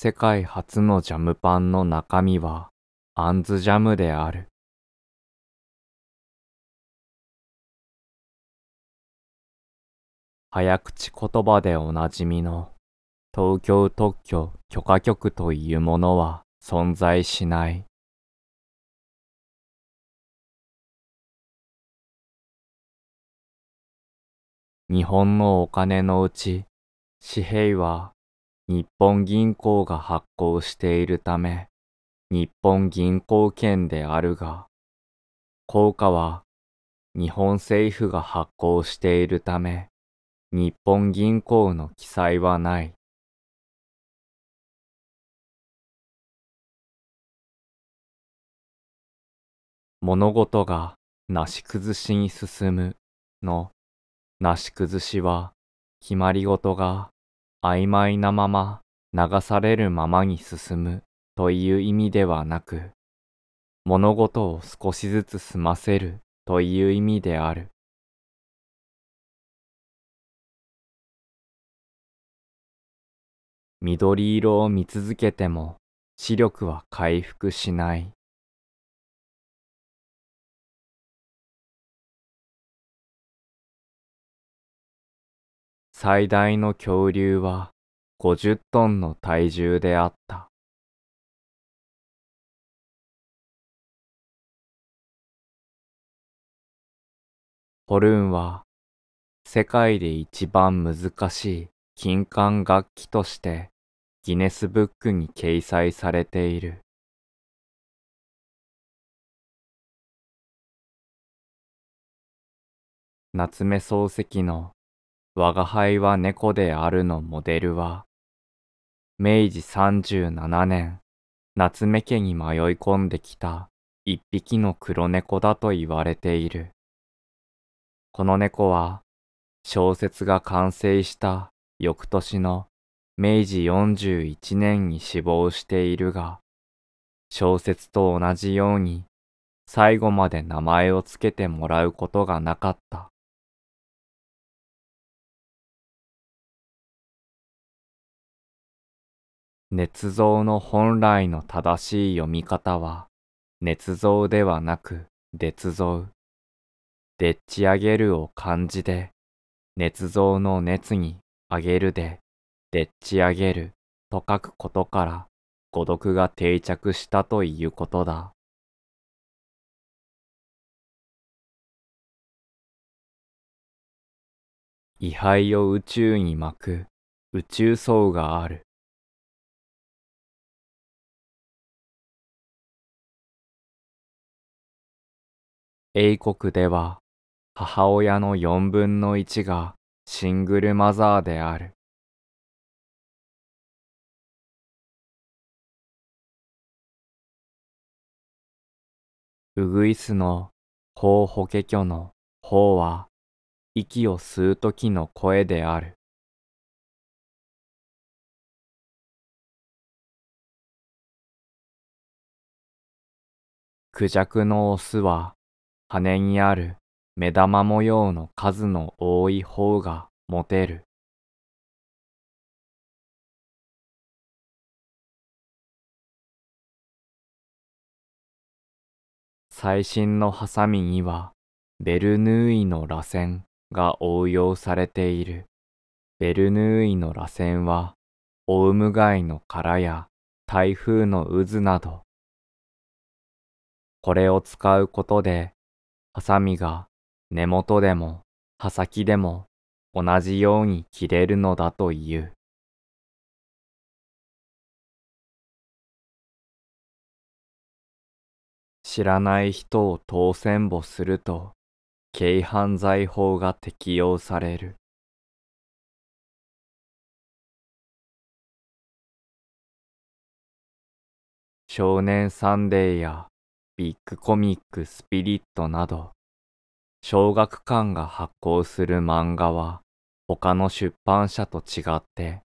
世界初のジャムパンの中身は、アンズジャムである。早口言葉でおなじみの東京特許許可局というものは存在しない。日本のお金のうち紙幣は日本銀行が発行しているため、日本銀行券であるが、硬貨は日本政府が発行しているため、日本銀行の記載はない。物事がなし崩しに進むのなし崩しは決まり事が曖昧なまま流されるままに進むという意味ではなく、物事を少しずつ済ませるという意味である。緑色を見続けても視力は回復しない。最大の恐竜は50トンの体重であった。ホルンは世界で一番難しい金管楽器としてギネスブックに掲載されている。夏目漱石の我が輩は猫であるのモデルは、明治37年、夏目家に迷い込んできた一匹の黒猫だと言われている。この猫は、小説が完成した翌年の明治41年に死亡しているが、小説と同じように最後まで名前を付けてもらうことがなかった。捏造の本来の正しい読み方は、捏造ではなく、捏造。でっち上げるを漢字で、捏造の熱に上げるで、でっち上げると書くことから、誤読が定着したということだ。位牌を宇宙に巻く宇宙層がある。英国では母親の4分の1がシングルマザーである。ウグイスの法法華居の法は息を吸う時の声である。クジャクのオスは羽にある目玉模様の数の多い方がモテる。最新のハサミにはベルヌーイの螺旋が応用されている。ベルヌーイの螺旋はオウムガイの殻や台風の渦など、これを使うことでハサミが根元でも刃先でも同じように切れるのだという。知らない人を当選簿すると軽犯罪法が適用される。少年サンデーやビッグコミックスピリットなど、小学館が発行する漫画は他の出版社と違って、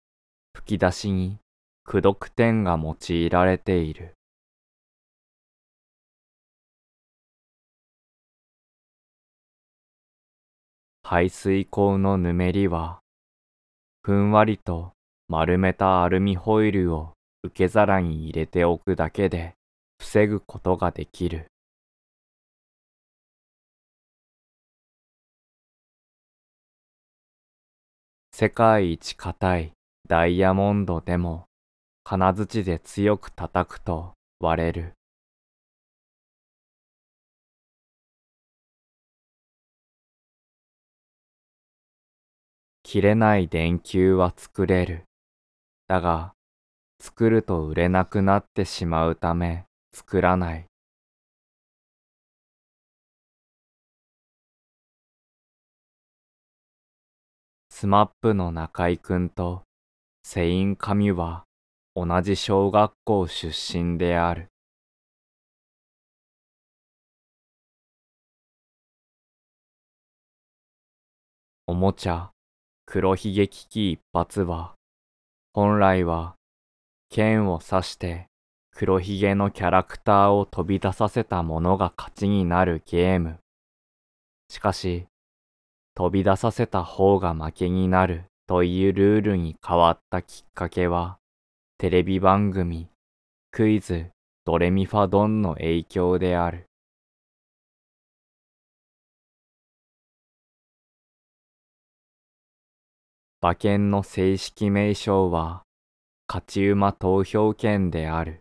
吹き出しに句読点が用いられている。排水口のぬめりは、ふんわりと丸めたアルミホイルを受け皿に入れておくだけで、防ぐことができる。世界一硬いダイヤモンドでも金槌で強く叩くと割れる。切れない電球は作れる。だが、作ると売れなくなってしまうため、作らない。スマップの中井くんとセイン・カミュは同じ小学校出身である。おもちゃ黒ひげ危機一発は本来は剣を刺して黒ひげのキャラクターを飛び出させた者が勝ちになるゲーム。しかし、飛び出させた方が負けになるというルールに変わったきっかけは、テレビ番組、クイズ、ドレミファドンの影響である。馬券の正式名称は、勝ち馬投票券である。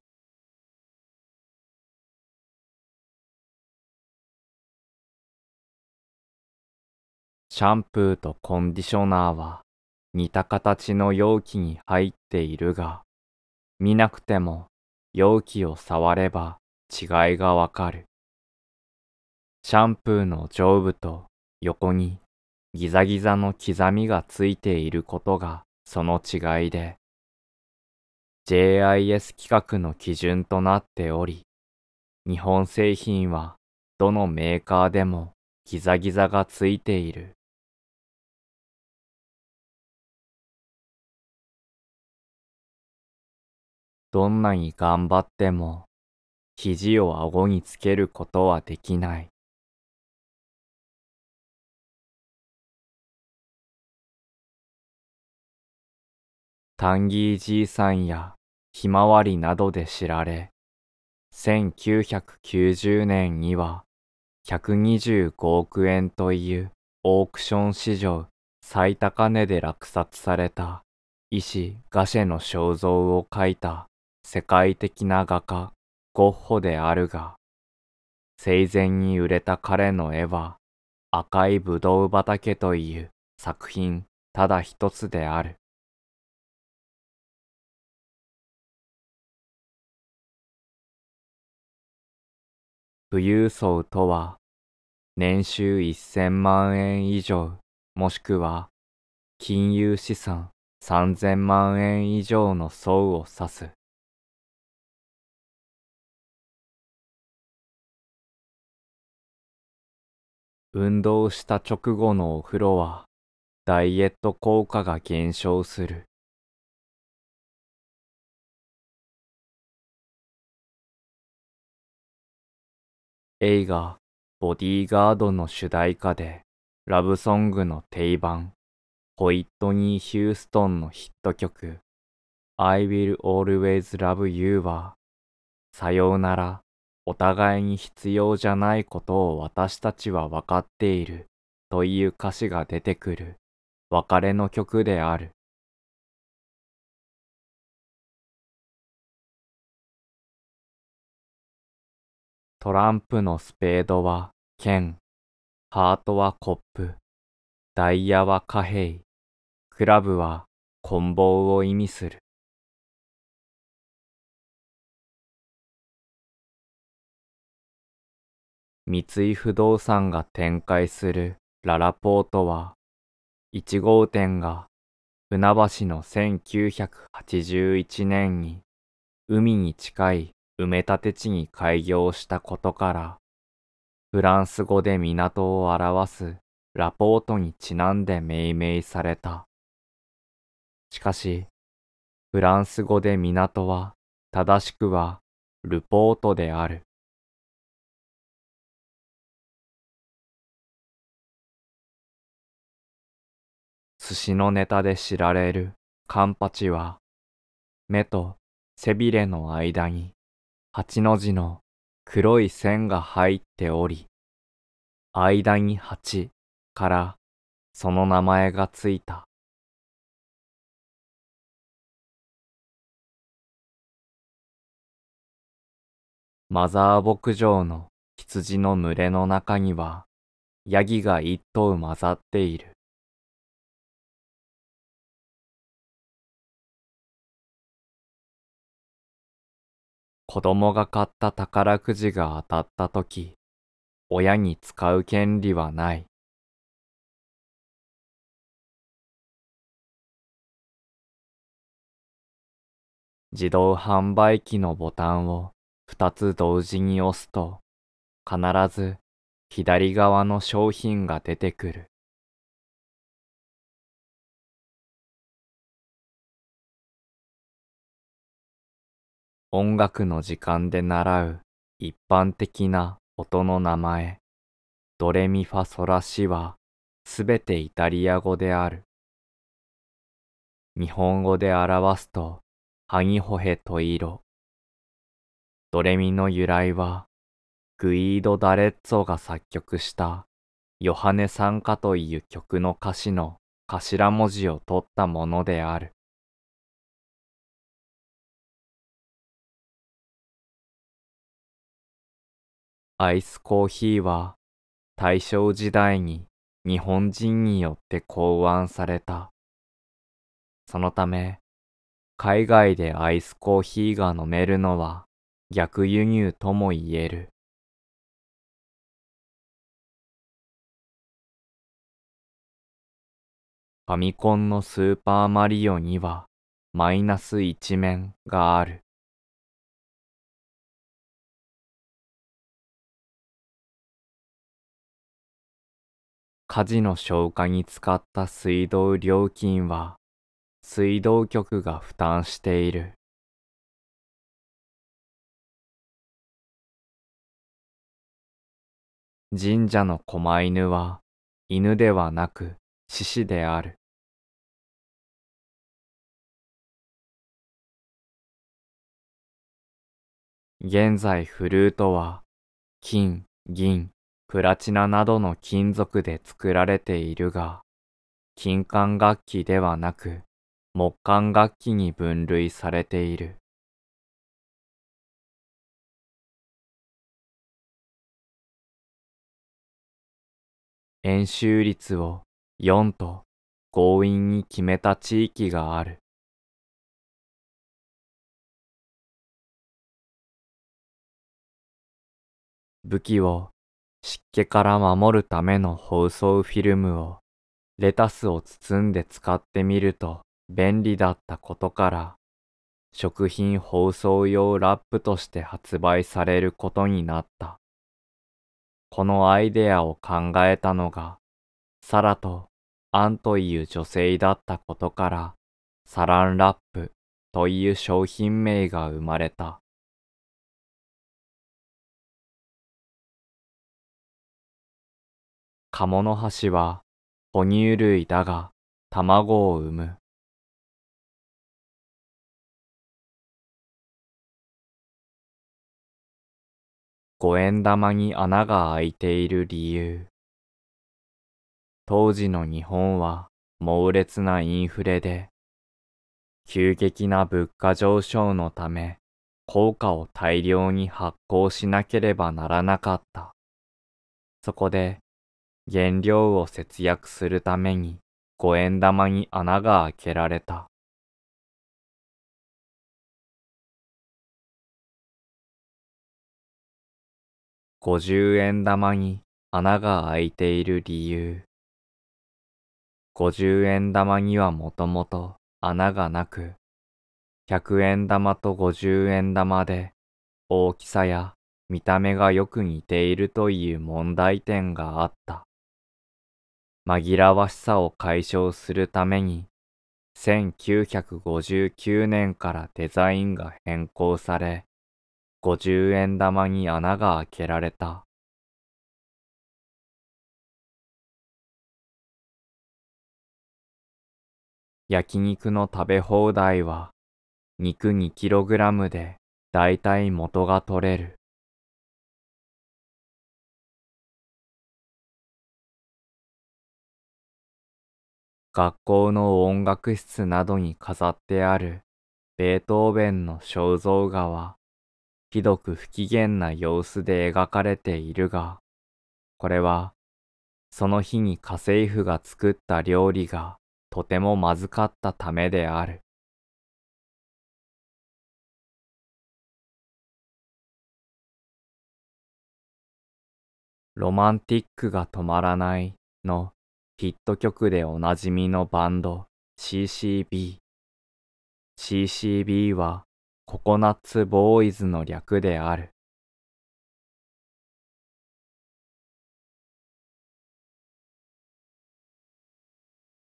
シャンプーとコンディショナーは似た形の容器に入っているが、見なくても容器を触れば違いがわかる。シャンプーの上部と横にギザギザの刻みがついていることがその違いで、JIS 規格の基準となっており、日本製品はどのメーカーでもギザギザがついている。どんなに頑張っても、肘を顎につけることはできない。タンギーじいさんやひまわりなどで知られ、1990年には125億円というオークション史上最高値で落札された医師ガシェの肖像を描いた世界的な画家ゴッホであるが、生前に売れた彼の絵は赤いぶどう畑という作品ただ一つである。富裕層とは、年収1000万円以上、もしくは、金融資産3000万円以上の層を指す。運動した直後のお風呂はダイエット効果が減少する。映画ボディーガードの主題歌でラブソングの定番ホイットニー・ヒューストンのヒット曲 I will always love you はさようならお互いに必要じゃないことを私たちは分かっているという歌詞が出てくる別れの曲である。トランプのスペードは剣、ハートはコップ、ダイヤは貨幣、クラブは棍棒を意味する。三井不動産が展開するララポートは、1号店が船橋の1981年に海に近い埋め立て地に開業したことから、フランス語で港を表すラポートにちなんで命名された。しかし、フランス語で港は正しくはルポートである。寿司のネタで知られるカンパチは、目と背びれの間に8の字の黒い線が入っており、間に八からその名前がついた。マザー牧場の羊の群れの中には、ヤギが一頭混ざっている。子供が買った宝くじが当たった時、親に使う権利はない。自動販売機のボタンを二つ同時に押すと、必ず左側の商品が出てくる。音楽の時間で習う一般的な音の名前、ドレミファソラシはすべてイタリア語である。日本語で表すと、ハギホヘトイロ。ドレミの由来は、グイード・ダレッツォが作曲したヨハネ・サンカという曲の歌詞の頭文字を取ったものである。アイスコーヒーは大正時代に日本人によって考案された。そのため、海外でアイスコーヒーが飲めるのは逆輸入とも言える。ファミコンのスーパーマリオにはマイナス一面がある。火事の消火に使った水道料金は水道局が負担している。神社の狛犬は犬ではなく獅子である。現在フルートは金、銀、プラチナなどの金属で作られているが、金管楽器ではなく木管楽器に分類されている。円周率を4と強引に決めた地域がある。武器を湿気から守るための包装フィルムをレタスを包んで使ってみると便利だったことから食品包装用ラップとして発売されることになった。このアイデアを考えたのがサラとアンという女性だったことからサランラップという商品名が生まれた。カモノハシは哺乳類だが卵を産む。五円玉に穴が開いている理由。当時の日本は猛烈なインフレで、急激な物価上昇のため、硬貨を大量に発行しなければならなかった。そこで原料を節約するために五円玉に穴が開けられた。五十円玉に穴が開いている理由。五十円玉にはもともと穴がなく、百円玉と五十円玉で大きさや見た目がよく似ているという問題点があった。紛らわしさを解消するために、1959年からデザインが変更され、50円玉に穴が開けられた。焼肉の食べ放題は、肉 2kg でだいたい元が取れる。学校の音楽室などに飾ってあるベートーベンの肖像画は、ひどく不機嫌な様子で描かれているが、これは、その日に家政婦が作った料理がとてもまずかったためである。ロマンティックが止まらないのヒット曲でおなじみのバンド CCB。CCB はココナッツボーイズの略である。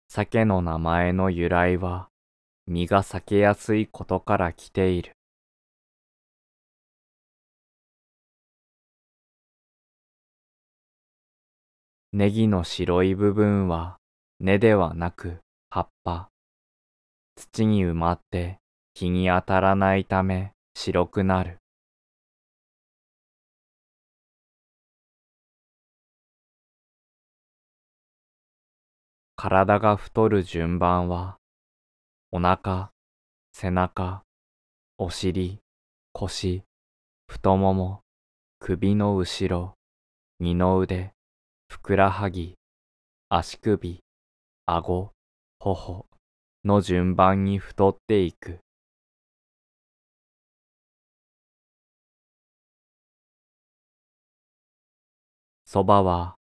酒の名前の由来は、身が裂けやすいことから来ている。ネギの白い部分は根ではなく葉っぱ。土に埋まって日に当たらないため白くなる。体が太る順番は、お腹、背中、お尻、腰、太もも、首の後ろ、二の腕、ふくらはぎ、足首、顎、頬の順番に太っていく。そばは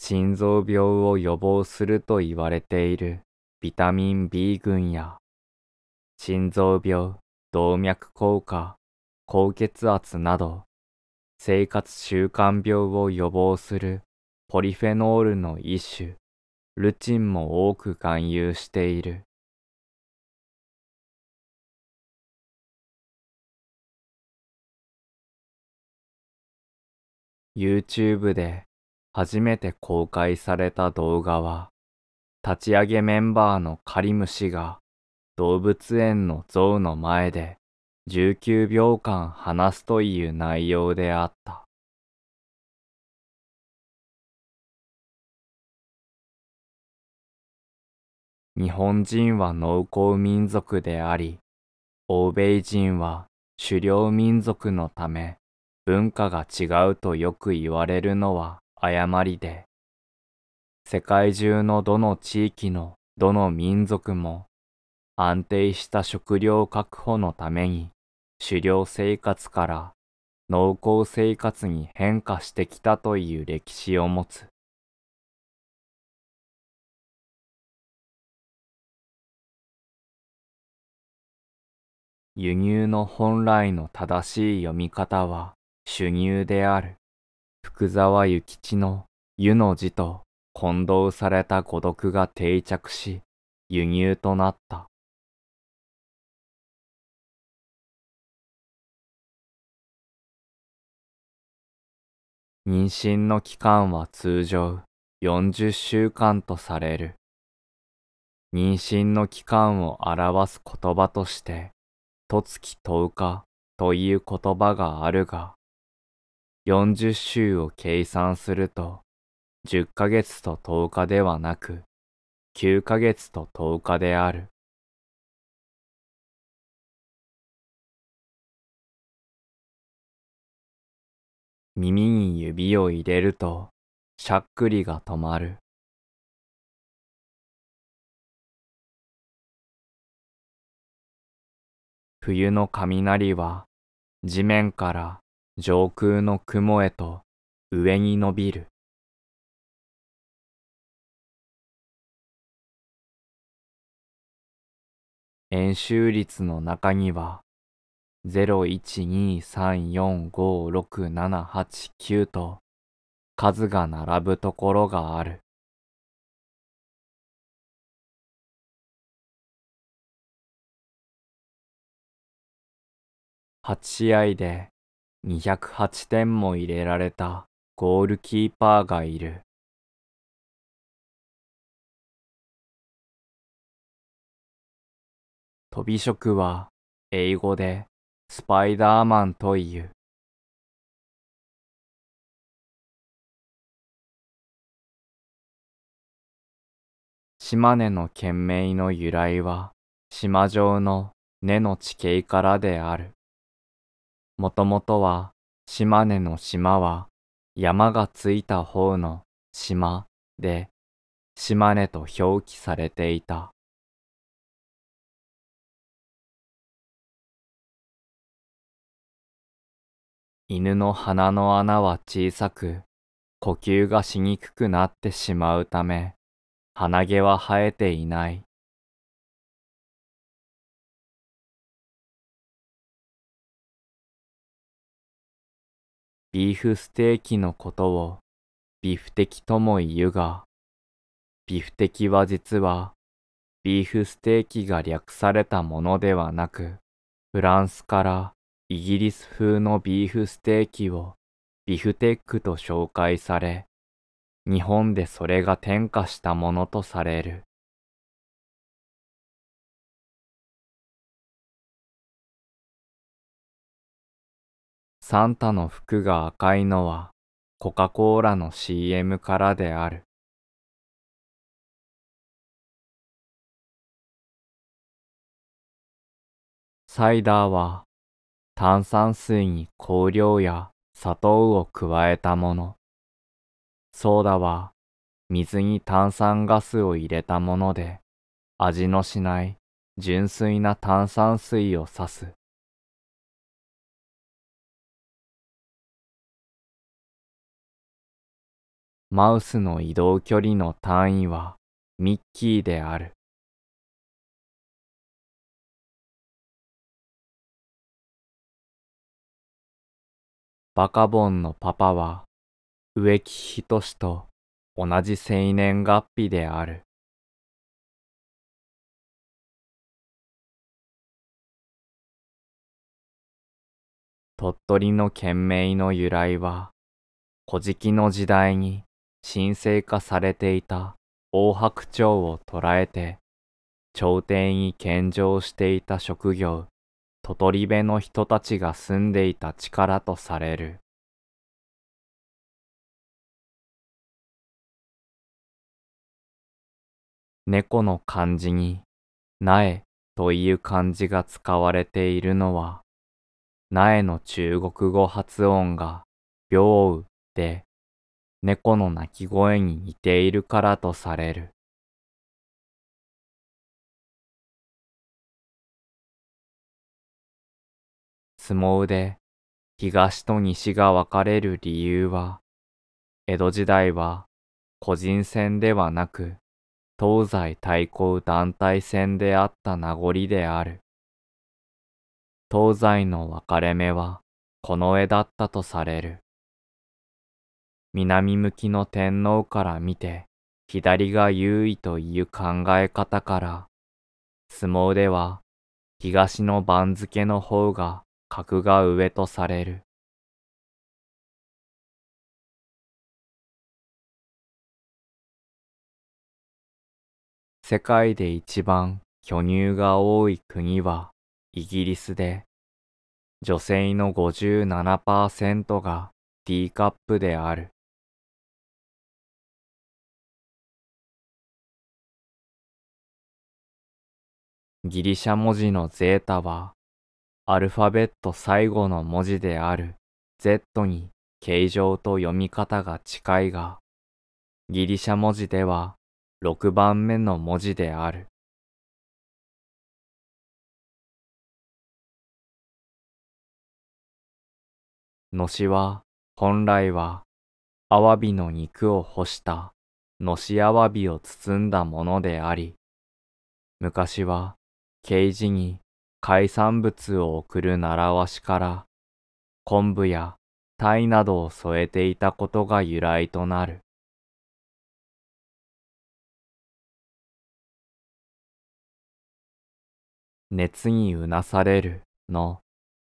心臓病を予防すると言われているビタミン B 群や心臓病、動脈硬化、高血圧など生活習慣病を予防するポリフェノールの一種、ルチンも多く含有している。YouTube で初めて公開された動画は、立ち上げメンバーのカリム氏が動物園の像の前で19秒間話すという内容であった。日本人は農耕民族であり、欧米人は狩猟民族のため、文化が違うとよく言われるのは誤りで、世界中のどの地域のどの民族も安定した食料確保のために狩猟生活から農耕生活に変化してきたという歴史を持つ。輸入の本来の正しい読み方は主入である。福沢諭吉の湯の字と混同された語読が定着し、輸入となった。妊娠の期間は通常40週間とされる。妊娠の期間を表す言葉としてとつきとうかという言葉があるが、四十週を計算すると、十かヶ月と十日ではなく、九ヶ月と十日である。耳に指を入れると、しゃっくりが止まる。冬の雷は地面から上空の雲へと上に伸びる。円周率の中には0123456789と数が並ぶところがある。8試合で208点も入れられたゴールキーパーがいる。飛び職は英語でスパイダーマンという。島根の県名の由来は島上の根の地形からである。もともとは、島根の島は、山がついた方の島で、島根と表記されていた。犬の鼻の穴は小さく、呼吸がしにくくなってしまうため、鼻毛は生えていない。ビーフステーキのことをビフテキとも言うが、ビフテキは実はビーフステーキが略されたものではなく、フランスからイギリス風のビーフステーキをビフテックと紹介され、日本でそれが転化したものとされる。サンタの服が赤いのはコカ・コーラの CM からである。サイダーは炭酸水に香料や砂糖を加えたもの。ソーダは水に炭酸ガスを入れたもので味のしない純粋な炭酸水を指す。マウスの移動距離の単位はミッキーである。バカボンのパパは植木仁と同じ生年月日である。鳥取の県名の由来は、古事記の時代に神聖化されていた大白鳥を捕らえて、朝廷に献上していた職業、トトリベの人たちが住んでいた力とされる。猫の漢字に、苗という漢字が使われているのは、苗の中国語発音が、病うで、猫の鳴き声に似ているからとされる。相撲で東と西が分かれる理由は、江戸時代は個人戦ではなく、東西対抗団体戦であった名残である。東西の分かれ目はこの絵だったとされる。南向きの天皇から見て、左が優位という考え方から、相撲では、東の番付の方が格が上とされる。世界で一番巨乳が多い国はイギリスで、女性の57%がティーカップである。ギリシャ文字のゼータは、アルファベット最後の文字である Z に形状と読み方が近いが、ギリシャ文字では6番目の文字である。のしは本来はアワビの肉を干したのしアワビを包んだものであり、昔はケージに海産物を送る習わしから、昆布や鯛などを添えていたことが由来となる。熱にうなされるの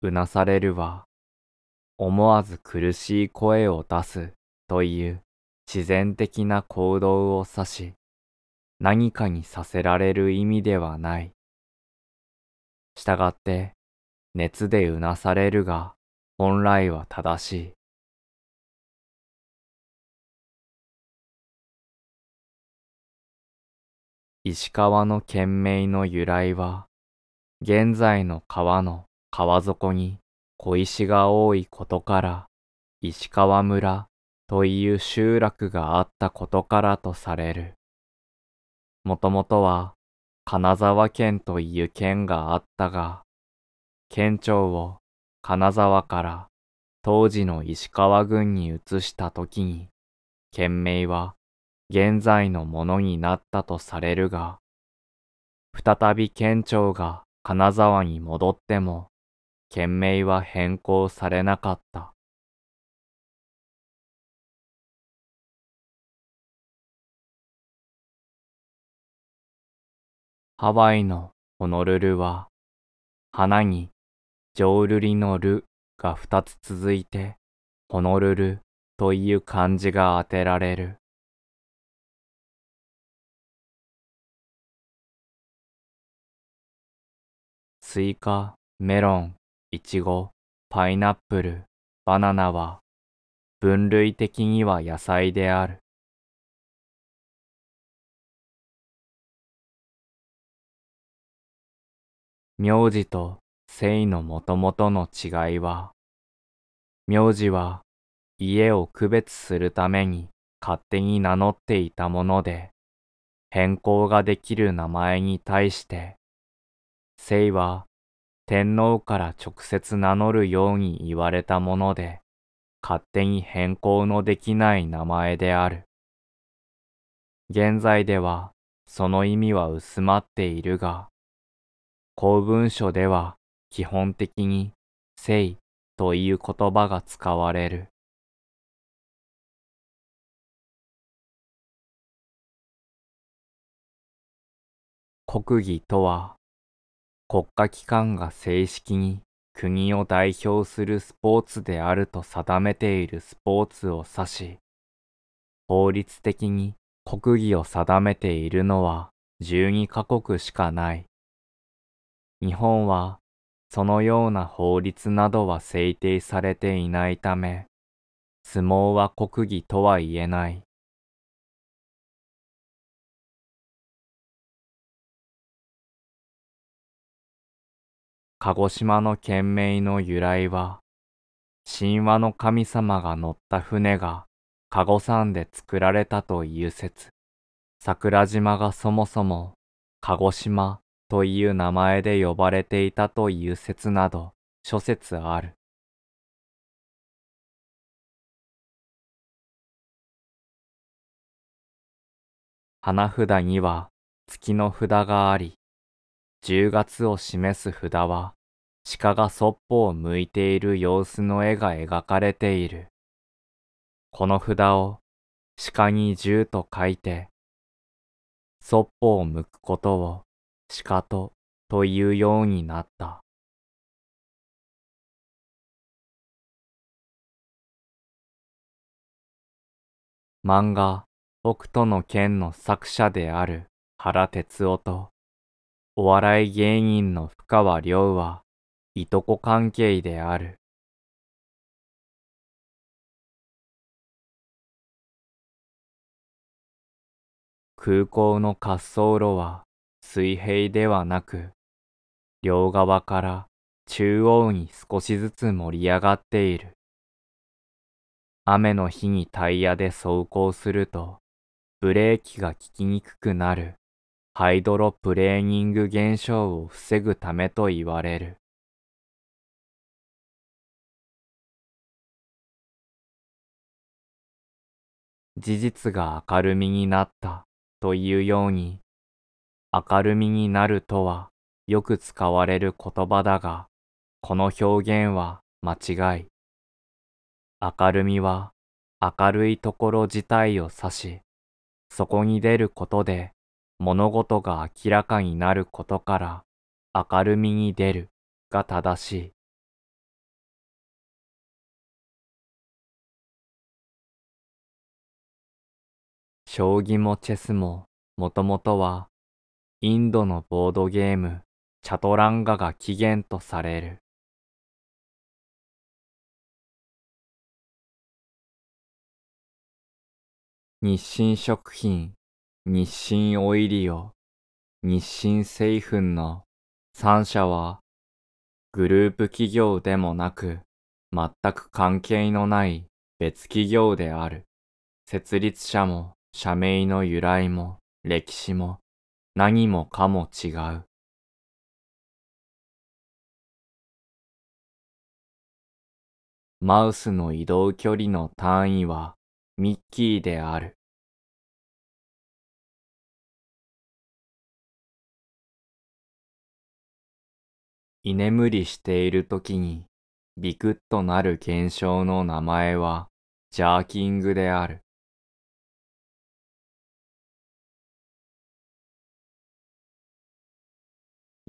うなされるは、思わず苦しい声を出すという自然的な行動を指し、何かにさせられる意味ではない。従って、熱でうなされるが、本来は正しい。石川の県名の由来は、現在の川の川底に小石が多いことから、石川村という集落があったことからとされる。もともとは、金沢県という県があったが、県庁を金沢から当時の石川郡に移した時に、県名は現在のものになったとされるが、再び県庁が金沢に戻っても、県名は変更されなかった。ハワイのホノルルは、花に、浄瑠璃のルが二つ続いて、ホノルルという漢字が当てられる。スイカ、メロン、イチゴ、パイナップル、バナナは、分類的には野菜である。名字と姓のもともとの違いは、名字は家を区別するために勝手に名乗っていたもので、変更ができる名前に対して、姓は天皇から直接名乗るように言われたもので、勝手に変更のできない名前である。現在ではその意味は薄まっているが、公文書では基本的に聖という言葉が使われる。国技とは国家機関が正式に国を代表するスポーツであると定めているスポーツを指し、法律的に国技を定めているのは12カ国しかない。日本はそのような法律などは制定されていないため、相撲は国技とは言えない。鹿児島の県名の由来は、神話の神様が乗った船が鹿児山で作られたという説。桜島がそもそも鹿児島という名前で呼ばれていたという説など諸説ある。花札には月の札があり、10月を示す札は鹿がそっぽを向いている様子の絵が描かれている。この札を鹿に十と書いて、そっぽを向くことをしかとというようになった。漫画北斗の剣の作者である原哲夫とお笑い芸人の深川亮はいとこ関係である。空港の滑走路は水平ではなく、両側から中央に少しずつ盛り上がっている。雨の日にタイヤで走行すると、ブレーキが効きにくくなるハイドロプレーニング現象を防ぐためと言われる。事実が明るみになったというように、明るみになるとはよく使われる言葉だが、この表現は間違い。明るみは明るいところ自体を指し、そこに出ることで物事が明らかになることから明るみに出るが正しい。将棋もチェスももともとはインドのボードゲーム、チャトランガが起源とされる。日清食品、日清オイリオ、日清製粉の三社は、グループ企業でもなく、全く関係のない別企業である。設立者も社名の由来も歴史も何もかも違う。マウスの移動距離の単位はミッキーである。居眠りしている時にビクッとなる現象の名前はジャーキングである。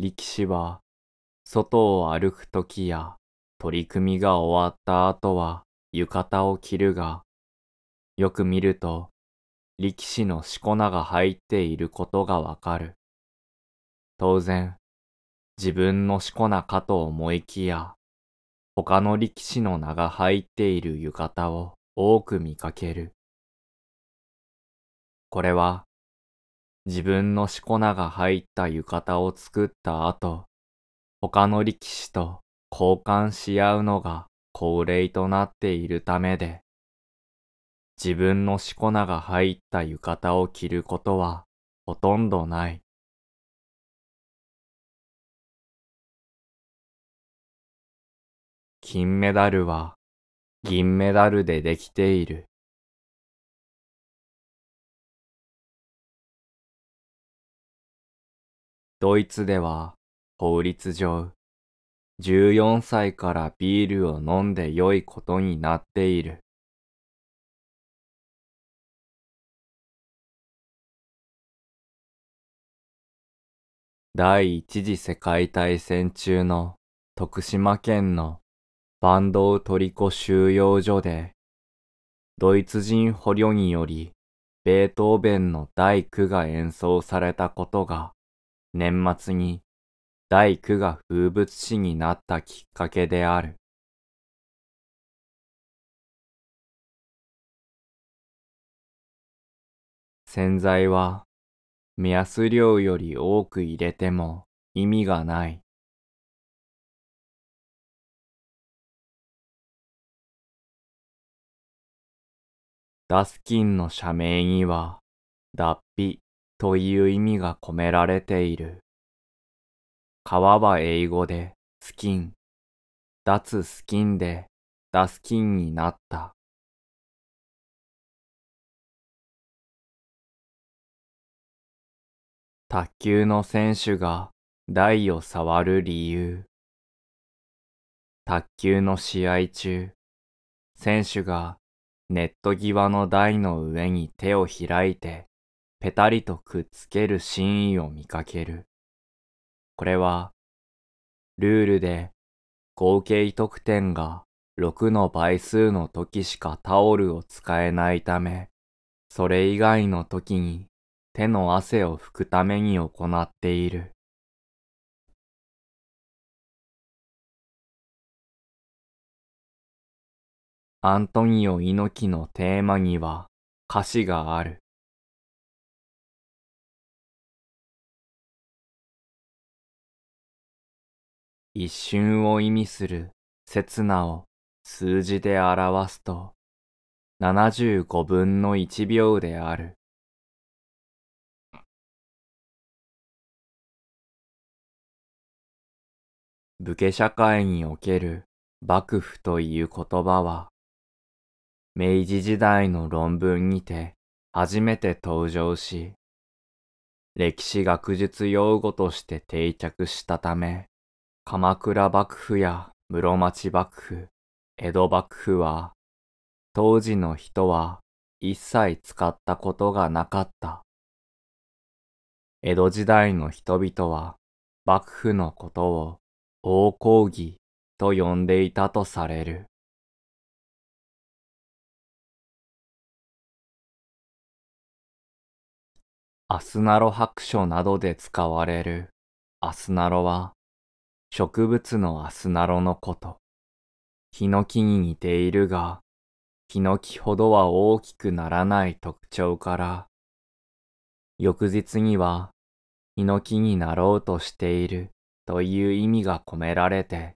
力士は、外を歩く時や、取り組みが終わった後は、浴衣を着るが、よく見ると、力士のしこ名が入っていることがわかる。当然、自分のしこ名かと思いきや、他の力士の名が入っている浴衣を多く見かける。これは、自分のしこ名が入った浴衣を作った後、他の力士と交換し合うのが恒例となっているためで、自分のしこ名が入った浴衣を着ることはほとんどない。金メダルは銀メダルでできている。ドイツでは法律上、14歳からビールを飲んで良いことになっている。第一次世界大戦中の徳島県のバンドウトリコ収容所で、ドイツ人捕虜によりベートーベンの第九が演奏されたことが年末に第九が風物詩になったきっかけである。洗剤は目安量より多く入れても意味がない。ダスキンの社名には脱皮という意味が込められている。皮は英語でスキン、脱スキンでダスキンになった。卓球の選手が台を触る理由。卓球の試合中、選手がネット際の台の上に手を開いてペタリとくっつける真意を見かける。これは、ルールで合計得点が6の倍数の時しかタオルを使えないため、それ以外の時に手の汗を拭くために行っている。アントニオ猪木のテーマには歌詞がある。一瞬を意味する刹那を数字で表すと、75分の1秒である。武家社会における幕府という言葉は、明治時代の論文にて初めて登場し、歴史学術用語として定着したため、鎌倉幕府や室町幕府、江戸幕府は、当時の人は一切使ったことがなかった。江戸時代の人々は幕府のことを王公儀と呼んでいたとされる。アスナロ白書などで使われるアスナロは植物のアスナロのこと。ヒノキに似ているが、ヒノキほどは大きくならない特徴から、翌日には、ヒノキになろうとしているという意味が込められて、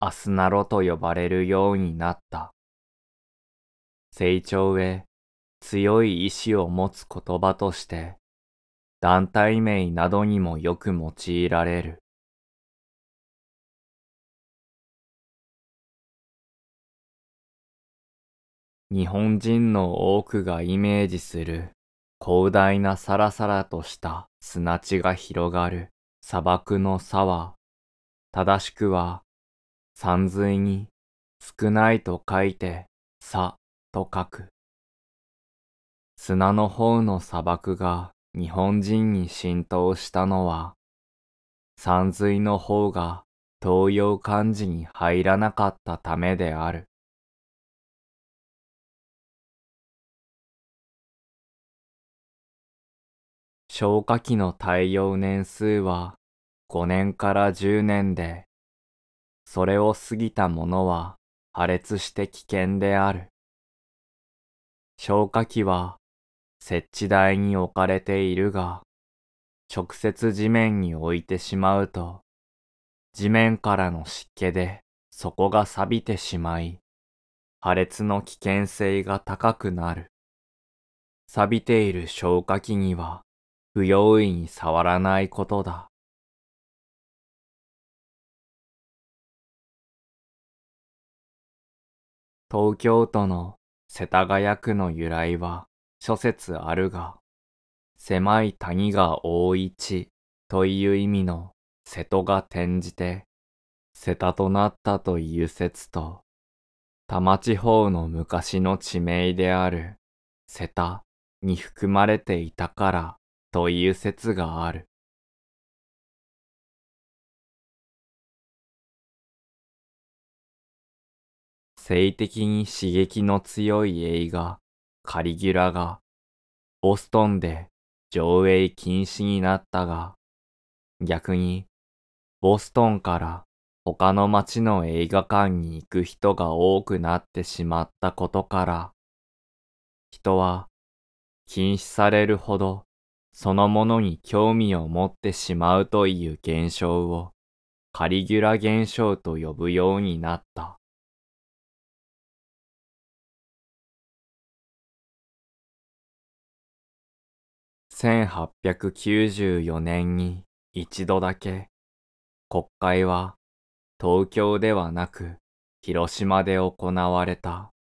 アスナロと呼ばれるようになった。成長へ強い意志を持つ言葉として、団体名などにもよく用いられる。日本人の多くがイメージする広大なサラサラとした砂地が広がる砂漠の差は、正しくは山水に少ないと書いてさと書く。砂の方の砂漠が日本人に浸透したのは、山水の方が東洋漢字に入らなかったためである。消化器の耐用年数は5年から10年で、それを過ぎたものは破裂して危険である。消火器は設置台に置かれているが、直接地面に置いてしまうと、地面からの湿気で底が錆びてしまい、破裂の危険性が高くなる。錆びている消火器には不用意に触らないことだ。東京都の世田谷区の由来は諸説あるが、狭い谷が大市という意味の瀬戸が転じて、瀬田となったという説と、多摩地方の昔の地名である瀬田に含まれていたからという説がある。性的に刺激の強い映画、カリギュラが、ボストンで上映禁止になったが、逆に、ボストンから他の街の映画館に行く人が多くなってしまったことから、人は禁止されるほどそのものに興味を持ってしまうという現象をカリギュラ現象と呼ぶようになった。1894年に一度だけ国会は東京ではなく広島で行われた。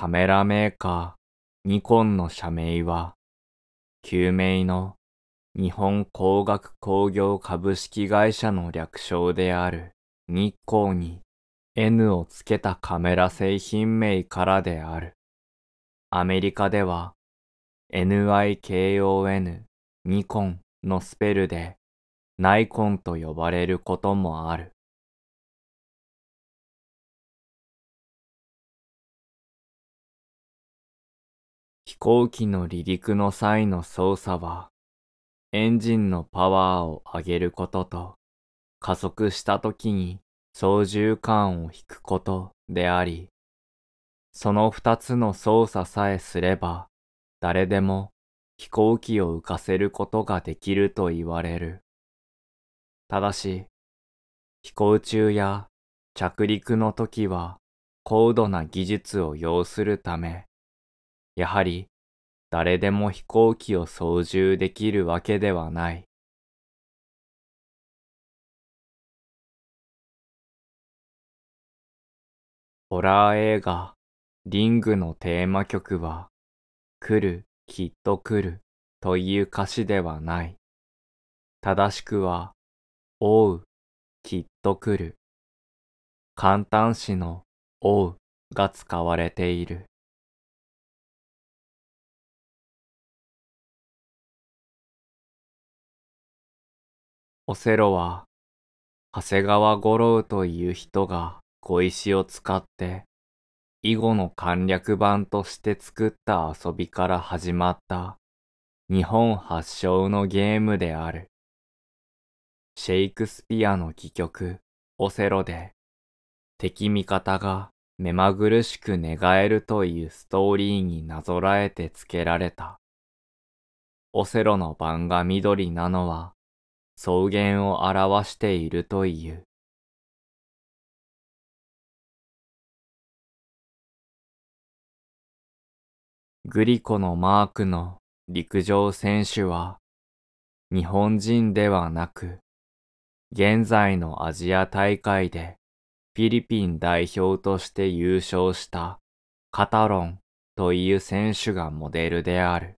カメラメーカーニコンの社名は、救命の日本工学工業株式会社の略称である日光に N をつけたカメラ製品名からである。アメリカでは NIKON ニコンのスペルでナイコンと呼ばれることもある。飛行機の離陸の際の操作は、エンジンのパワーを上げることと、加速した時に操縦桿を引くことであり、その二つの操作さえすれば、誰でも飛行機を浮かせることができると言われる。ただし、飛行中や着陸の時は高度な技術を要するため、やはり誰でも飛行機を操縦できるわけではない。ホラー映画、リングのテーマ曲は、来る、きっと来るという歌詞ではない。正しくは、おう、きっと来る。簡単詞のおうが使われている。オセロは、長谷川五郎という人が小石を使って、囲碁の簡略版として作った遊びから始まった日本発祥のゲームである。シェイクスピアの戯曲、オセロで、敵味方が目まぐるしく寝返るというストーリーになぞらえて付けられた。オセロの版が緑なのは、草原を表しているという。グリコのマークの陸上選手は日本人ではなく現在のアジア大会でフィリピン代表として優勝したカタロンという選手がモデルである。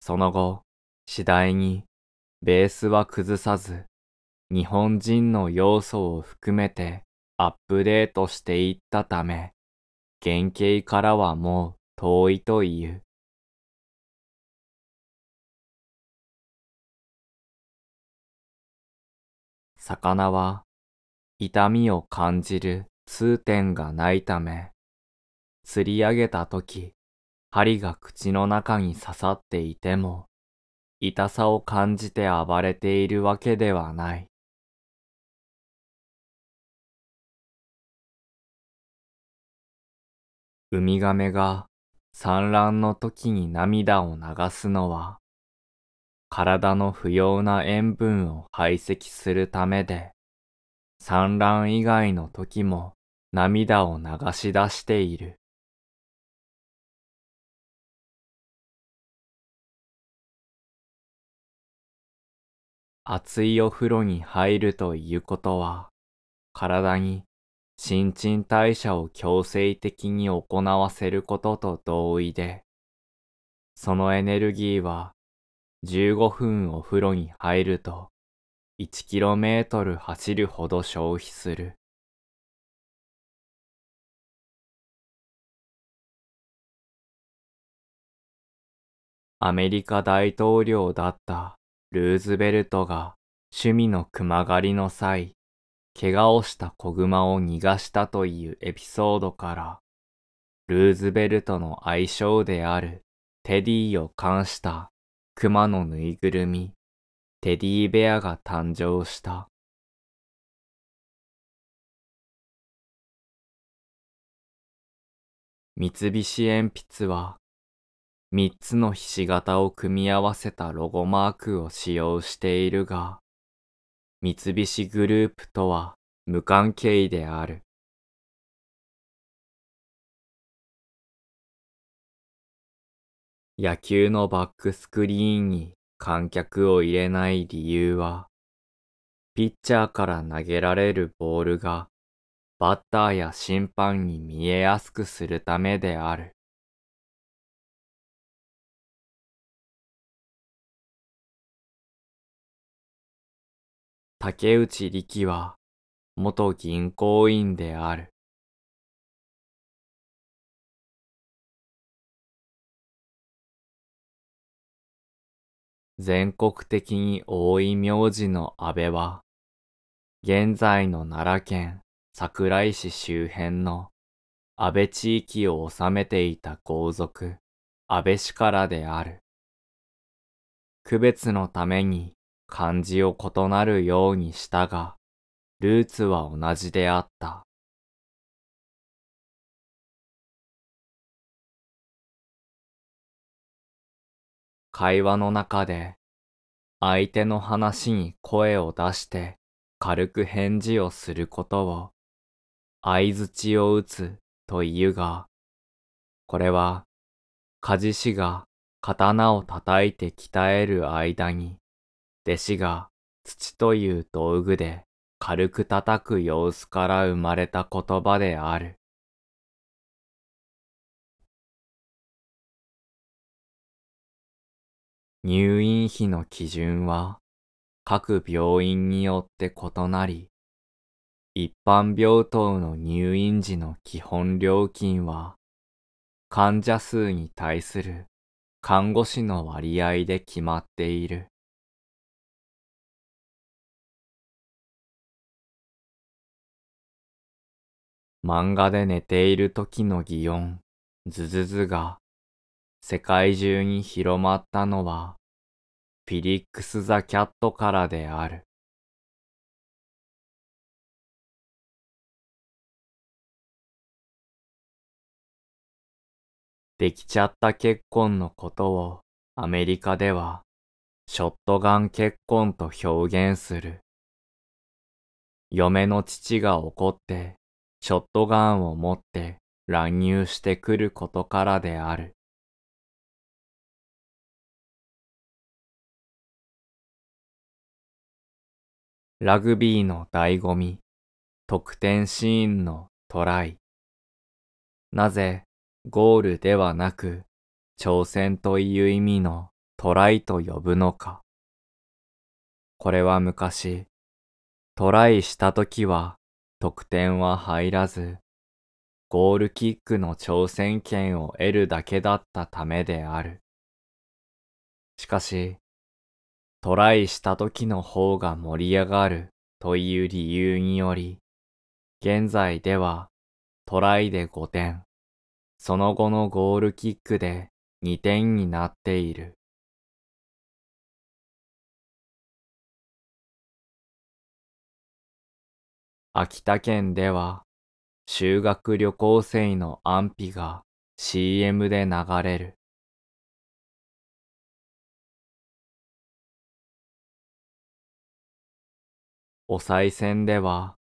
その後、次第にベースは崩さず、日本人の要素を含めてアップデートしていったため、原型からはもう遠いという。魚は痛みを感じる痛点がないため、釣り上げた時、針が口の中に刺さっていても痛さを感じて暴れているわけではない。ウミガメが産卵の時に涙を流すのは、体の不要な塩分を排斥するためで、産卵以外の時も涙を流し出している。熱いお風呂に入るということは、体に新陳代謝を強制的に行わせることと同意で、そのエネルギーは15分お風呂に入ると 1km 走るほど消費する。アメリカ大統領だったルーズベルトが趣味の熊狩りの際、怪我をした子熊を逃がしたというエピソードから、ルーズベルトの愛称であるテディを冠した熊のぬいぐるみ、テディベアが誕生した。三菱鉛筆は3つのひし形を組み合わせたロゴマークを使用しているが、三菱グループとは無関係である。野球のバックスクリーンに観客を入れない理由は、ピッチャーから投げられるボールがバッターや審判に見えやすくするためである。竹内力は元銀行員である。全国的に多い名字の安倍は、現在の奈良県桜井市周辺の安倍地域を治めていた皇族、安倍氏からである。区別のために漢字を異なるようにしたが、ルーツは同じであった。会話の中で、相手の話に声を出して軽く返事をすることを、相槌を打つというが、これは、鍛冶師が刀を叩いて鍛える間に、弟子が土という道具で軽く叩く様子から生まれた言葉である。入院費の基準は各病院によって異なり、一般病棟の入院時の基本料金は患者数に対する看護師の割合で決まっている。漫画で寝ている時の擬音、ズズズが、世界中に広まったのは、フィリックス・ザ・キャットからである。できちゃった結婚のことをアメリカではショットガン結婚と表現する。嫁の父が怒ってショットガンを持って乱入してくることからである。ラグビーの醍醐味、得点シーンのトライ。なぜ、ゴールではなく、挑戦という意味のトライと呼ぶのか。これは昔、トライした時は得点は入らず、ゴールキックの挑戦権を得るだけだったためである。しかし、トライした時の方が盛り上がるという理由により、現在ではトライで5点、その後のゴールキックで2点になっている。秋田県では修学旅行生の安否が CM で流れる。お賽銭では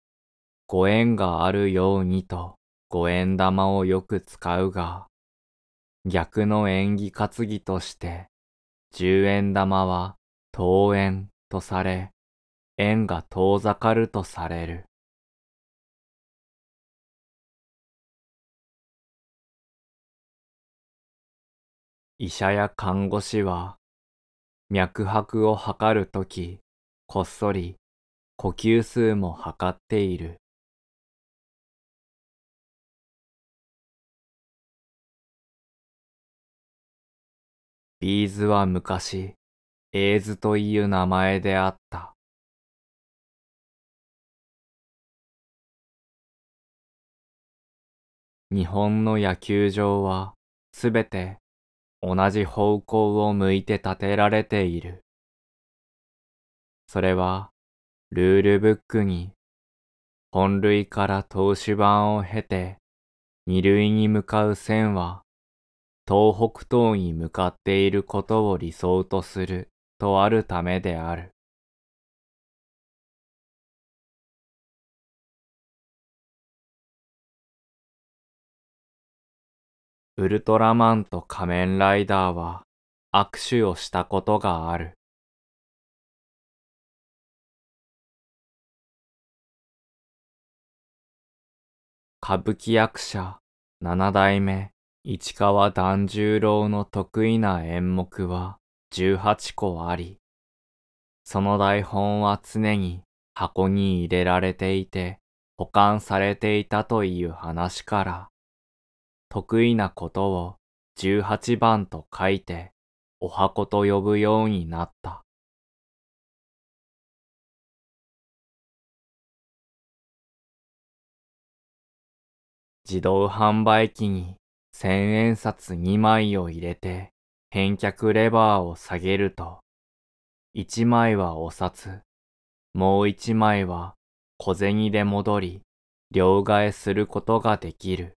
ご縁があるようにと五円玉をよく使うが、逆の縁起担ぎとして十円玉は遠縁とされ、縁が遠ざかるとされる。医者や看護師は、脈拍を測るとき、こっそり呼吸数も測っている。ビーズは昔、エイズという名前であった。日本の野球場はすべて同じ方向を向いて建てられている。それは、ルールブックに、本類から投資版を経て、二類に向かう線は、東北東に向かっていることを理想とするとあるためである。ウルトラマンと仮面ライダーは握手をしたことがある。歌舞伎役者七代目市川團十郎の得意な演目は十八個あり、その台本は常に箱に入れられていて保管されていたという話から、得意なことを18番と書いて、お箱と呼ぶようになった。自動販売機に千円札2枚を入れて返却レバーを下げると、1枚はお札、もう1枚は小銭で戻り両替することができる。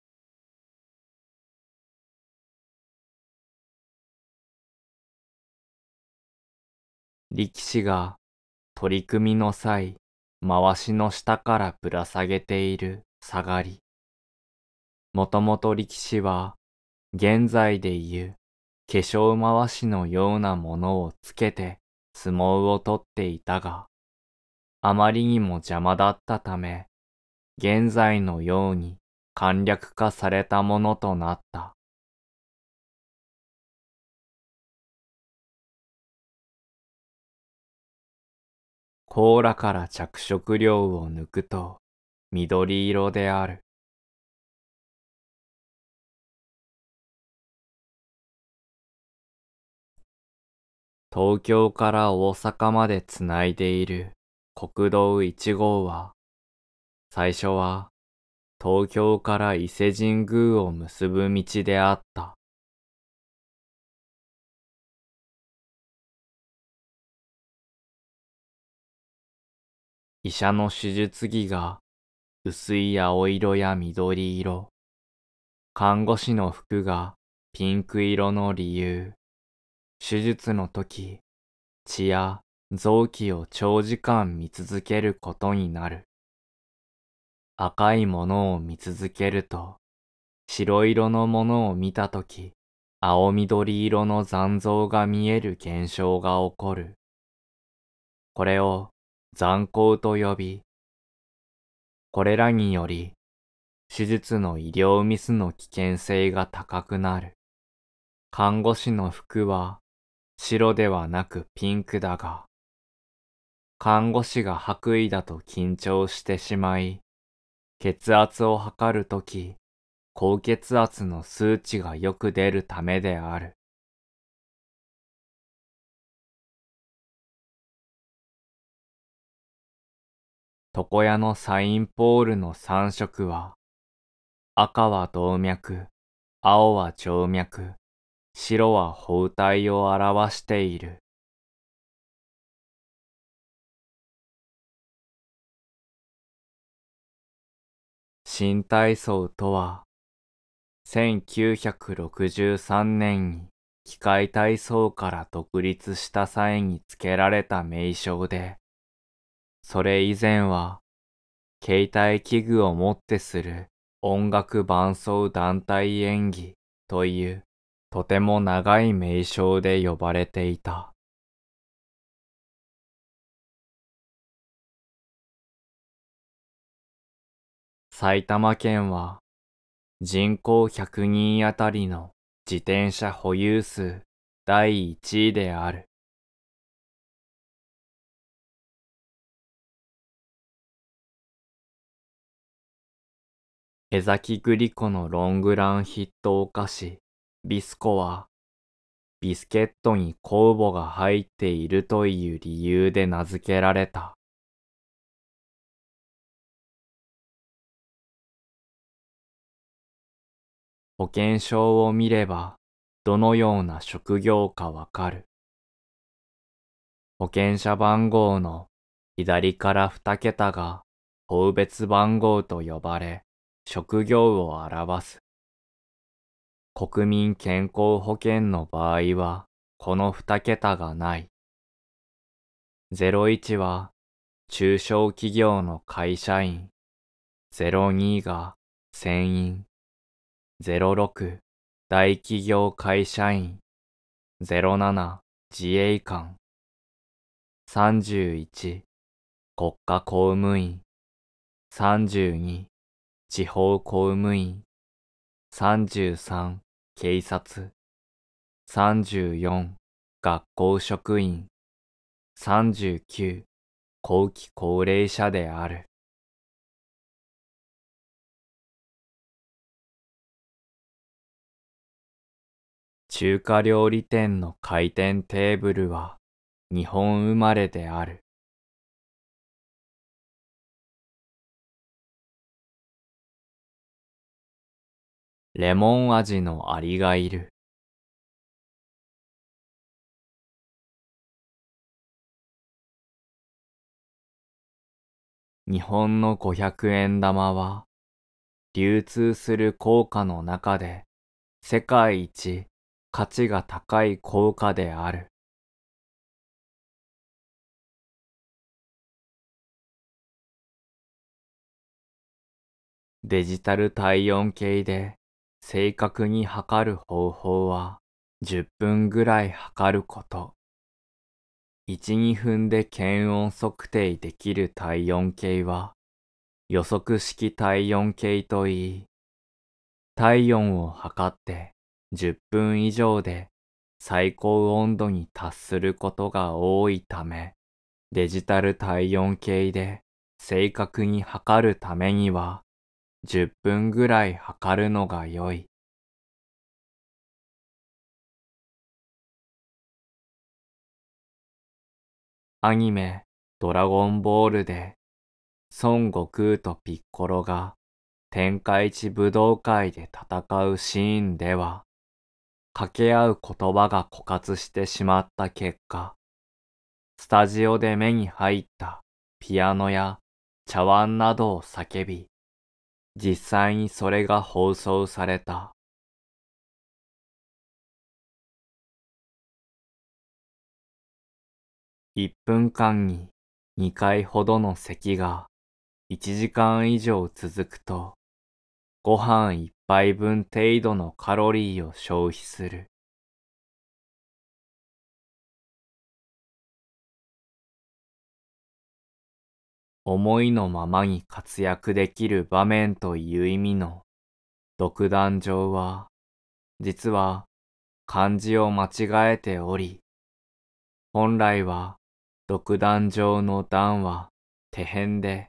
力士が取り組みの際、回しの下からぶら下げている下がり。もともと力士は、現在でいう化粧回しのようなものをつけて相撲を取っていたが、あまりにも邪魔だったため、現在のように簡略化されたものとなった。甲羅から着色料を抜くと緑色である。東京から大阪までつないでいる国道1号は、最初は東京から伊勢神宮を結ぶ道であった。医者の手術着が薄い青色や緑色。看護師の服がピンク色の理由。手術の時、血や臓器を長時間見続けることになる。赤いものを見続けると、白色のものを見た時、青緑色の残像が見える現象が起こる。これを残光と呼び、これらにより、手術の医療ミスの危険性が高くなる。看護師の服は白ではなくピンクだが、看護師が白衣だと緊張してしまい、血圧を測るとき、高血圧の数値がよく出るためである。床屋のサインポールの三色は、赤は動脈、青は静脈、白は包帯を表している。新体操とは、1963年に機械体操から独立した際に付けられた名称で、それ以前は、携帯器具をもってする音楽伴奏団体演技というとても長い名称で呼ばれていた。埼玉県は人口100人あたりの自転車保有数第1位である。江崎グリコのロングランヒットお菓子、ビスコは、ビスケットに酵母が入っているという理由で名付けられた。保険証を見れば、どのような職業かわかる。保険者番号の左から二桁が、法別番号と呼ばれ、職業を表す。国民健康保険の場合は、この2桁がない。01は、中小企業の会社員。02が、船員。06、大企業会社員。07、自衛官。31、国家公務員。32、地方公務員、33、警察、34、学校職員、39、後期高齢者である。中華料理店の回転テーブルは日本生まれである。レモン味のアリがいる。日本の五百円玉は、流通する硬貨の中で、世界一価値が高い硬貨である。デジタル体温計で正確に測る方法は10分ぐらい測ること。1、2分で検温測定できる体温計は予測式体温計といい、体温を測って10分以上で最高温度に達することが多いため、デジタル体温計で正確に測るためには10分ぐらい測るのが良い。アニメドラゴンボールで孫悟空とピッコロが天下一武道会で戦うシーンでは掛け合う言葉が枯渇してしまった結果、スタジオで目に入ったピアノや茶碗などを叫び、実際にそれが放送された。1分間に2回ほどの咳が1時間以上続くとご飯1杯分程度のカロリーを消費する。思いのままに活躍できる場面という意味の独壇場は、実は漢字を間違えており、本来は独壇場の段は手辺で、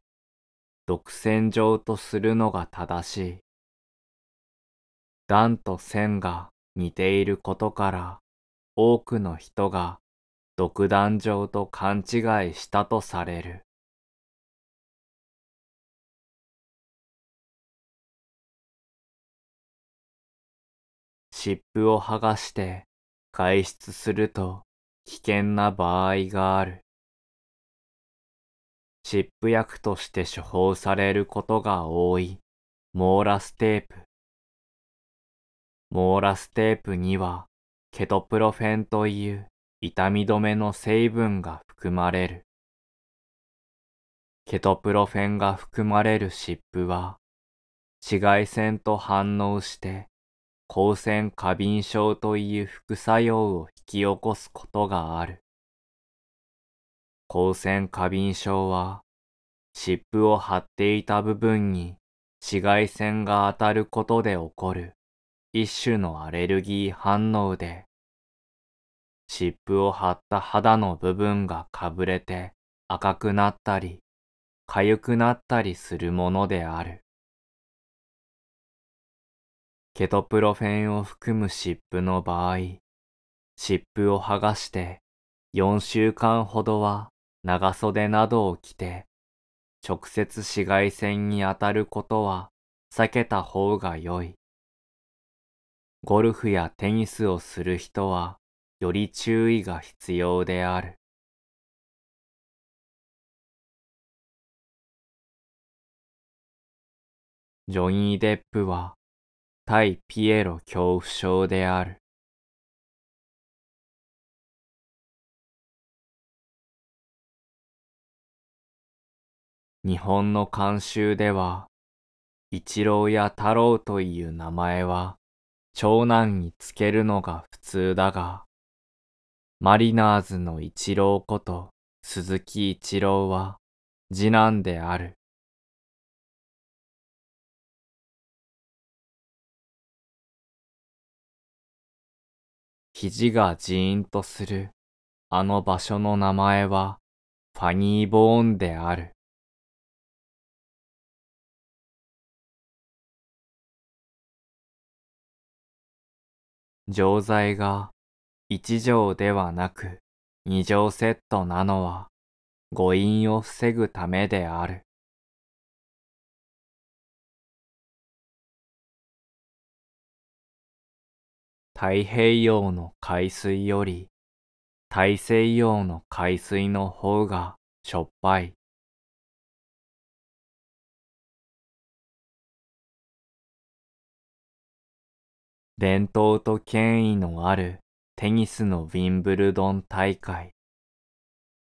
独占状とするのが正しい。段と線が似ていることから、多くの人が独壇場と勘違いしたとされる。湿布を剥がして外出すると危険な場合がある。湿布薬として処方されることが多いモーラステープ。モーラステープにはケトプロフェンという痛み止めの成分が含まれる。ケトプロフェンが含まれる湿布は紫外線と反応して光線過敏症という副作用を引き起こすことがある。光線過敏症は、湿布を貼っていた部分に紫外線が当たることで起こる一種のアレルギー反応で、湿布を貼った肌の部分がかぶれて赤くなったり、痒くなったりするものである。ケトプロフェンを含む湿布の場合、湿布を剥がして4週間ほどは長袖などを着て、直接紫外線に当たることは避けた方が良い。ゴルフやテニスをする人はより注意が必要である。ジョニー・デップは対ピエロ恐怖症である。日本の慣習では、一郎や太郎という名前は、長男につけるのが普通だが、マリナーズの一郎こと鈴木一郎は、次男である。肘がジーンとするあの場所の名前はファニーボーンである。錠剤が一錠ではなく二錠セットなのは誤飲を防ぐためである。太平洋の海水より大西洋の海水の方がしょっぱい。伝統と権威のあるテニスのウィンブルドン大会。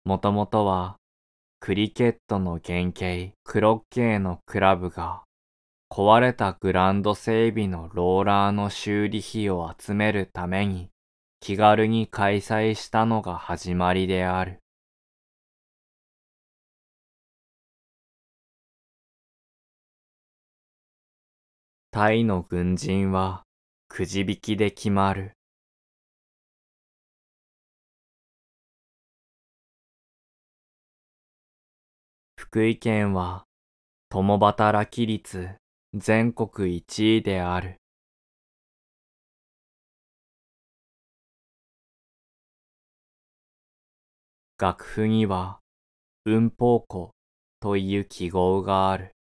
もともとはクリケットの原型クロッケーのクラブが壊れたグランド整備のローラーの修理費を集めるために気軽に開催したのが始まりである。タイの軍人はくじ引きで決まる。福井県は共働き率全国一位である。楽譜には、運法庫という記号がある。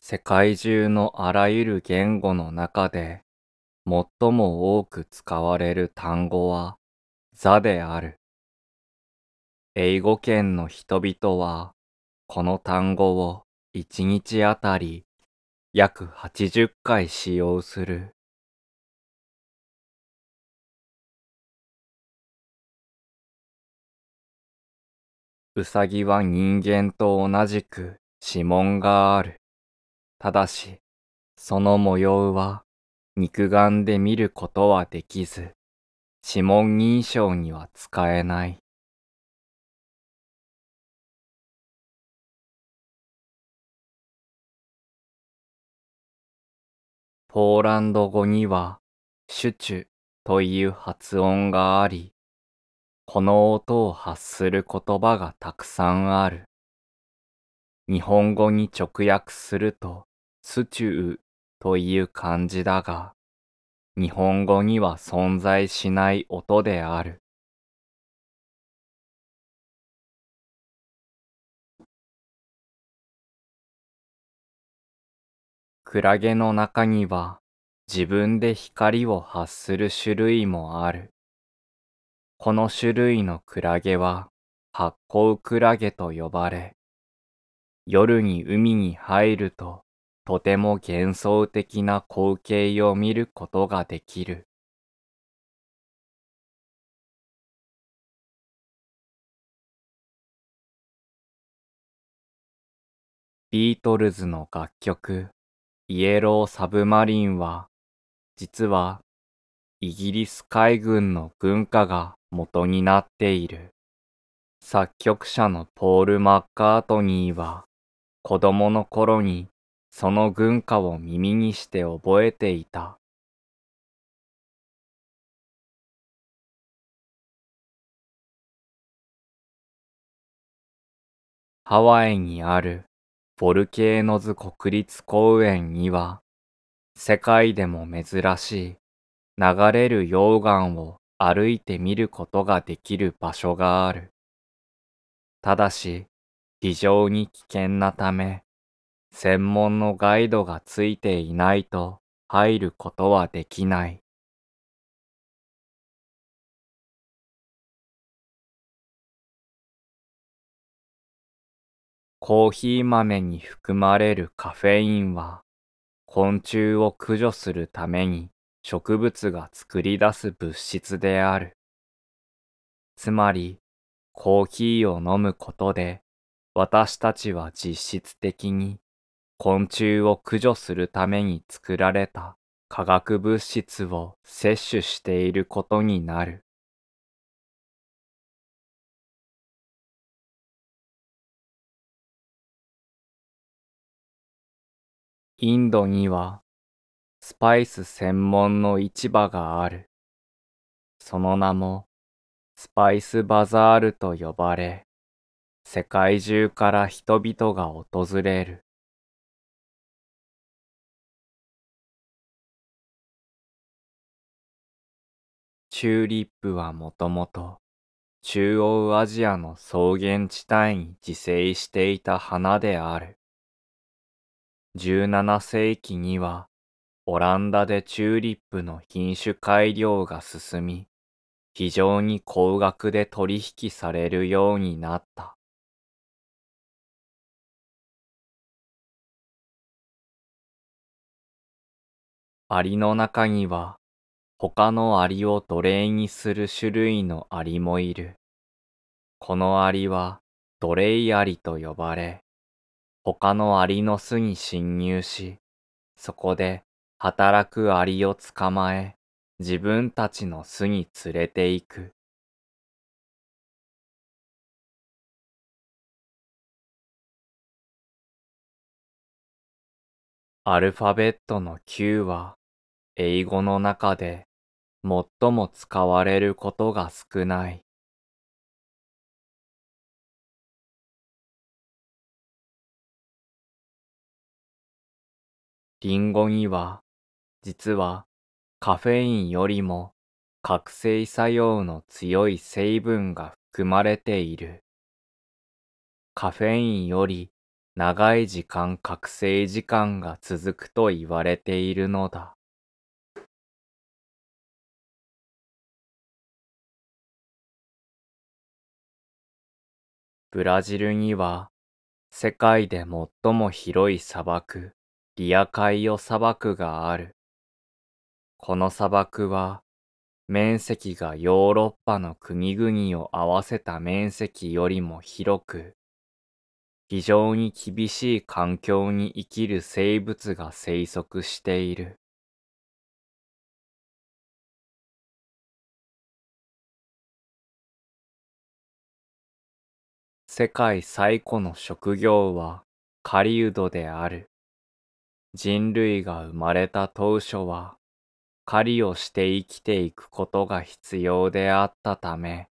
世界中のあらゆる言語の中で最も多く使われる単語は、座である。英語圏の人々は、この単語を一日あたり約80回使用する。うさぎは人間と同じく指紋がある。ただし、その模様は肉眼で見ることはできず、指紋認証には使えない。ポーランド語には、シュチュという発音があり、この音を発する言葉がたくさんある。日本語に直訳すると、スチュウという漢字だが、日本語には存在しない音である。クラゲの中には自分で光を発する種類もある。この種類のクラゲは発光クラゲと呼ばれ、夜に海に入るととても幻想的な光景を見ることができる。ビートルズの楽曲イエローサブマリンは、実は、イギリス海軍の軍歌が元になっている。作曲者のポール・マッカートニーは、子供の頃にその軍歌を耳にして覚えていた。ハワイにあるボルケーノズ国立公園には、世界でも珍しい流れる溶岩を歩いてみることができる場所がある。ただし、非常に危険なため、専門のガイドがついていないと入ることはできない。コーヒー豆に含まれるカフェインは、昆虫を駆除するために植物が作り出す物質である。つまり、コーヒーを飲むことで、私たちは実質的に昆虫を駆除するために作られた化学物質を摂取していることになる。インドにはスパイス専門の市場がある。その名もスパイスバザールと呼ばれ、世界中から人々が訪れる。チューリップはもともと中央アジアの草原地帯に自生していた花である。17世紀にはオランダでチューリップの品種改良が進み、非常に高額で取引されるようになった。アリの中には他のアリを奴隷にする種類のアリもいる。このアリは奴隷アリと呼ばれ、他のアリの巣に侵入し、そこで働くアリを捕まえ、自分たちの巣に連れて行く。アルファベットの Q は英語の中で最も使われることが少ない。リンゴには、実はカフェインよりも覚醒作用の強い成分が含まれている。カフェインより長い時間覚醒時間が続くと言われているのだ。ブラジルには世界で最も広い砂漠、リアイオ砂漠がある。この砂漠は、面積がヨーロッパの国々を合わせた面積よりも広く、非常に厳しい環境に生きる生物が生息している。世界最古の職業は狩人である。人類が生まれた当初は、狩りをして生きていくことが必要であったため、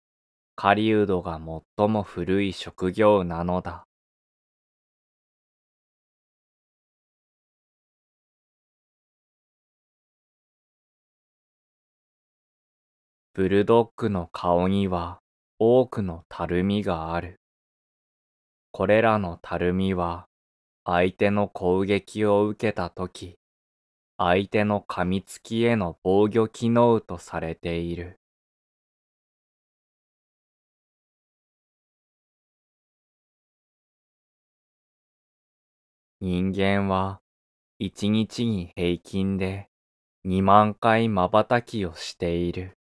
狩人が最も古い職業なのだ。ブルドッグの顔には多くのたるみがある。これらのたるみは相手の攻撃を受けた時、相手の噛みつきへの防御機能とされている。人間は一日に平均で2万回瞬きをしている。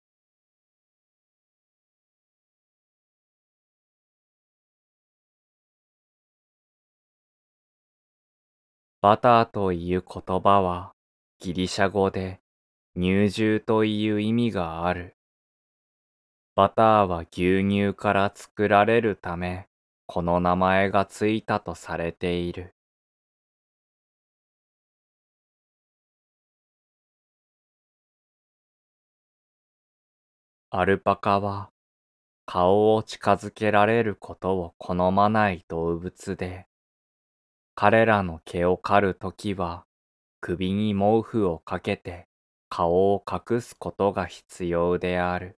バターという言葉はギリシャ語で乳汁という意味がある。バターは牛乳から作られるため、この名前がついたとされている。アルパカは顔を近づけられることを好まない動物で、彼らの毛を刈るときは、首に毛布をかけて顔を隠すことが必要である。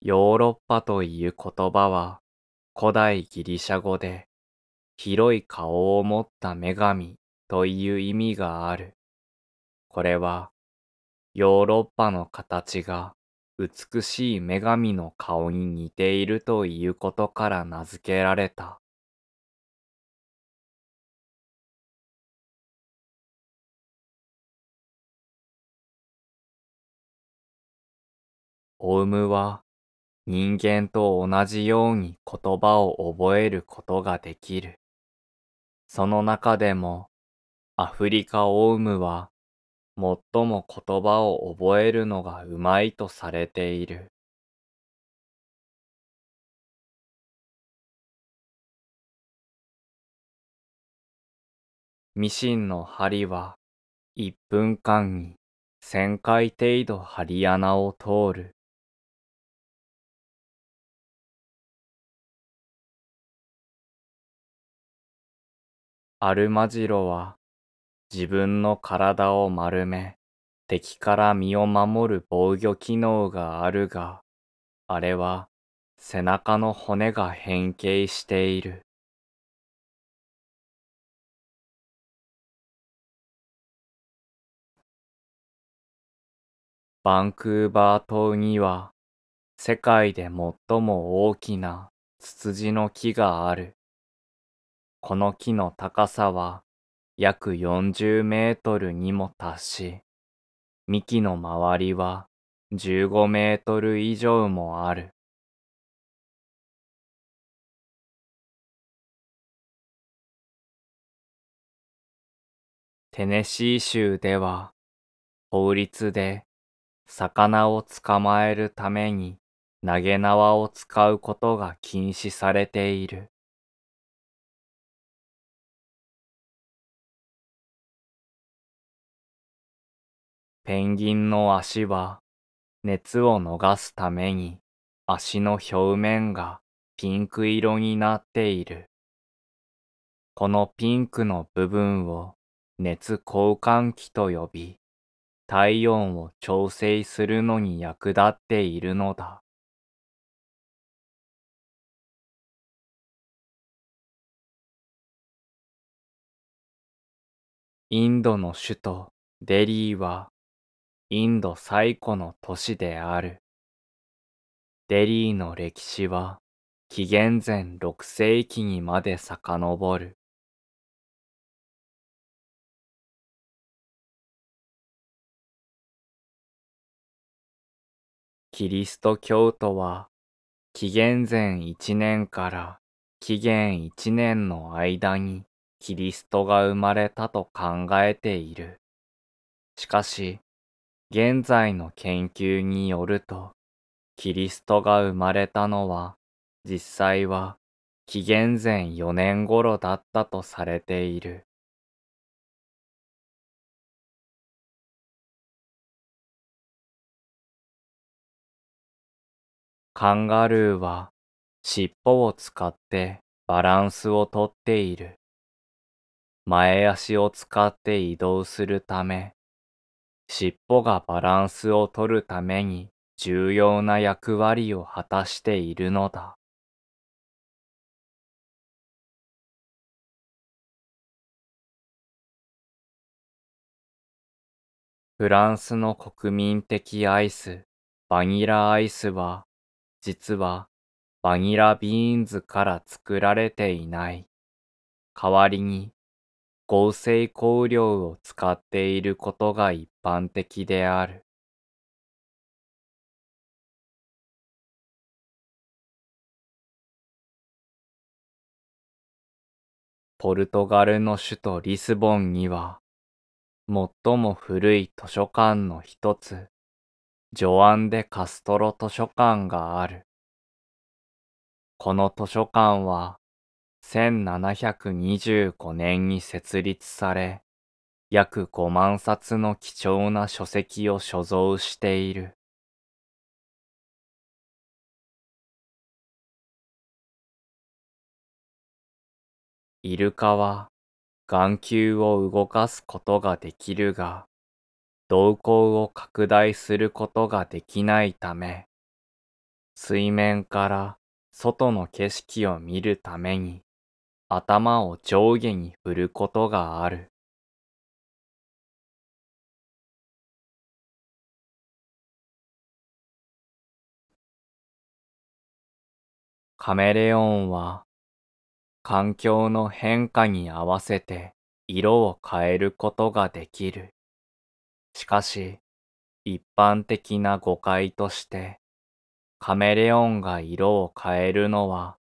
ヨーロッパという言葉は古代ギリシャ語で広い顔を持った女神という意味がある。これはヨーロッパの形が美しい女神の顔に似ているということから名付けられた。オウムは人間と同じように言葉を覚えることができる。その中でもアフリカオウムは最も言葉を覚えるのがうまいとされている。ミシンの針は1分間に1000回程度針穴を通る。アルマジロは自分の体を丸め、敵から身を守る防御機能があるが、あれは背中の骨が変形している。バンクーバー島には世界で最も大きなツツジの木がある。この木の高さは約40メートルにも達し、幹の周りは15メートル以上もある。テネシー州では法律で魚を捕まえるために投げ縄を使うことが禁止されている。ペンギンの足は熱を逃すために足の表面がピンク色になっている。このピンクの部分を熱交換器と呼び、体温を調整するのに役立っているのだ。インドの首都デリーはインド最古の都市である。デリーの歴史は紀元前6世紀にまで遡る。キリスト教徒は紀元前1年から紀元1年の間にキリストが生まれたと考えている。しかし、現在の研究によると、キリストが生まれたのは、実際は紀元前4年頃だったとされている。カンガルーは尻尾を使ってバランスをとっている。前足を使って移動するため、尻尾がバランスをとるために重要な役割を果たしているのだ。フランスの国民的アイス、バニラアイスは、実はバニラビーンズから作られていない。代わりに合成香料を使っていることが一般的である。ポルトガルの首都リスボンには、最も古い図書館の一つ、ジョアン・デ・カストロ図書館がある。この図書館は、1725年に設立され、約5万冊の貴重な書籍を所蔵している。イルカは眼球を動かすことができるが、動向を拡大することができないため、水面から外の景色を見るために頭を上下に振ることがある。カメレオンは環境の変化に合わせて色を変えることができる。しかし一般的な誤解としてカメレオンが色を変えるのは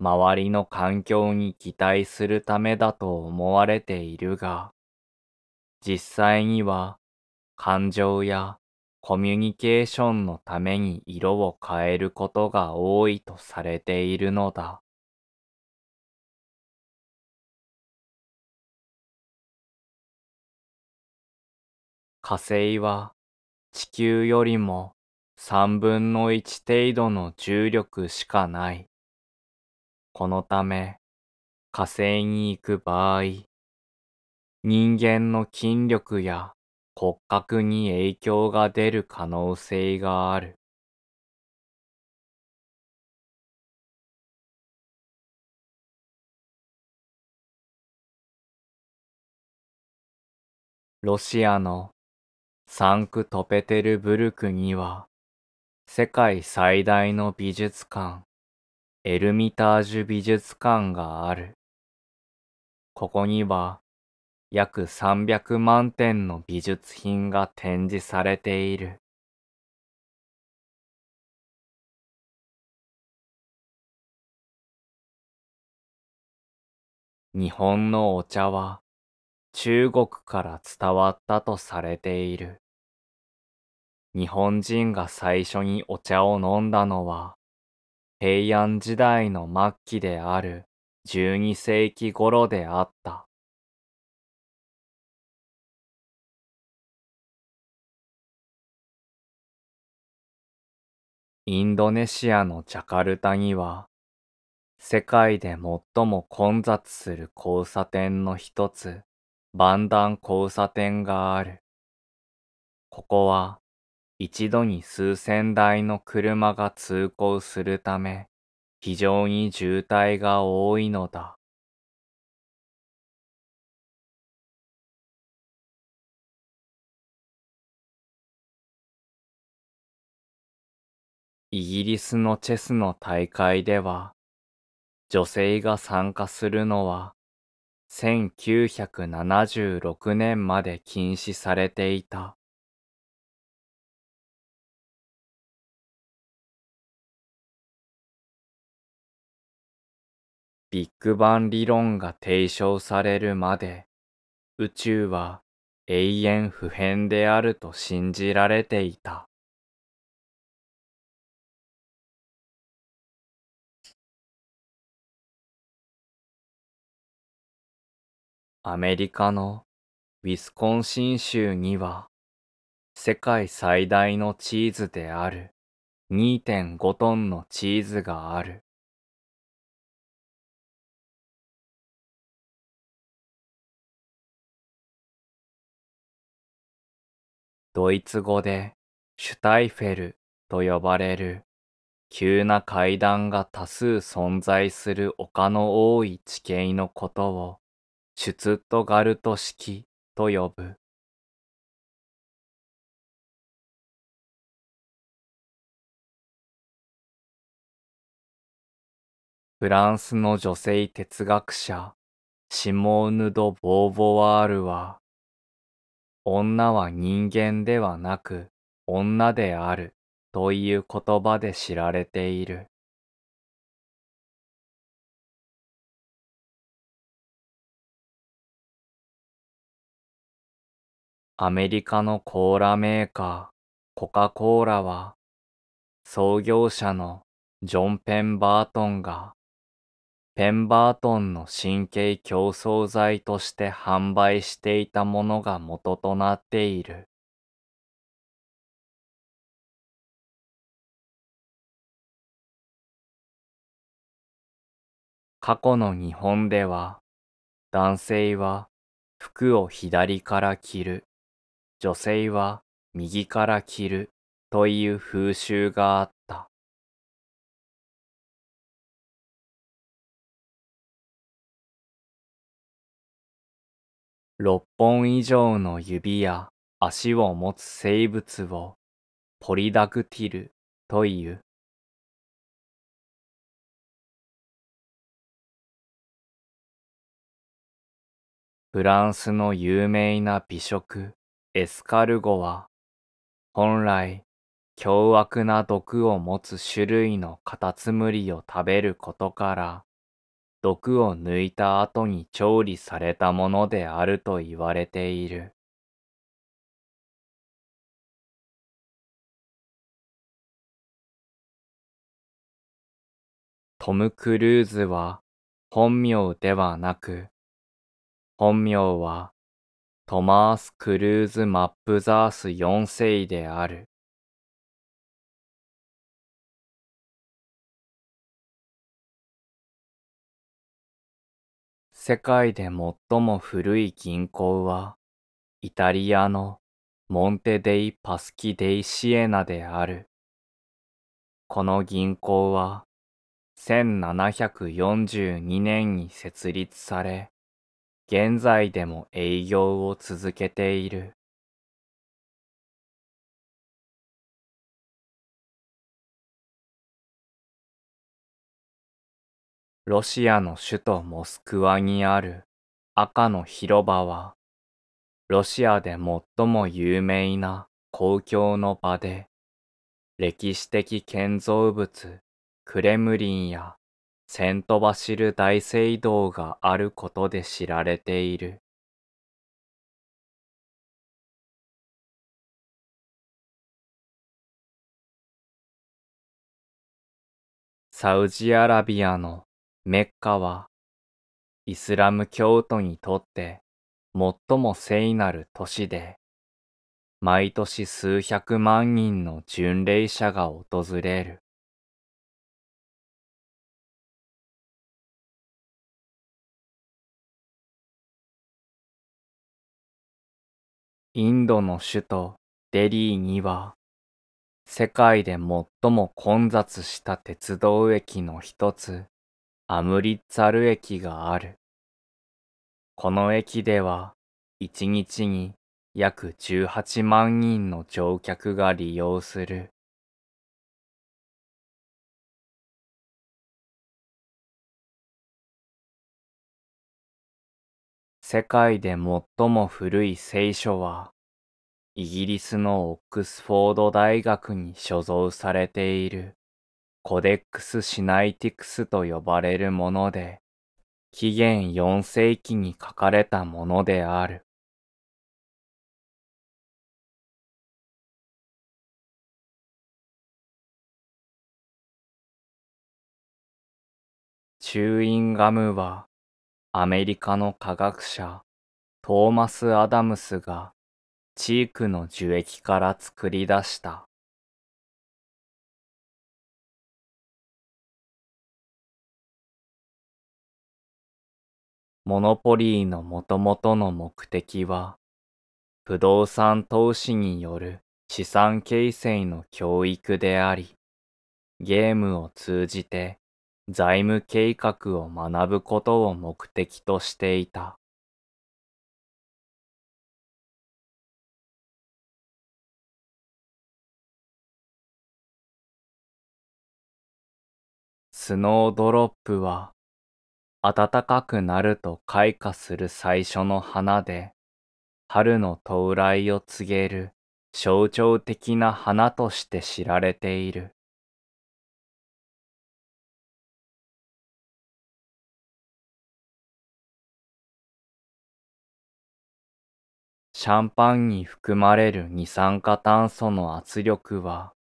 周りの環境に期待するためだと思われているが、実際には感情やコミュニケーションのために色を変えることが多いとされているのだ。火星は地球よりも3分の1程度の重力しかない。このため、火星に行く場合、人間の筋力や骨格に影響が出る可能性がある。ロシアのサンクトペテルブルクには世界最大の美術館エルミタージュ美術館がある。ここには約300万点の美術品が展示されている。日本のお茶は中国から伝わったとされている。日本人が最初にお茶を飲んだのは平安時代の末期である12世紀頃であった。インドネシアのジャカルタには、世界で最も混雑する交差点の一つ、バンダン交差点がある。ここは一度に数千台の車が通行するため、非常に渋滞が多いのだ。イギリスのチェスの大会では、女性が参加するのは、1976年まで禁止されていた。ビッグバン理論が提唱されるまで宇宙は永遠不変であると信じられていた。アメリカのウィスコンシン州には世界最大のチーズである2.5トンのチーズがある。ドイツ語でシュタイフェルと呼ばれる急な階段が多数存在する丘の多い地形のことをシュツットガルト式と呼ぶ。フランスの女性哲学者シモーヌ・ド・ボーヴォワールは女は人間ではなく女であるという言葉で知られている。アメリカのコーラメーカーコカ・コーラは創業者のジョン・ペン・バートンがペンバートンの神経競争剤として販売していたものが元となっている。過去の日本では、男性は服を左から着る、女性は右から着るという風習があった。6本以上の指や足を持つ生物をポリダクティルという。フランスの有名な美食エスカルゴは本来凶悪な毒を持つ種類のカタツムリを食べることから毒を抜いた後に調理されたものであると言われている。トム・クルーズは本名ではなく、本名はトマース・クルーズ・マップザース4世である。世界で最も古い銀行は、イタリアのモンテデイ・パスキデイ・シエナである。この銀行は、1742年に設立され、現在でも営業を続けている。ロシアの首都モスクワにある赤の広場は、ロシアで最も有名な公共の場で、歴史的建造物クレムリンやセントバシル大聖堂があることで知られている。サウジアラビアのメッカはイスラム教徒にとって最も聖なる都市で、毎年数百万人の巡礼者が訪れる。インドの首都デリーには、世界で最も混雑した鉄道駅の一つ、アムリッツァル駅がある。この駅では一日に約18万人の乗客が利用する。世界で最も古い聖書は、イギリスのオックスフォード大学に所蔵されている。コデックス・シナイティクスと呼ばれるもので、紀元4世紀に書かれたものである。チューインガムはアメリカの科学者トーマス・アダムスがチークの樹液から作り出したモノポリーのもともとの目的は、不動産投資による資産形成の教育であり、ゲームを通じて財務計画を学ぶことを目的としていた。スノードロップは暖かくなると開花する最初の花で、春の到来を告げる象徴的な花として知られている。シャンパンに含まれる二酸化炭素の圧力は、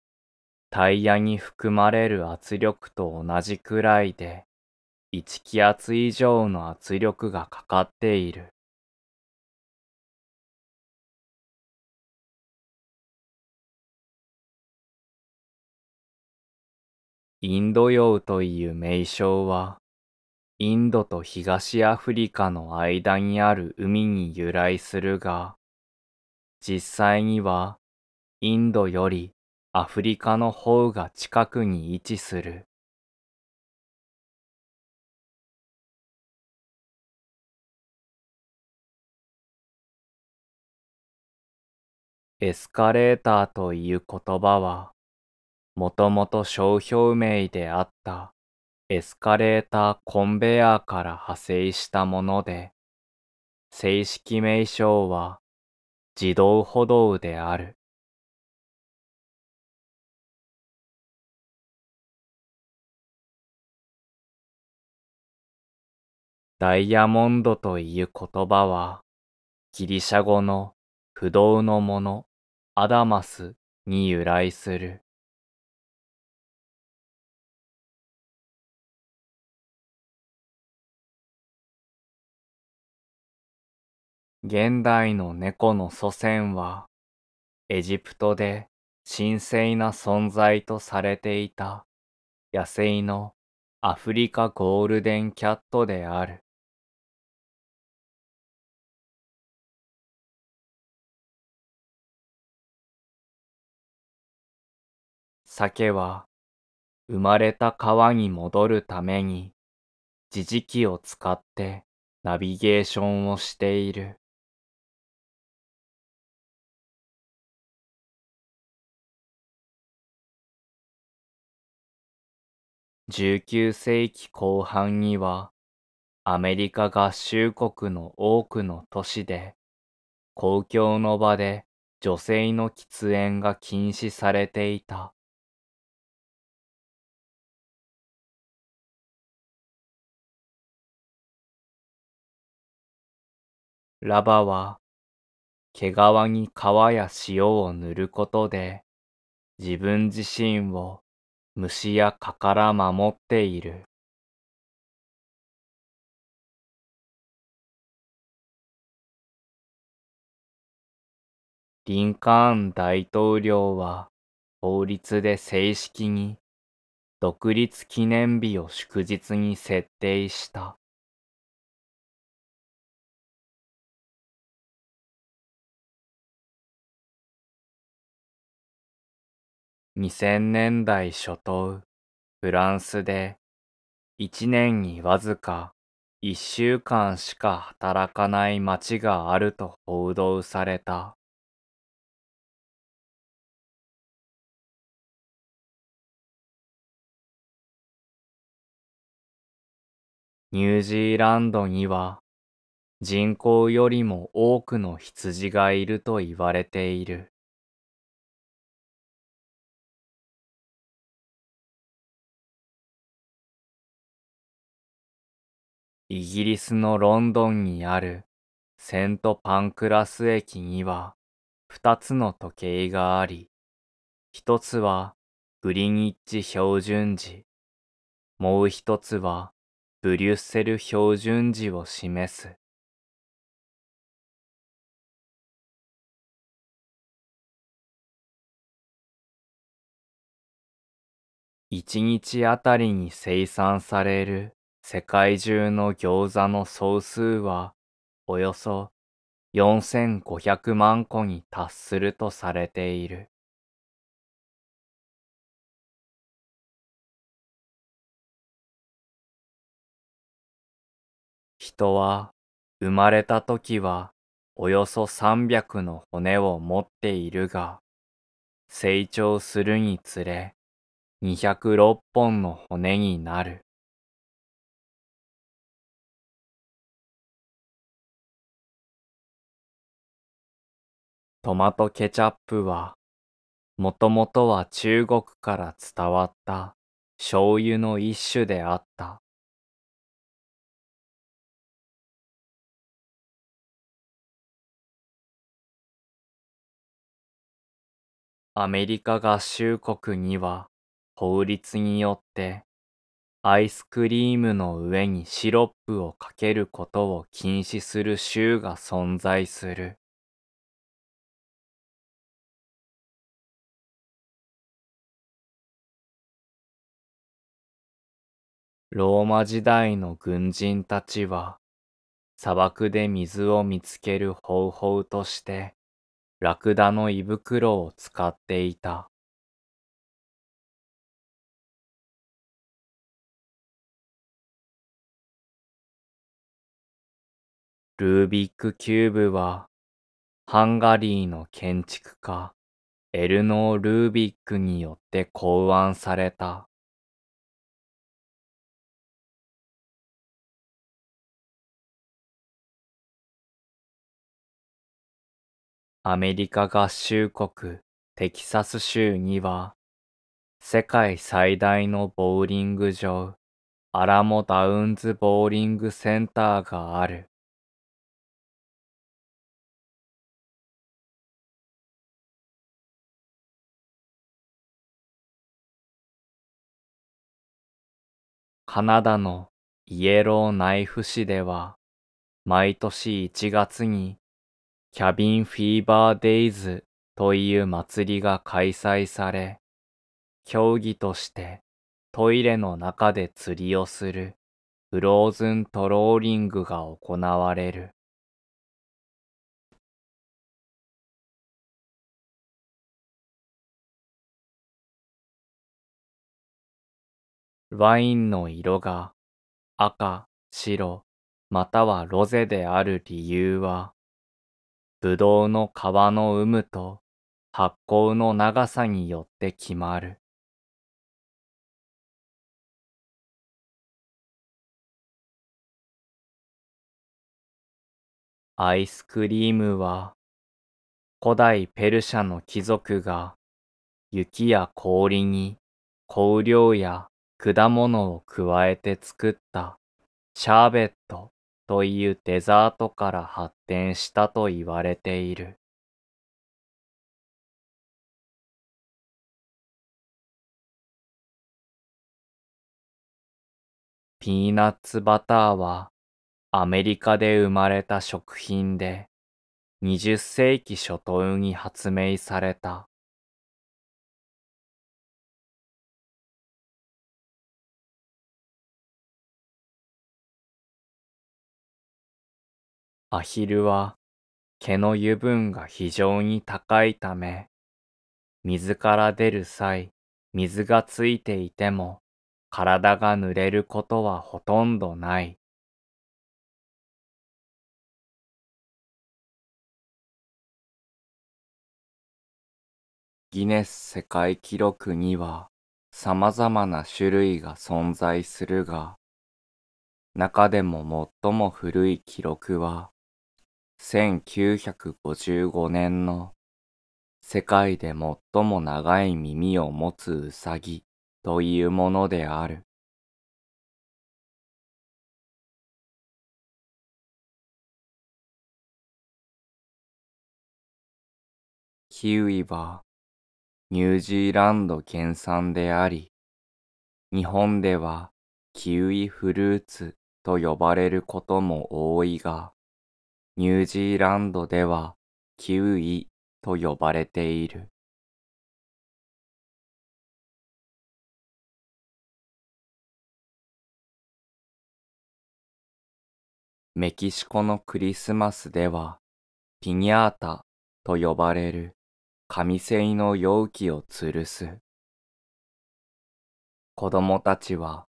タイヤに含まれる圧力と同じくらいで、1気圧以上の圧力がかかっている。インド洋という名称は、インドと東アフリカの間にある海に由来するが、実際にはインドよりアフリカの方が近くに位置する。エスカレーターという言葉は、もともと商標名であったエスカレーターコンベヤーから派生したもので、正式名称は自動歩道である。ダイヤモンドという言葉はギリシャ語の不動のものアダマスに由来する。現代の猫の祖先は、エジプトで神聖な存在とされていた野生のアフリカゴールデンキャットである。酒は生まれた川に戻るために地磁気を使ってナビゲーションをしている。19世紀後半にはアメリカ合衆国の多くの都市で公共の場で女性の喫煙が禁止されていた。ラバは毛皮に皮や塩を塗ることで自分自身を虫や蚊から守っている。リンカーン大統領は法律で正式に独立記念日を祝日に設定した。2000年代初頭、フランスで1年にわずか1週間しか働かない町があると報道された。ニュージーランドには人口よりも多くの羊がいると言われている。イギリスのロンドンにあるセントパンクラス駅には2つの時計があり、1つはグリニッジ標準時、もう1つはブリュッセル標準時を示す。一日あたりに生産される世界中の餃子の総数はおよそ4500万個に達するとされている。人は生まれた時はおよそ300の骨を持っているが、成長するにつれ206本の骨になる。トマトケチャップは、もともとは中国から伝わった醤油の一種であった。アメリカ合衆国には法律によってアイスクリームの上にシロップをかけることを禁止する州が存在する。ローマ時代の軍人たちは、砂漠で水を見つける方法として、ラクダの胃袋を使っていた。ルービックキューブは、ハンガリーの建築家、エルノー・ルービックによって考案された。アメリカ合衆国テキサス州には世界最大のボウリング場アラモダウンズボウリングセンターがある。カナダのイエローナイフ市では毎年1月にキャビンフィーバーデイズという祭りが開催され、競技としてトイレの中で釣りをするフローズントローリングが行われる。ワインの色が赤、白、またはロゼである理由は、ぶどうの皮の有無と発酵の長さによって決まる。アイスクリームは古代ペルシャの貴族が雪や氷に香料や果物を加えて作ったシャーベットというデザートから発展したと言われている。ピーナッツバターはアメリカで生まれた食品で20世紀初頭に発明された。アヒルは毛の油分が非常に高いため、水から出る際、水がついていても体が濡れることはほとんどない。ギネス世界記録には様々な種類が存在するが、中でも最も古い記録は1955年の世界で最も長い耳を持つウサギというものである。キウイはニュージーランド原産であり、日本ではキウイフルーツと呼ばれることも多いが、ニュージーランドではキウイと呼ばれている。メキシコのクリスマスではピニャータと呼ばれる紙製の容器を吊るす。子供たちは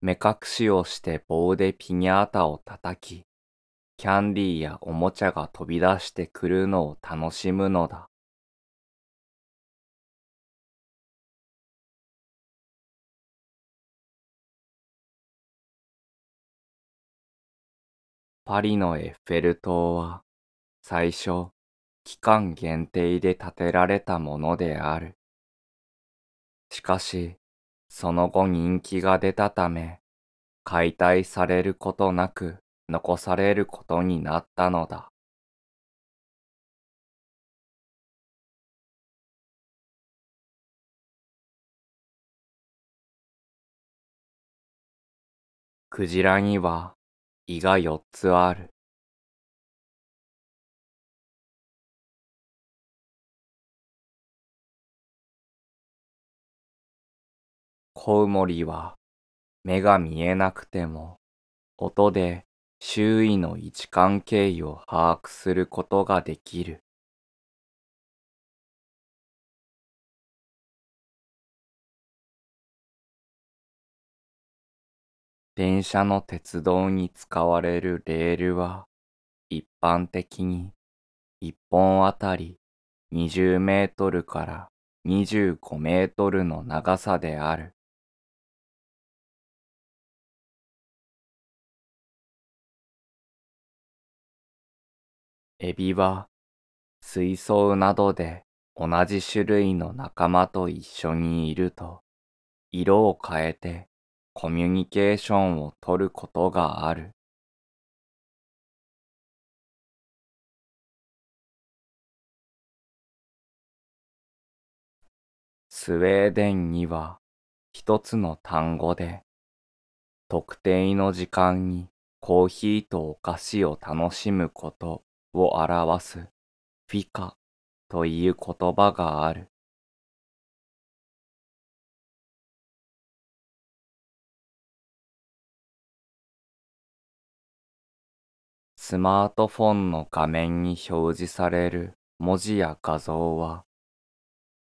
目隠しをして棒でピニャータを叩き、キャンディーやおもちゃが飛び出してくるのを楽しむのだ。パリのエッフェル塔は最初期間限定で建てられたものである。しかしその後人気が出たため解体されることなく残されることになったのだ。クジラには胃が4つある。コウモリは目が見えなくても音で周囲の位置関係を把握することができる。電車の鉄道に使われるレールは一般的に1本あたり20メートルから25メートルの長さである。エビは水槽などで同じ種類の仲間と一緒にいると色を変えてコミュニケーションをとることがある。スウェーデンには一つの単語で特定の時間にコーヒーとお菓子を楽しむことを表すフィカという言葉がある。スマートフォンの画面に表示される文字や画像は、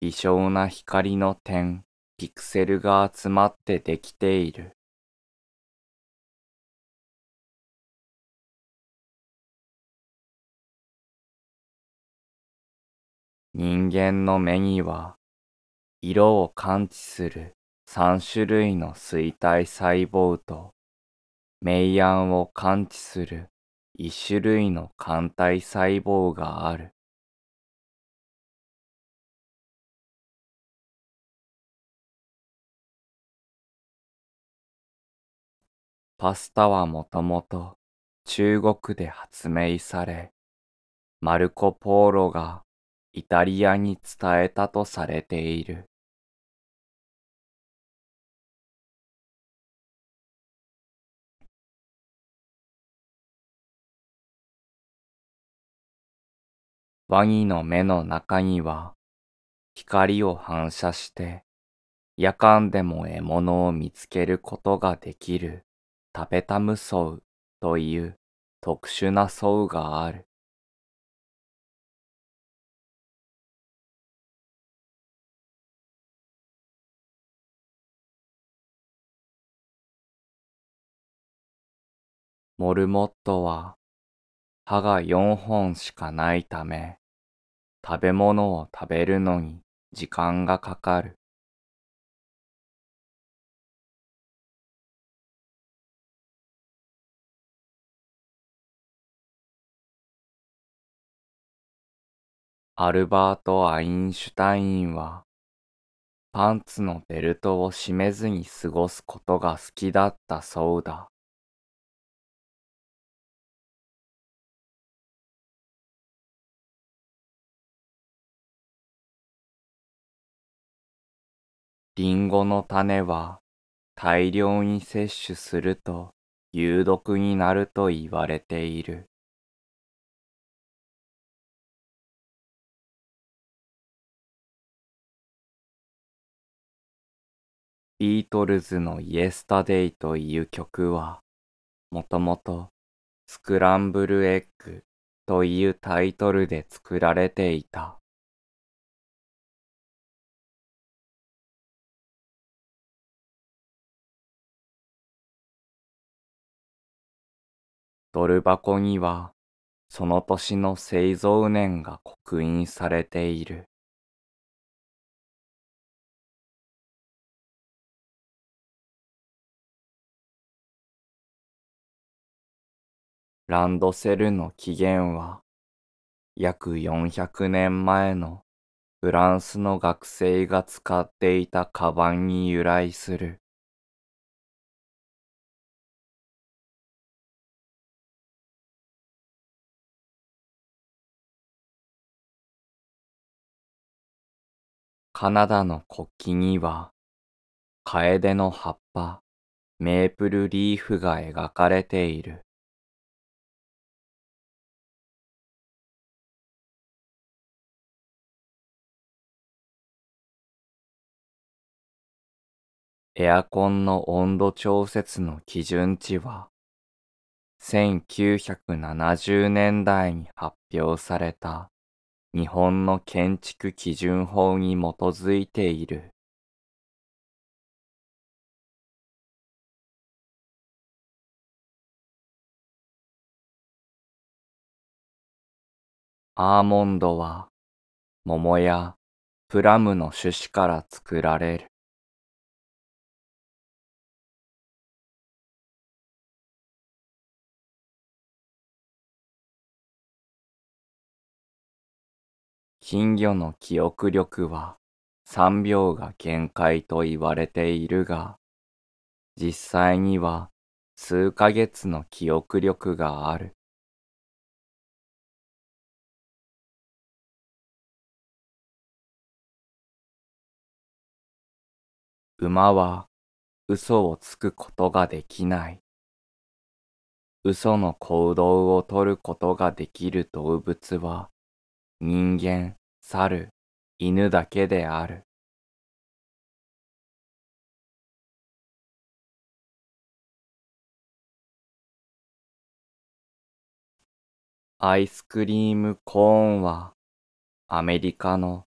微小な光の点、ピクセルが集まってできている。人間の目には色を感知する3種類の衰体細胞と明暗を感知する1種類の肝体細胞がある。パスタはもともと中国で発明され、マルコ・ポーロがイタリアに伝えたとされている。ワニの目の中には光を反射して夜間でも獲物を見つけることができるタペタムソウという特殊な層がある。モルモットは歯が4本しかないため、食べ物を食べるのに時間がかかる。アルバート・アインシュタインはパンツのベルトを締めずに過ごすことが好きだったそうだ。リンゴの種は大量に摂取すると有毒になると言われている。ビートルズのイエスタデイという曲は、もともとスクランブルエッグというタイトルで作られていた。ドル箱には、その年の製造年が刻印されている。ランドセルの起源は、約400年前のフランスの学生が使っていたカバンに由来する。カナダの国旗には、カエデの葉っぱ、メープルリーフが描かれている。エアコンの温度調節の基準値は、1970年代に発表された日本の建築基準法に基づいている。アーモンドは桃やプラムの種子から作られる。金魚の記憶力は3秒が限界と言われているが、実際には数ヶ月の記憶力がある。馬は嘘をつくことができない。嘘の行動をとることができる動物は人間猿、犬だけである。アイスクリームコーンはアメリカの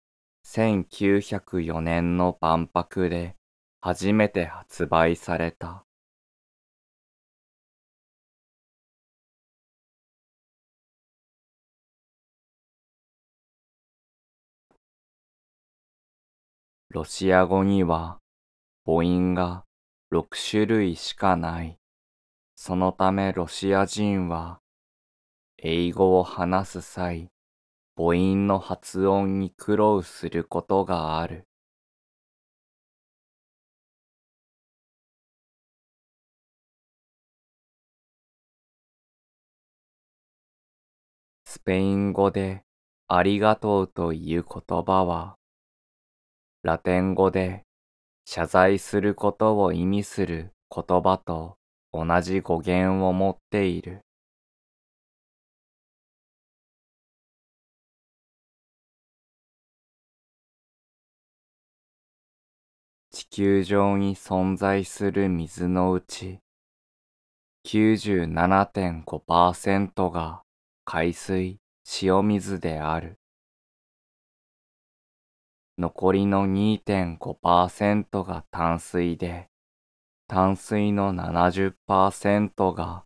1904年の万博で初めて発売された。ロシア語には母音が6種類しかない。そのためロシア人は英語を話す際、母音の発音に苦労することがある。スペイン語でありがとうという言葉はラテン語で謝罪することを意味する言葉と同じ語源を持っている。地球上に存在する水のうち97.5%が海水、塩水である。残りの2.5%が淡水で、淡水の70%が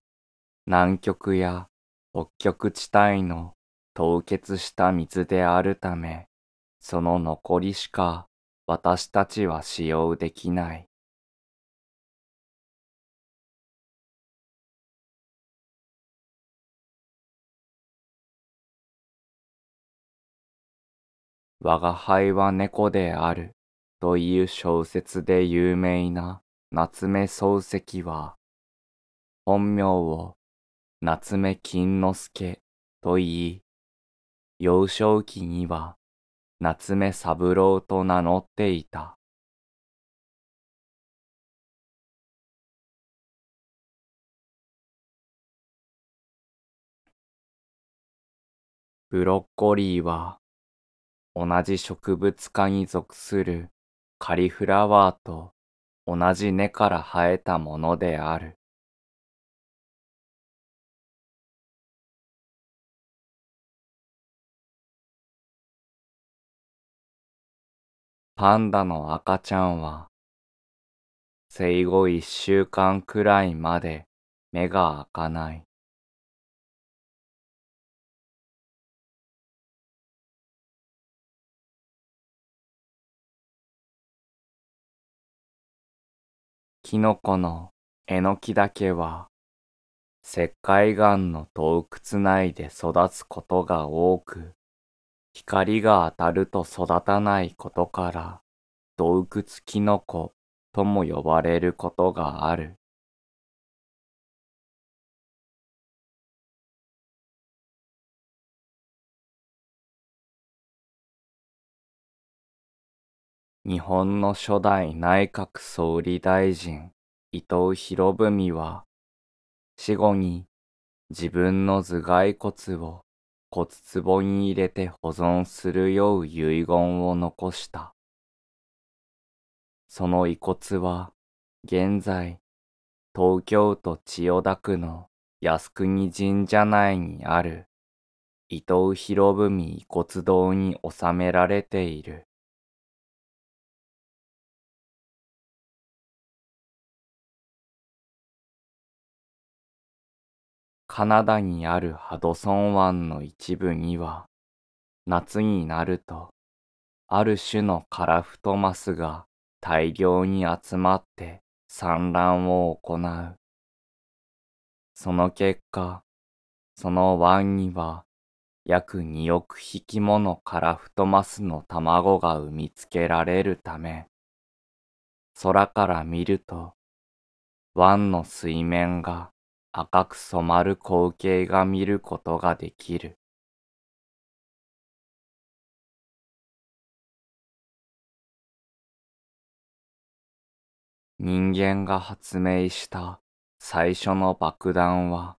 南極や北極地帯の凍結した水であるため、その残りしか私たちは使用できない。我が輩は猫であるという小説で有名な夏目漱石は、本名を夏目金之助と言い、幼少期には夏目三郎と名乗っていた。ブロッコリーは同じ植物科に属するカリフラワーと同じ根から生えたものである。パンダの赤ちゃんは生後一週間くらいまで目が開かない。キノコのえのきだけは石灰岩の洞窟内で育つことが多く光が当たると育たないことから洞窟キノコとも呼ばれることがある。日本の初代内閣総理大臣伊藤博文は死後に自分の頭蓋骨を骨壺に入れて保存するよう遺言を残した。その遺骨は現在東京都千代田区の靖国神社内にある伊藤博文遺骨堂に収められている。カナダにあるハドソン湾の一部には、夏になると、ある種のカラフトマスが大量に集まって産卵を行う。その結果、その湾には約2億匹ものカラフトマスの卵が産みつけられるため、空から見ると、湾の水面が赤く染まる光景が見ることができる。人間が発明した最初の爆弾は、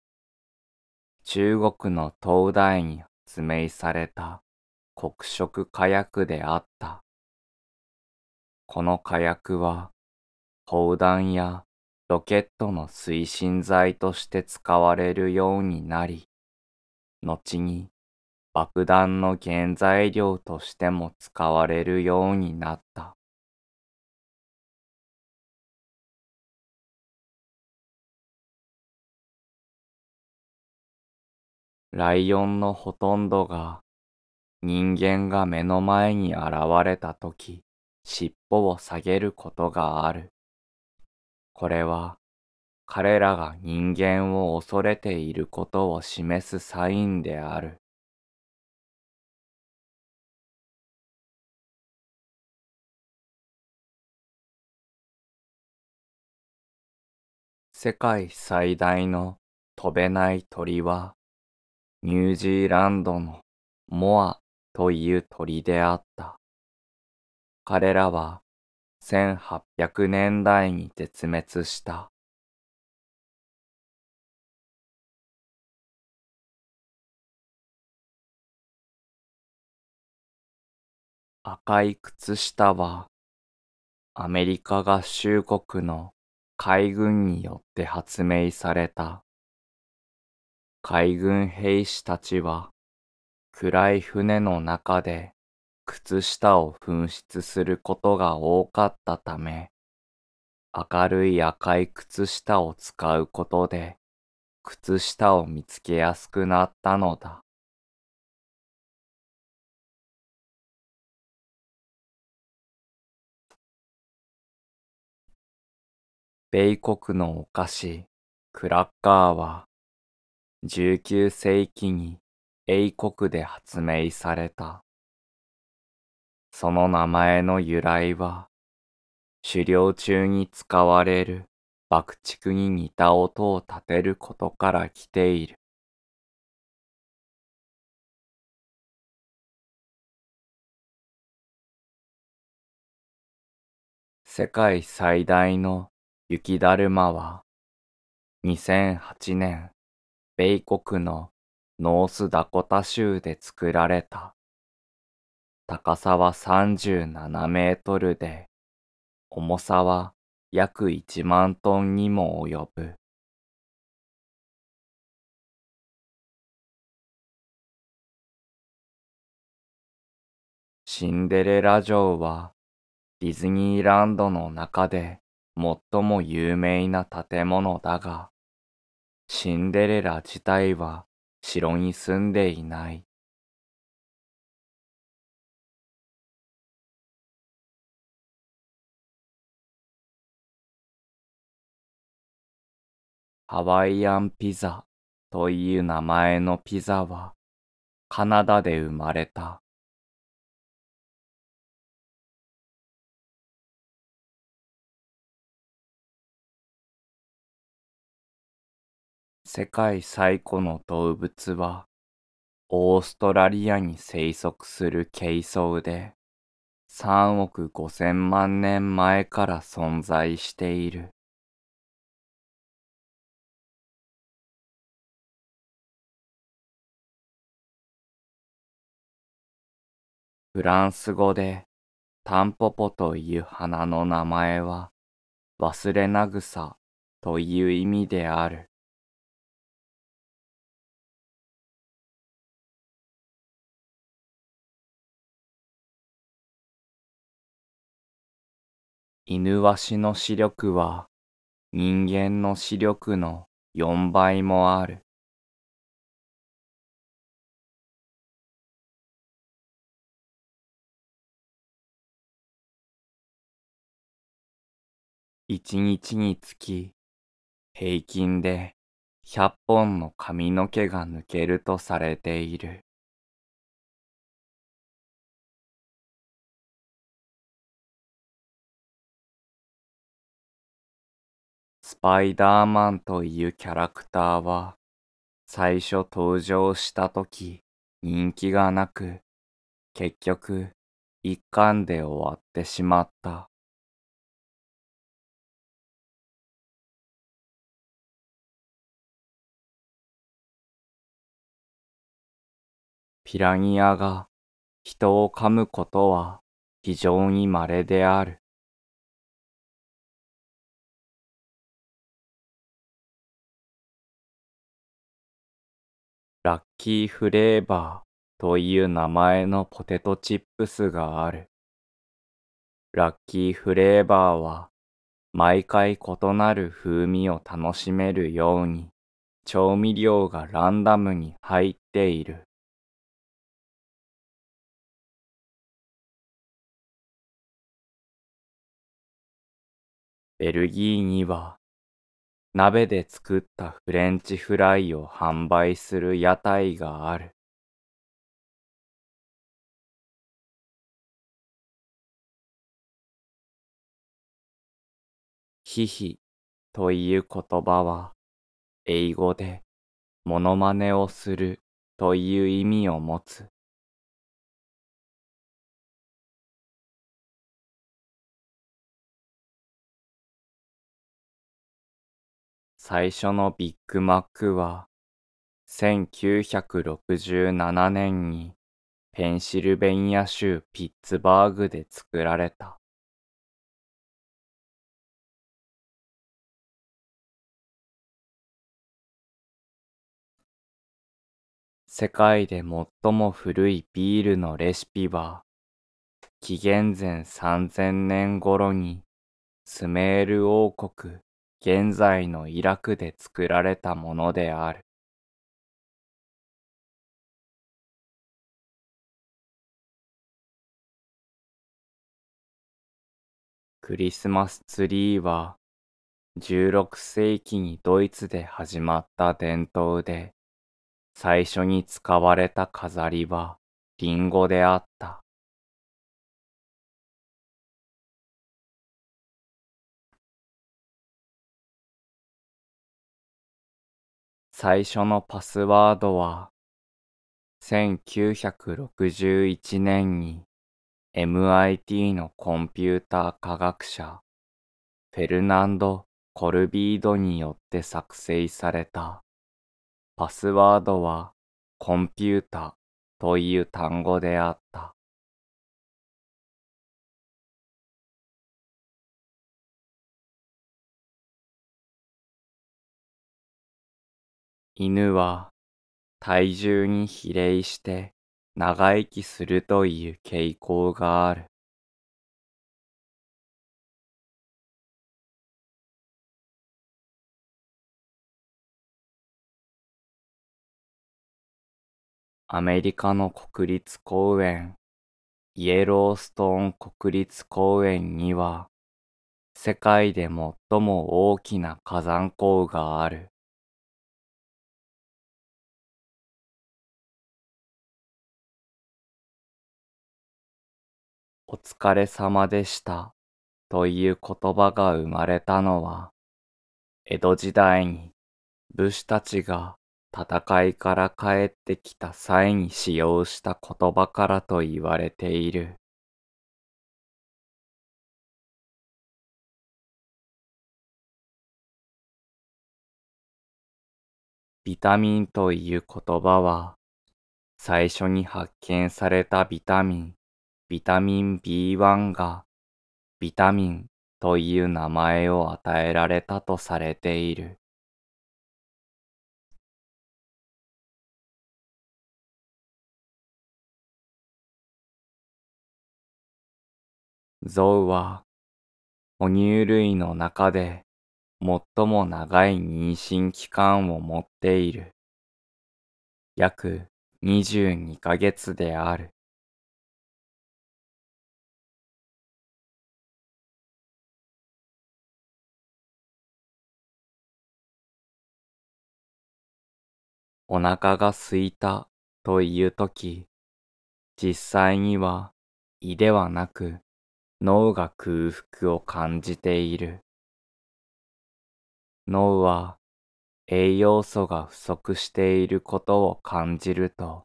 中国の東大に発明された黒色火薬であった。この火薬は、砲弾やロケットの推進剤として使われるようになり、後に爆弾の原材料としても使われるようになった。ライオンのほとんどが人間が目の前に現れた時尻尾を下げることがある。これは彼らが人間を恐れていることを示すサインである。世界最大の飛べない鳥はニュージーランドのモアという鳥であった。彼らは1800年代に絶滅した。赤い靴下はアメリカ合衆国の海軍によって発明された。海軍兵士たちは暗い船の中で靴下を紛失することが多かったため、明るい赤い靴下を使うことで、靴下を見つけやすくなったのだ。米国のお菓子、クラッカーは、19世紀に英国で発明された。その名前の由来は、狩猟中に使われる爆竹に似た音を立てることから来ている。世界最大の雪だるまは、2008年、米国のノースダコタ州で作られた。高さは37メートルで、重さは約1万トンにも及ぶ。シンデレラ城はディズニーランドの中で最も有名な建物だが、シンデレラ自体は城に住んでいない。ハワイアンピザという名前のピザはカナダで生まれた。世界最古の動物はオーストラリアに生息するケイソウで3億5千万年前から存在している。フランス語でタンポポという花の名前は忘れなぐさという意味である。犬わしの視力は人間の視力の4倍もある。一日につき平均で100本の髪の毛が抜けるとされている。スパイダーマンというキャラクターは最初登場した時人気がなく結局一巻で終わってしまった。ピラニアが人を噛むことは非常に稀である。ラッキーフレーバーという名前のポテトチップスがある。ラッキーフレーバーは毎回異なる風味を楽しめるように調味料がランダムに入っている。ベルギーには、鍋で作ったフレンチフライを販売する屋台がある。ヒヒという言葉は、英語でモノマネをするという意味を持つ。最初のビッグマックは1967年にペンシルベニア州ピッツバーグで作られた。世界で最も古いビールのレシピは、紀元前3000年頃にスメール王国現在のイラクで作られたものである。クリスマスツリーは16世紀にドイツで始まった伝統で最初に使われた飾りはリンゴであった。最初のパスワードは1961年に MIT のコンピューター科学者フェルナンド・コルビードによって作成されたパスワードはコンピュータという単語であった。犬は体重に比例して長生きするという傾向がある。アメリカの国立公園、イエローストーン国立公園には、世界で最も大きな火山口がある。お疲れ様でしたという言葉が生まれたのは、江戸時代に武士たちが戦いから帰ってきた際に使用した言葉からと言われている。ビタミンという言葉は、最初に発見されたビタミンビタミン B1 がビタミンという名前を与えられたとされている。ゾウは哺乳類の中で最も長い妊娠期間を持っている。約22ヶ月である。お腹が空いたというとき、実際には胃ではなく脳が空腹を感じている。脳は栄養素が不足していることを感じると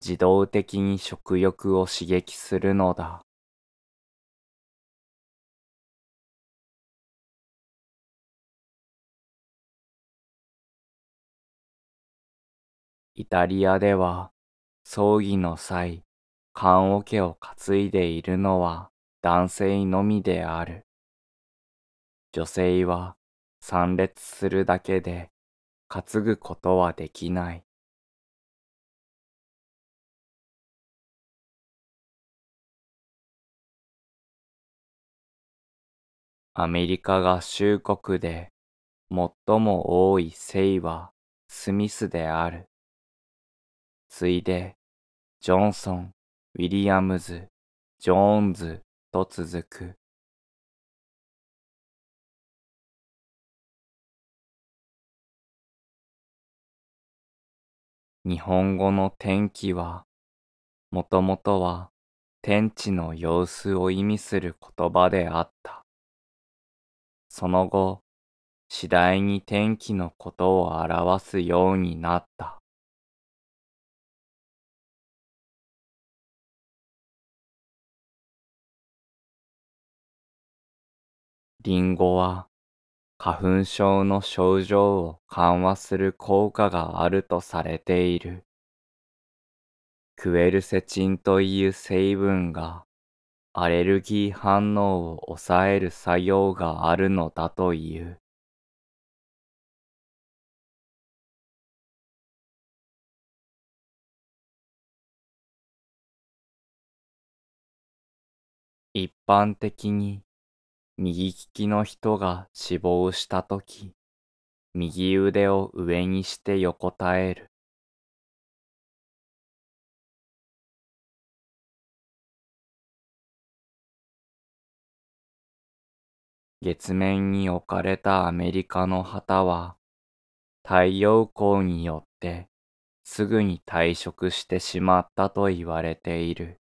自動的に食欲を刺激するのだ。イタリアでは葬儀の際、棺桶を担いでいるのは男性のみである。女性は参列するだけで担ぐことはできない。アメリカ合衆国で最も多い姓はスミスである。次いで、ジョンソン、ウィリアムズ、ジョーンズと続く。日本語の天気は、もともとは天地の様子を意味する言葉であった。その後、次第に天気のことを表すようになった。リンゴは花粉症の症状を緩和する効果があるとされている。クエルセチンという成分がアレルギー反応を抑える作用があるのだという。一般的に右利きの人が死亡したとき、右腕を上にして横たえる。月面に置かれたアメリカの旗は、太陽光によってすぐに退職してしまったと言われている。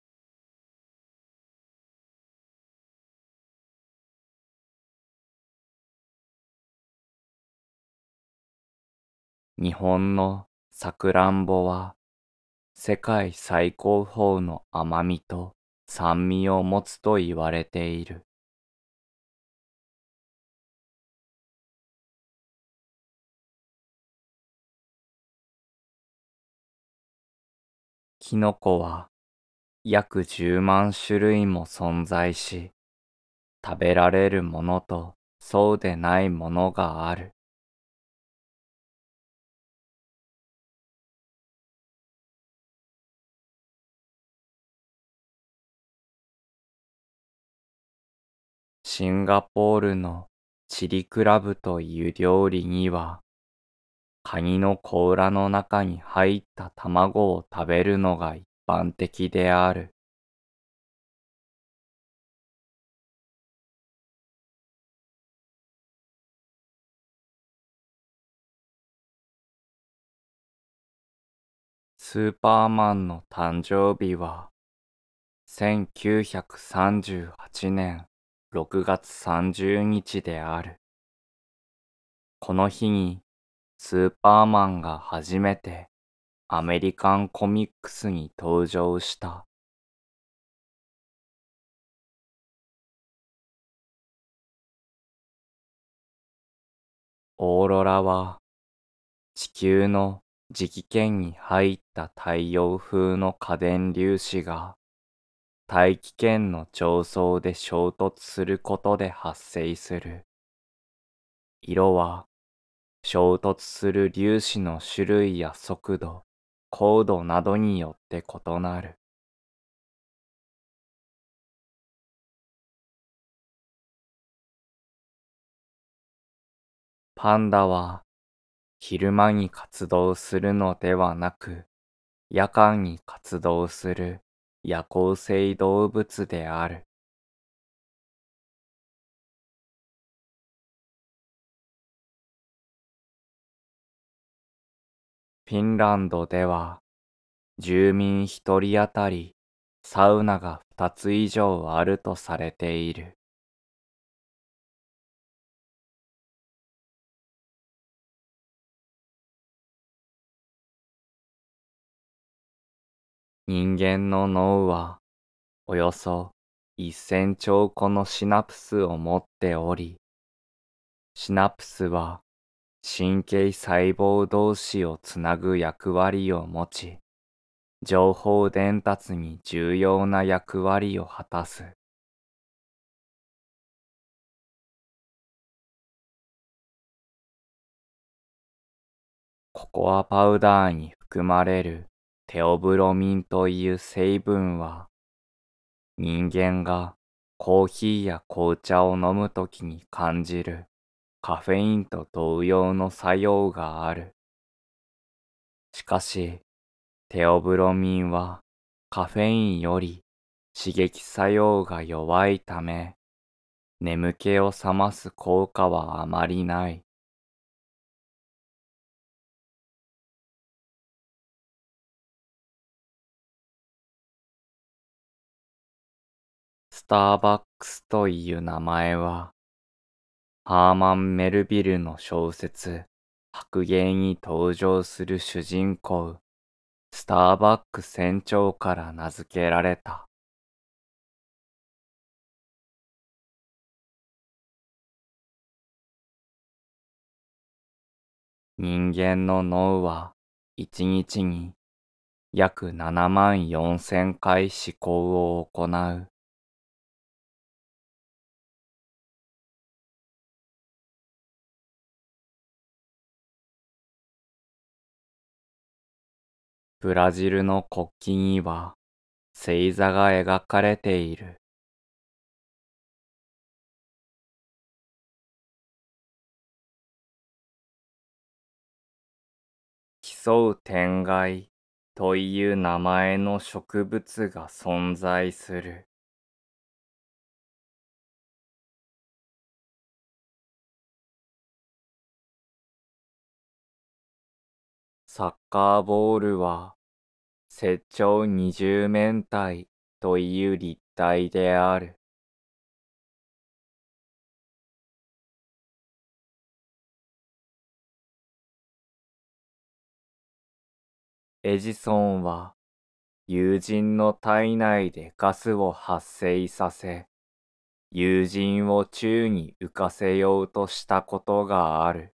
日本のさくらんぼは世界最高峰の甘みと酸味を持つと言われている。キノコは約10万種類も存在し、食べられるものとそうでないものがある。シンガポールのチリクラブという料理には、カニの甲羅の中に入った卵を食べるのが一般的である。スーパーマンの誕生日は1938年6月30日である。この日にスーパーマンが初めてアメリカンコミックスに登場した。オーロラは地球の磁気圏に入った太陽風の家電粒子が大気圏の上層で衝突することで発生する。色は衝突する粒子の種類や速度、高度などによって異なる。パンダは昼間に活動するのではなく夜間に活動する夜行性動物である。フィンランドでは住民一人当たりサウナが二つ以上あるとされている。人間の脳はおよそ1000兆個のシナプスを持っており、シナプスは神経細胞同士をつなぐ役割を持ち、情報伝達に重要な役割を果たす。ココアパウダーに含まれるテオブロミンという成分は、人間がコーヒーや紅茶を飲むときに感じるカフェインと同様の作用がある。しかし、テオブロミンはカフェインより刺激作用が弱いため、眠気を覚ます効果はあまりない。ターバックスという名前は、ハーマン・メルビルの小説、白芸に登場する主人公、スターバック船長から名付けられた。人間の脳は一日に約7万4千回思考を行う。ブラジルの国旗には星座が描かれている。競う天外という名前の植物が存在する。サッカーボールは、接長二重面体という立体である。エジソンは友人の体内でガスを発生させ、友人を宙に浮かせようとしたことがある。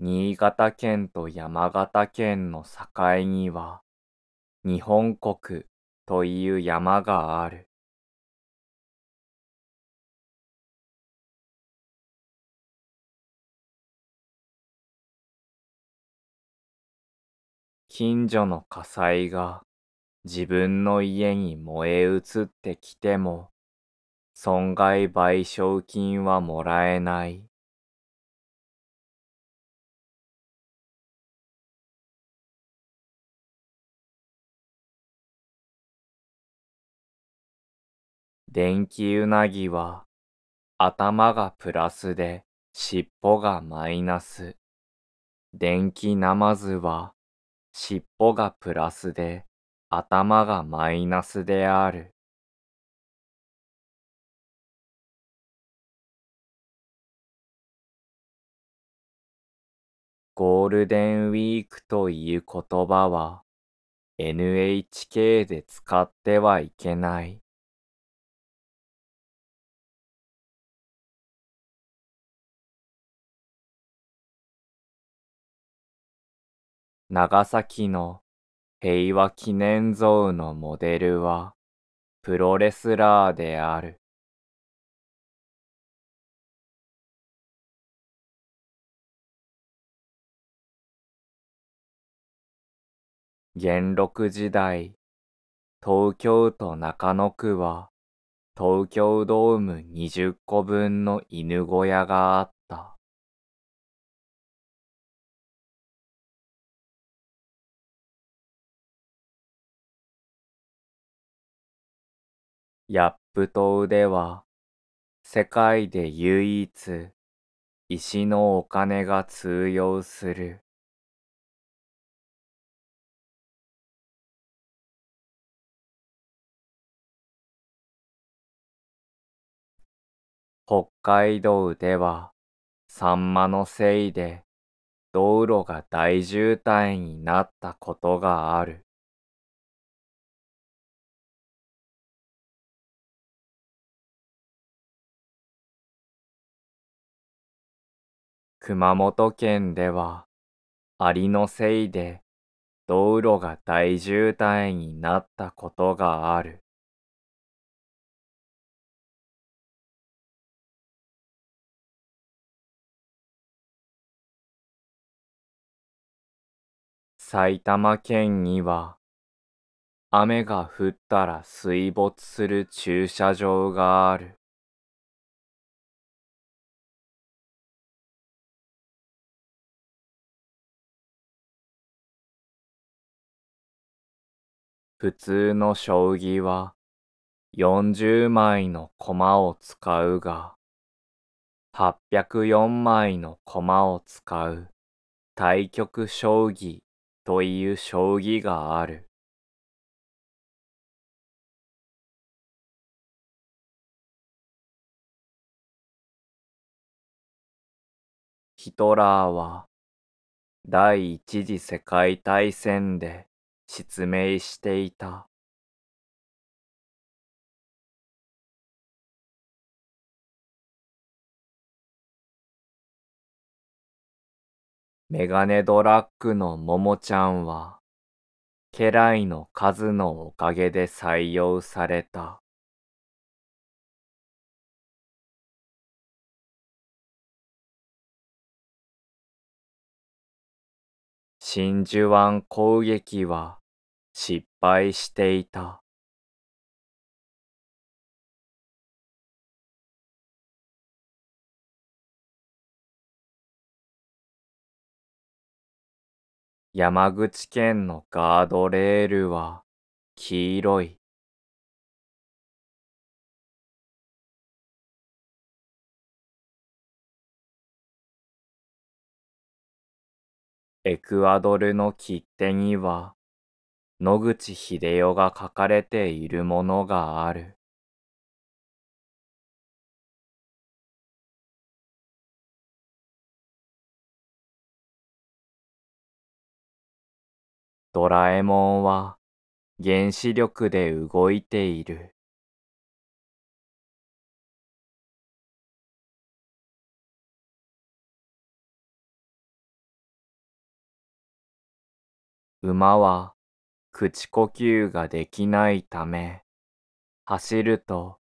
新潟県と山形県の境には、日本国という山がある。近所の火災が自分の家に燃え移ってきても、損害賠償金はもらえない。電気うなぎは頭がプラスで尻尾がマイナス。電気ナマズは尻尾がプラスで頭がマイナスである。ゴールデンウィークという言葉は NHK で使ってはいけない長崎の平和記念像のモデルはプロレスラーである。元禄時代、東京都中野区は東京ドーム20個分の犬小屋があっヤップ島では世界で唯一石のお金が通用する。北海道ではサンマのせいで道路が大渋滞になったことがある。熊本県では、アリのせいで道路が大渋滞になったことがある。埼玉県には雨が降ったら水没する駐車場がある。普通の将棋は40枚の駒を使うが、804枚の駒を使う対局将棋という将棋がある。ヒトラーは第一次世界大戦で失明していた。メガネドラッグのももちゃんは、家来の数のおかげで採用された。真珠湾攻撃は失敗していた。山口県のガードレールは黄色い。エクアドルの切手には、野口英世が書かれているものがある。ドラえもんは原子力で動いている。馬は口呼吸ができないため、走ると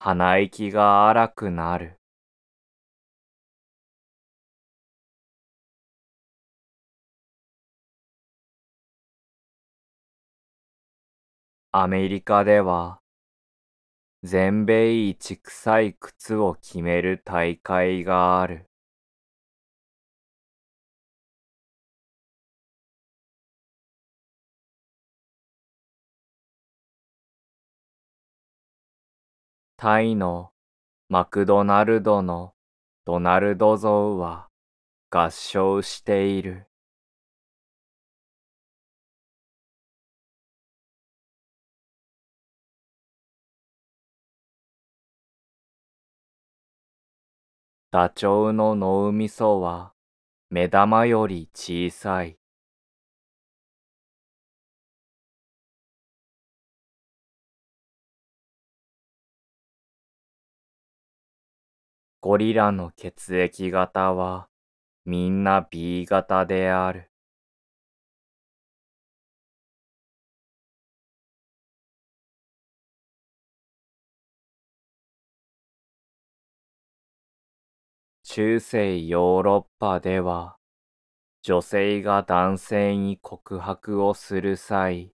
鼻息が荒くなる。アメリカでは全米一臭い靴を決める大会がある。タイのマクドナルドのドナルド像は合唱している。ダチョウの脳みそは目玉より小さい。ゴリラの血液型はみんな B 型である。中世ヨーロッパでは女性が男性に告白をする際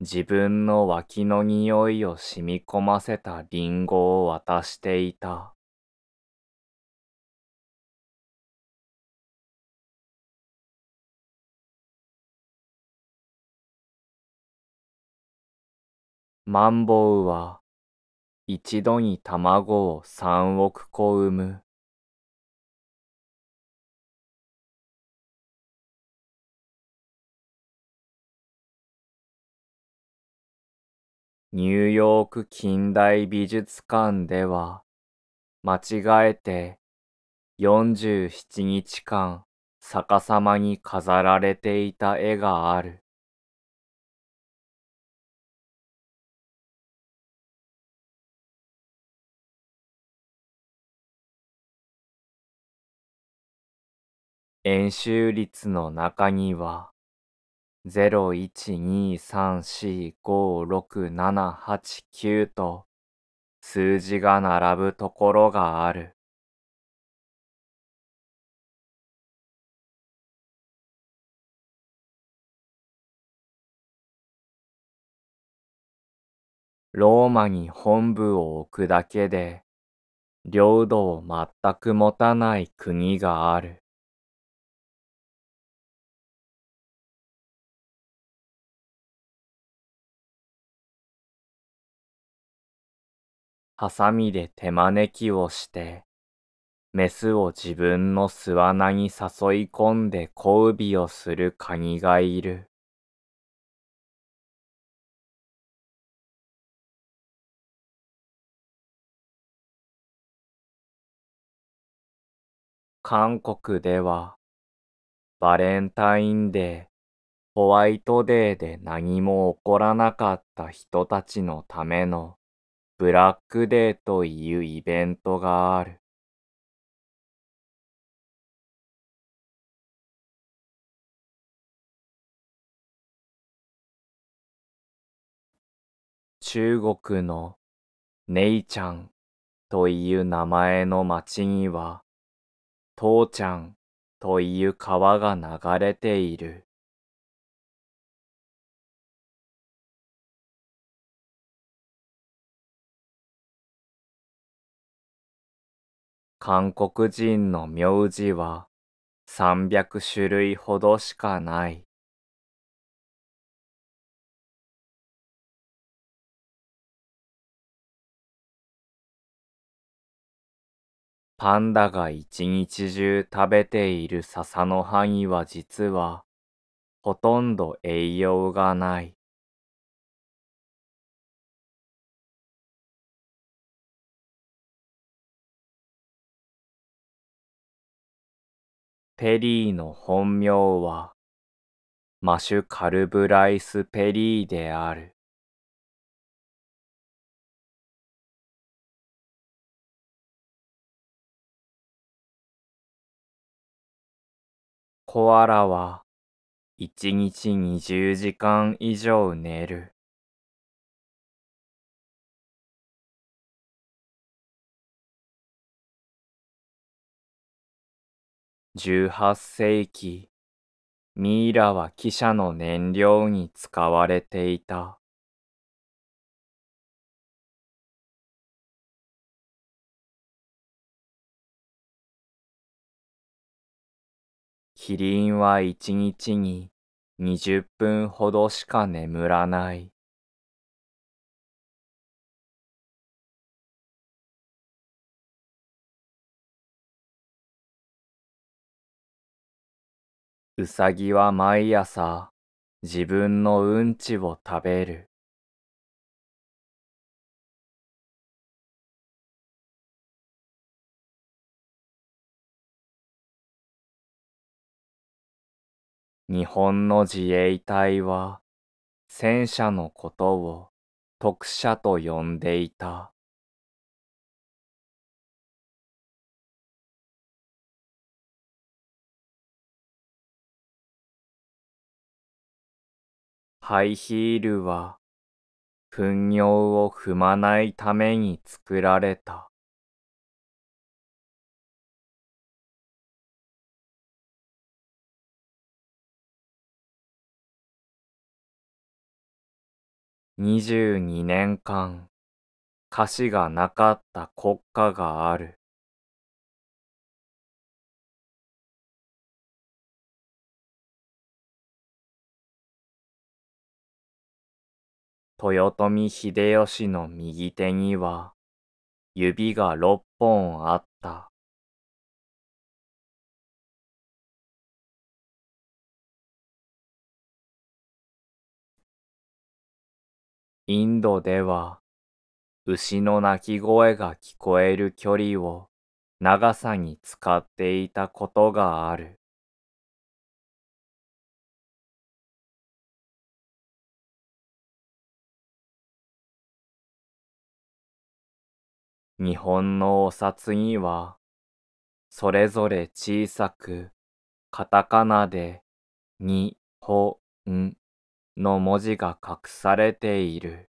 自分の脇の匂いを染み込ませたリンゴを渡していた。マンボウは一度に卵を3億個産む。ニューヨーク近代美術館では間違えて47日間逆さまに飾られていた絵がある。円周率の中には、012345678と数字が並ぶところがある。ローマに本部を置くだけで領土を全く持たない国がある。ハサミで手招きをして、メスを自分の巣穴に誘い込んで交尾をするカニがいる。韓国では、バレンタインデー、ホワイトデーで何も起こらなかった人たちのためのブラックデーというイベントがある。中国のネイちゃんという名前の町には、父ちゃんという川が流れている。韓国人の名字は300種類ほどしかない。パンダが一日中食べている笹の範囲は実はほとんど栄養がない。ペリーの本名はマシュ・カルブライス・ペリーである。コアラは一日20時間以上寝る。18世紀、ミイラは汽車の燃料に使われていた。キリンは一日に20分ほどしか眠らない。うさぎは毎朝自分のうんちを食べる。日本の自衛隊は戦車のことを特車と呼んでいた。ハイヒールは、糞尿を踏まないために作られた。22年間、歌詞がなかった国家がある。豊臣秀吉の右手には指が六本あった。インドでは牛の鳴き声が聞こえる距離を長さに使っていたことがある。日本のお札には、それぞれ小さく、カタカナで、にほんの文字が隠されている。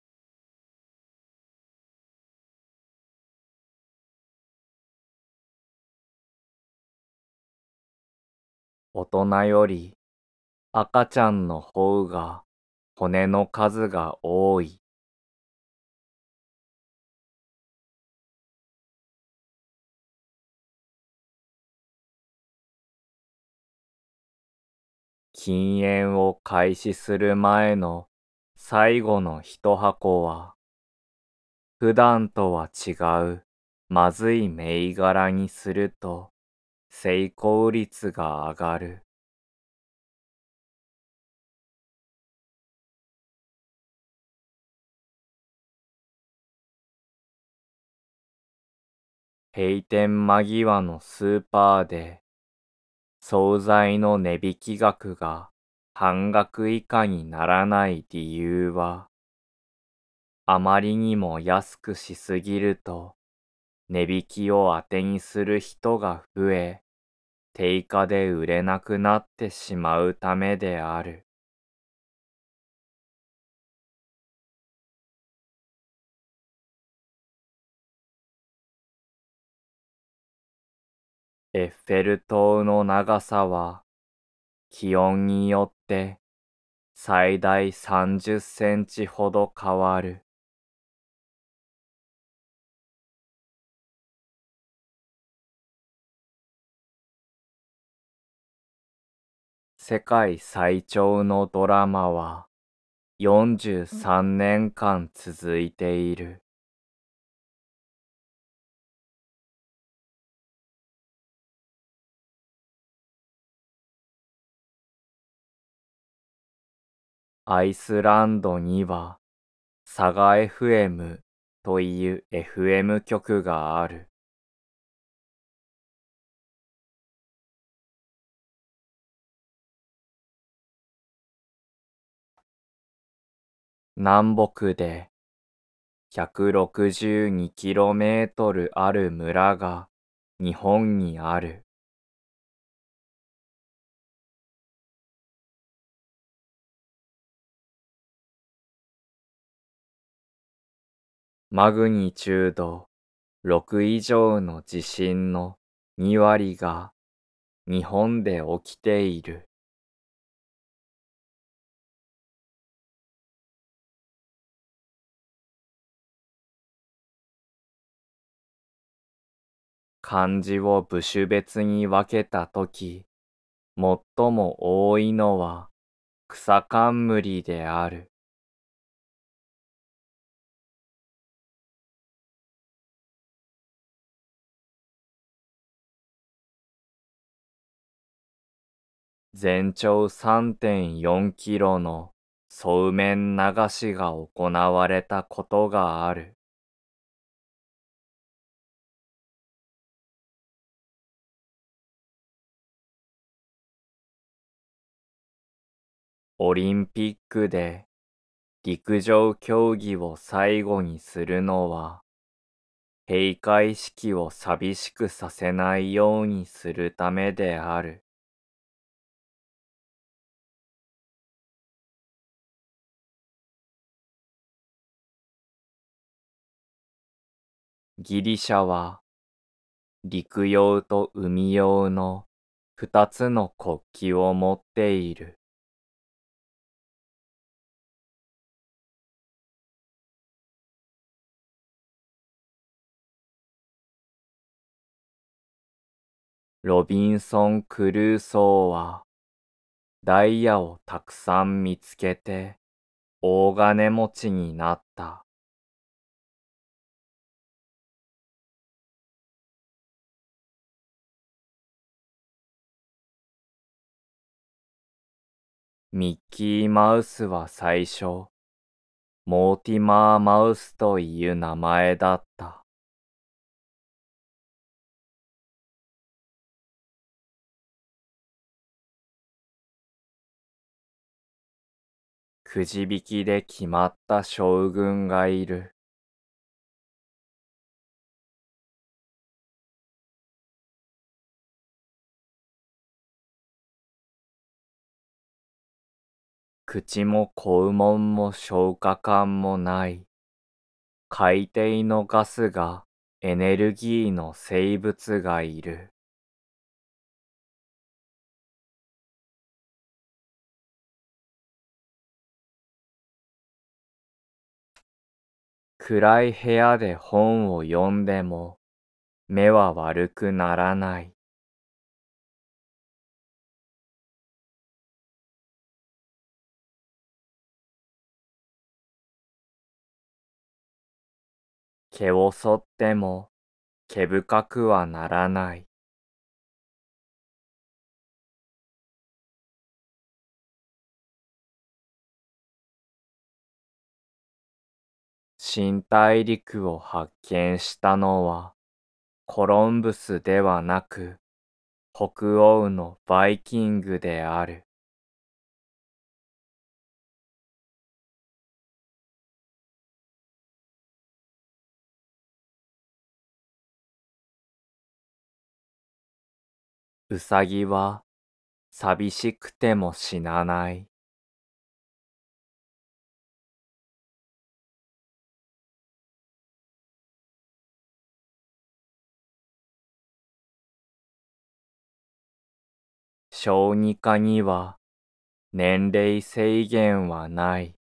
大人より赤ちゃんの方が骨の数が多い。禁煙を開始する前の最後の一箱は、普段とは違うまずい銘柄にすると成功率が上がる。閉店間際のスーパーで惣菜の値引き額が半額以下にならない理由は、あまりにも安くしすぎると、値引きを当てにする人が増え、定価で売れなくなってしまうためである。エッフェル塔の長さは気温によって最大30センチほど変わる。世界最長のドラマは43年間続いている。アイスランドには、佐賀 FM という FM 局がある。南北で 162km ある村が日本にある。マグニチュード6以上の地震の2割が日本で起きている。漢字を部首別に分けたとき、最も多いのは草冠である。全長3.4キロのそうめん流しが行われたことがある。オリンピックで陸上競技を最後にするのは閉会式を寂しくさせないようにするためである。ギリシャは陸用と海用の二つの国旗を持っている。ロビンソン・クルーソーはダイヤをたくさん見つけて大金持ちになった。ミッキーマウスは最初、モーティマーマウスという名前だった。くじ引きで決まった将軍がいる。口も肛門も消化管もない。海底のガスがエネルギーの生物がいる。暗い部屋で本を読んでも目は悪くならない。毛を剃っても毛深くはならない。新大陸を発見したのはコロンブスではなく北欧のバイキングである。うさぎは寂しくても死なない。小児科には年齢制限はない。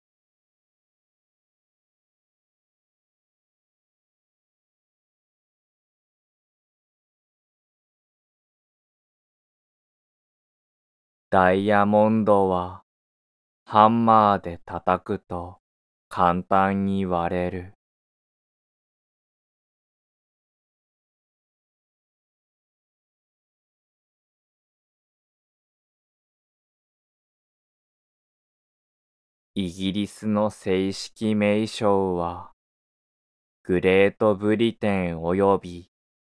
ダイヤモンドはハンマーで叩くと簡単に割れる。イギリスの正式名称はグレートブリテン及び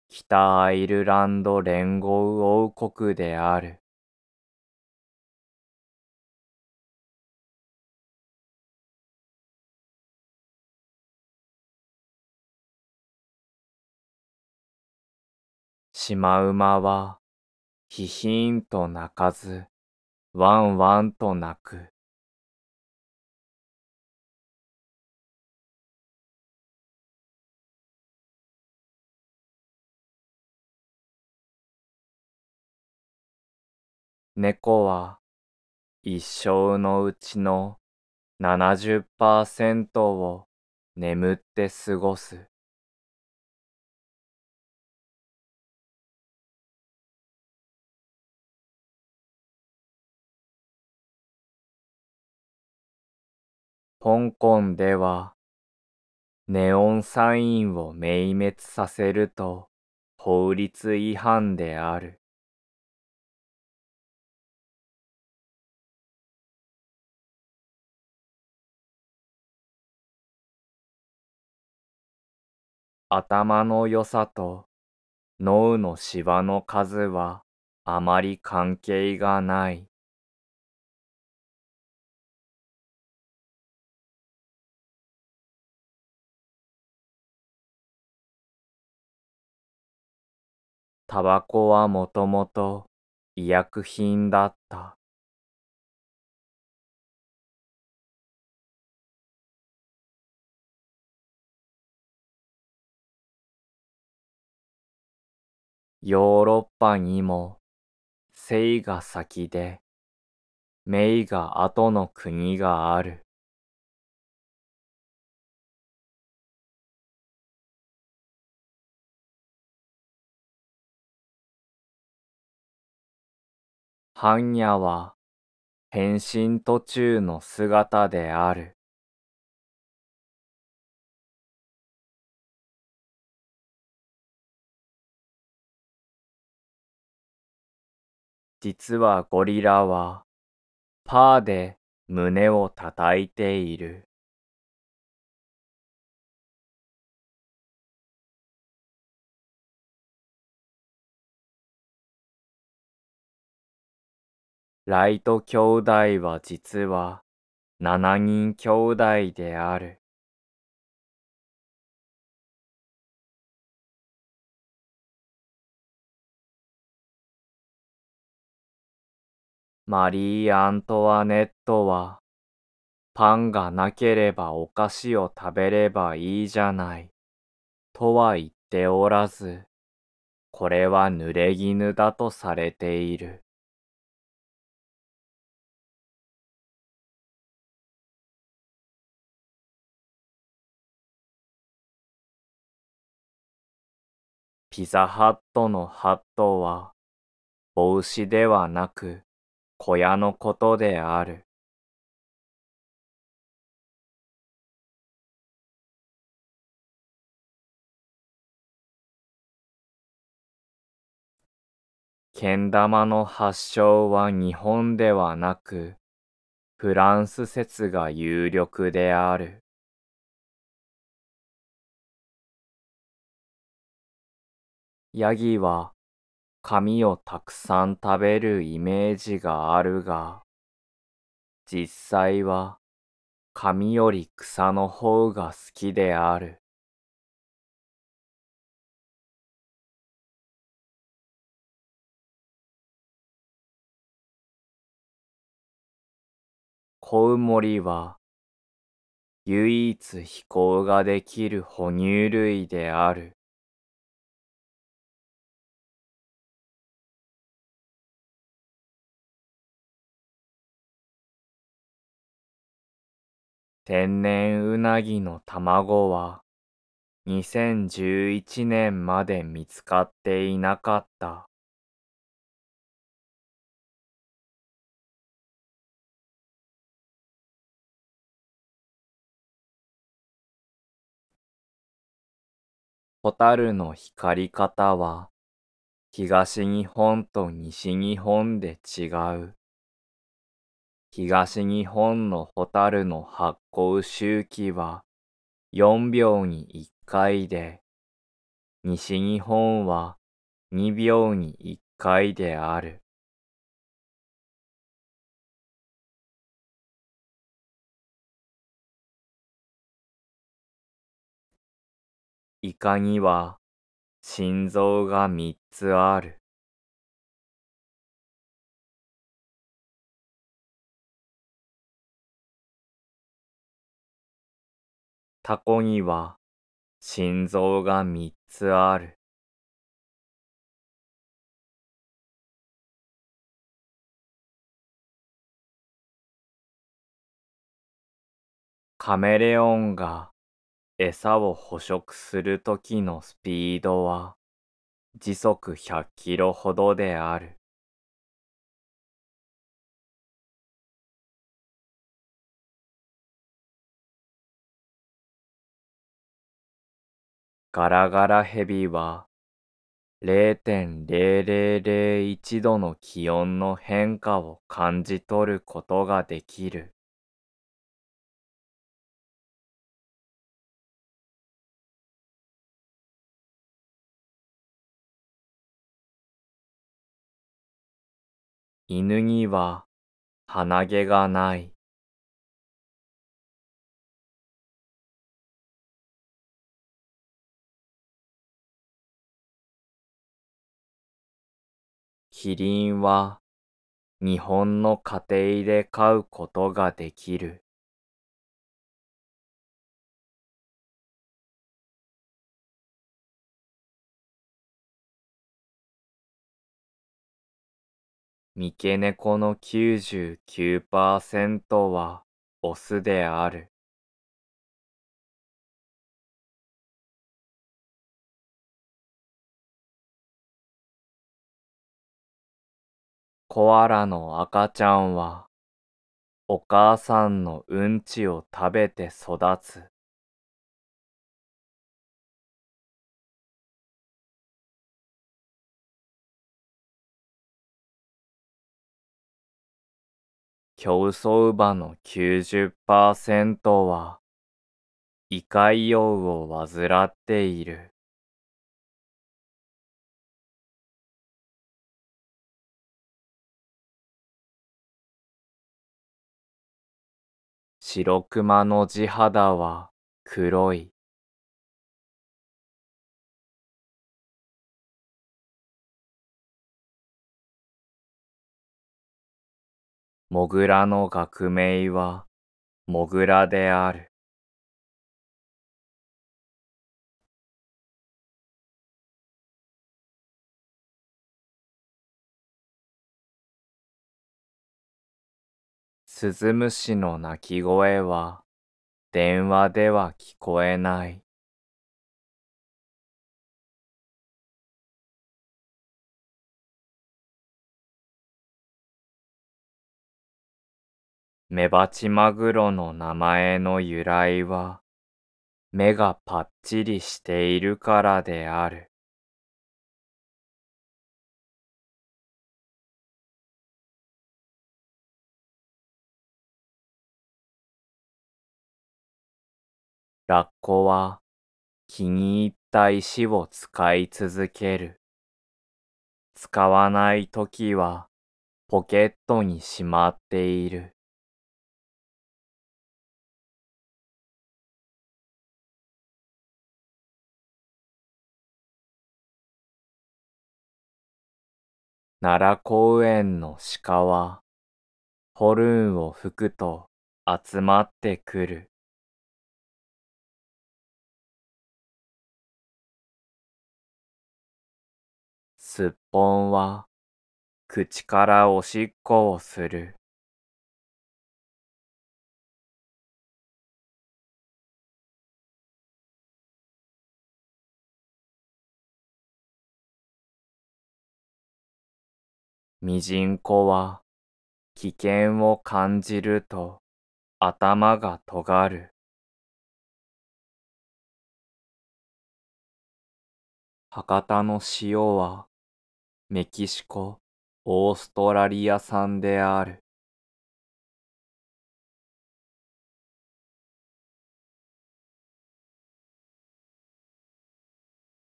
北アイルランド連合王国である。シマウマは、ひひんと鳴かず、ワンワンと鳴く。猫は一生のうちの70%を眠って過ごす。香港ではネオンサインを明滅させると法律違反である。頭の良さと脳の芝の数はあまり関係がない。タバコはもともと医薬品だった。ヨーロッパにも、生が先で、名が後の国がある。般若は変身途中の姿である。実はゴリラはパーで胸を叩いている。ライト兄弟は実は7人兄弟である。マリー・アントワネットはパンがなければお菓子を食べればいいじゃない。とは言っておらず、これは濡れ衣だとされている。ピザハットのハットは、帽子ではなく、小屋のことである。けん玉の発祥は日本ではなく、フランス説が有力である。ヤギは紙をたくさん食べるイメージがあるが、実際は紙より草の方が好きである。コウモリは唯一飛行ができる哺乳類である。天然うなぎの卵は2011年まで見つかっていなかった。ホタルの光り方は東日本と西日本で違う。東日本のホタルの発光周期は4秒に1回で、西日本は2秒に1回である。イカには心臓が3つある。タコには心臓が三つある。カメレオンが餌を捕食するときのスピードは時速100キロほどである。ガラガラヘビは0.0001度の気温の変化を感じ取ることができる。犬には鼻毛がない。キリンは日本の家庭で飼うことができる。三毛猫の99%はオスである。コアラの赤ちゃんは、お母さんのうんちを食べて育つ。競争馬の90%は、胃潰瘍を患っている。白熊の地肌は黒い。モグラの学名はモグラである。スズムシの鳴き声は電話では聞こえない。メバチマグロの名前の由来は目がパッチリしているからである。ラッコは気に入った石を使い続ける。使わない時はポケットにしまっている。奈良公園の鹿はホルンを吹くと集まってくる。すっぽんは口からおしっこをする。ミジンコは危険を感じると頭がとがる。博多の塩はメキシコ、オーストラリア産である。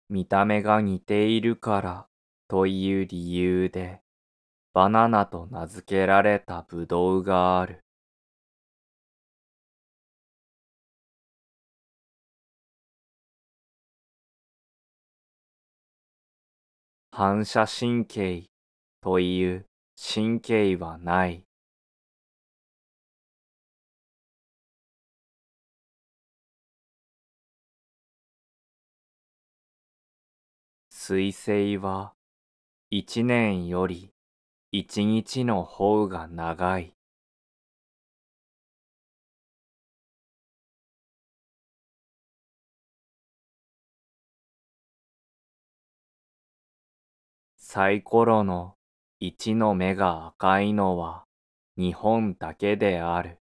見た目が似ているからという理由でバナナと名付けられたブドウがある。反射神経という神経はない。彗星は一年より一日の方が長い。サイコロの1の目が赤いのは日本だけである。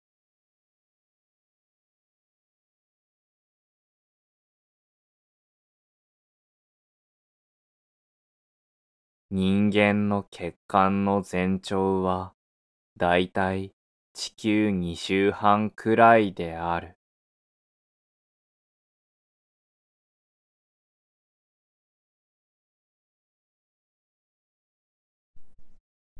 人間の血管の全長はだいたい地球2周半くらいである。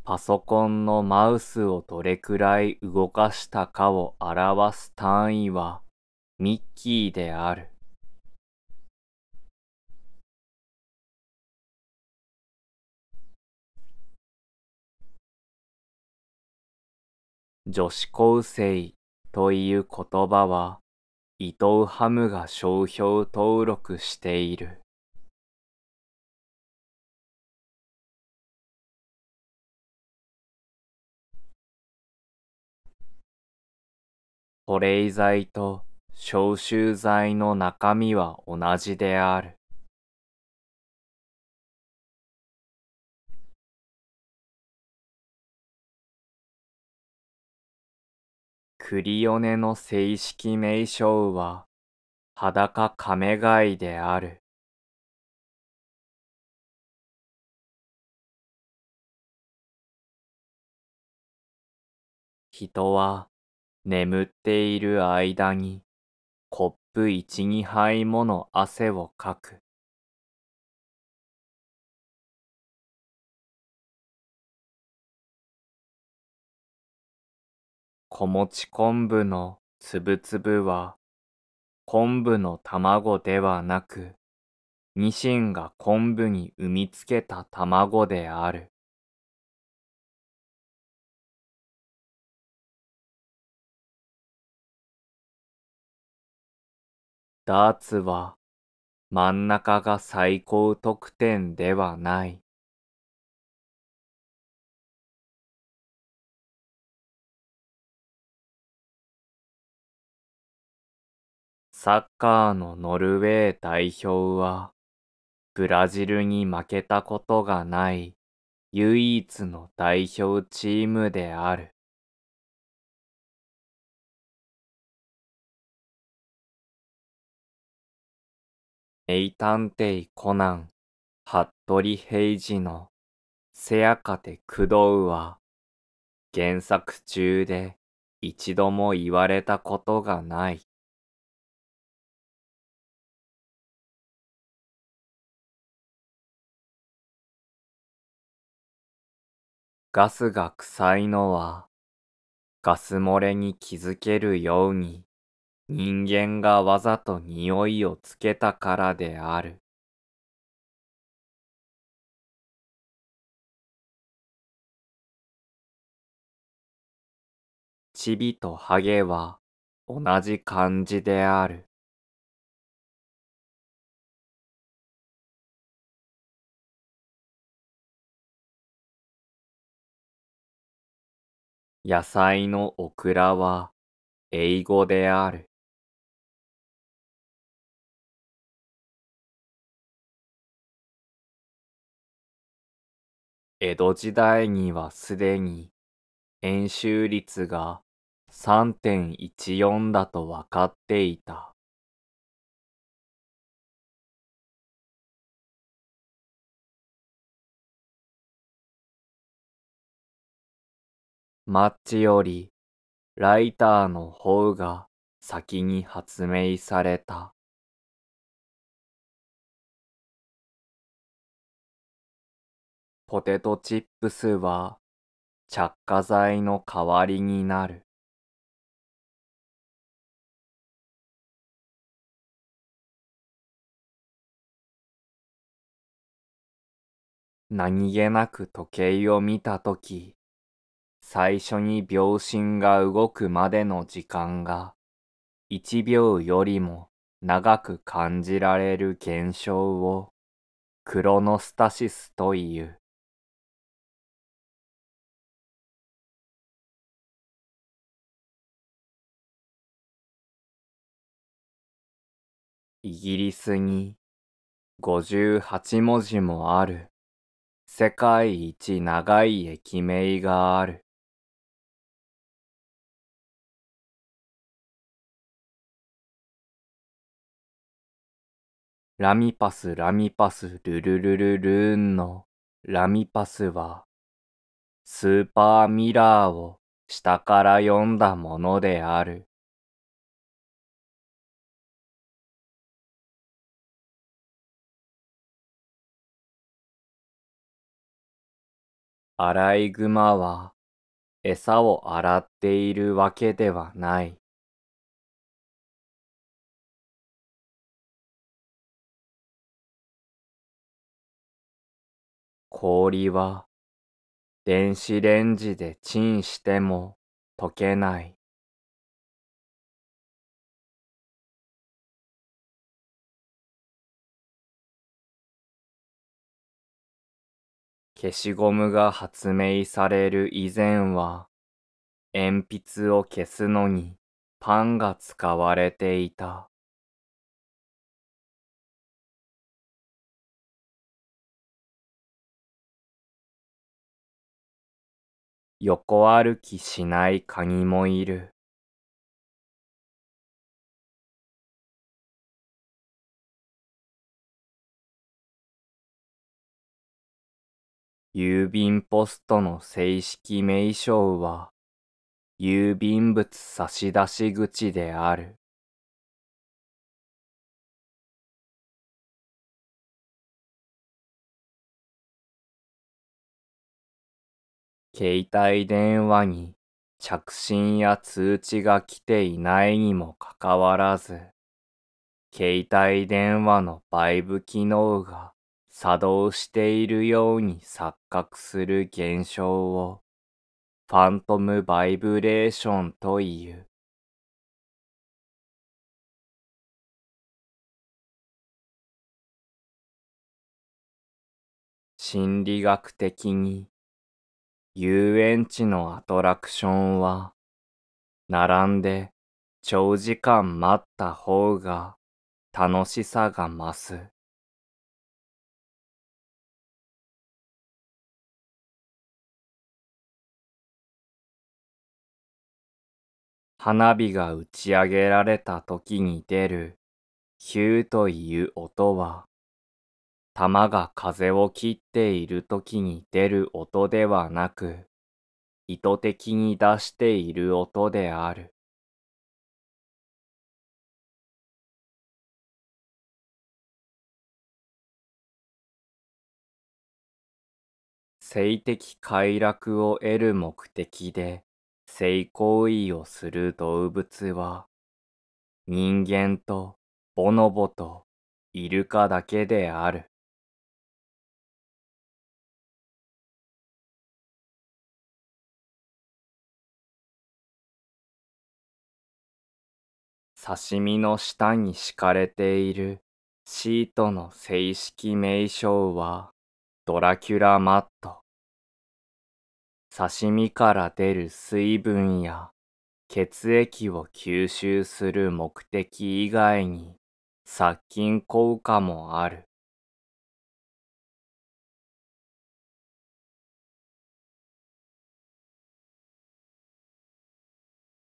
パソコンのマウスをどれくらい動かしたかを表す単位はミッキーである。女子高生という言葉は伊藤ハムが商標登録している。保冷剤と消臭剤の中身は同じである。クリオネの正式名称は裸ガ貝である。人は眠っている間にコップ一二杯もの汗をかく。小餅昆布のつぶつぶは昆布の卵ではなくニシンが昆布に産みつけた卵である。ダーツは真ん中が最高得点ではない。サッカーのノルウェー代表はブラジルに負けたことがない唯一の代表チームである。名探偵コナン、服部平次の、せやかてくどうは、原作中で一度も言われたことがない。ガスが臭いのは、ガス漏れに気づけるように、人間がわざと匂いをつけたからである。チビとハゲは同じ感じである。野菜のオクラは英語である。江戸時代にはすでに円周率が3.14だと分かっていた。マッチよりライターの方が先に発明された。ポテトチップスは着火剤の代わりになる。何気なく時計を見たとき、最初に秒針が動くまでの時間が、一秒よりも長く感じられる現象を、クロノスタシスという。イギリスに58文字もある世界一長い駅名がある。ラミパスラミパスルルルルルーンのラミパスはスーパーミラーを下から読んだものである。アライグマは餌を洗っているわけではない。氷は電子レンジでチンしても溶けない。消しゴムが発明される以前は、鉛筆を消すのにパンが使われていた。横歩きしないカニもいる。郵便ポストの正式名称は、郵便物差し出し口である。携帯電話に着信や通知が来ていないにもかかわらず、携帯電話のバイブ機能が作動しているように錯覚する現象をファントムバイブレーションという。心理学的に遊園地のアトラクションは並んで長時間待った方が楽しさが増す。花火が打ち上げられた時に出る、ヒューという音は、玉が風を切っている時に出る音ではなく、意図的に出している音である。性的快楽を得る目的で性行為をする動物は、人間とボノボとイルカだけである。刺身の下に敷かれているシートの正式名称はドラキュラマット。刺身から出る水分や血液を吸収する目的以外に殺菌効果もある。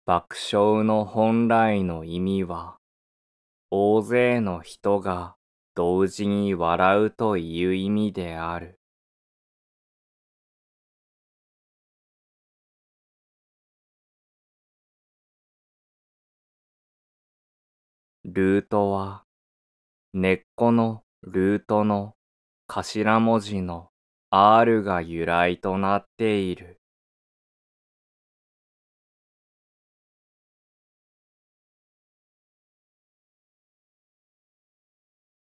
爆笑の本来の意味は、大勢の人が同時に笑うという意味である。ルートは根っこのルートの頭文字の R が由来となっている。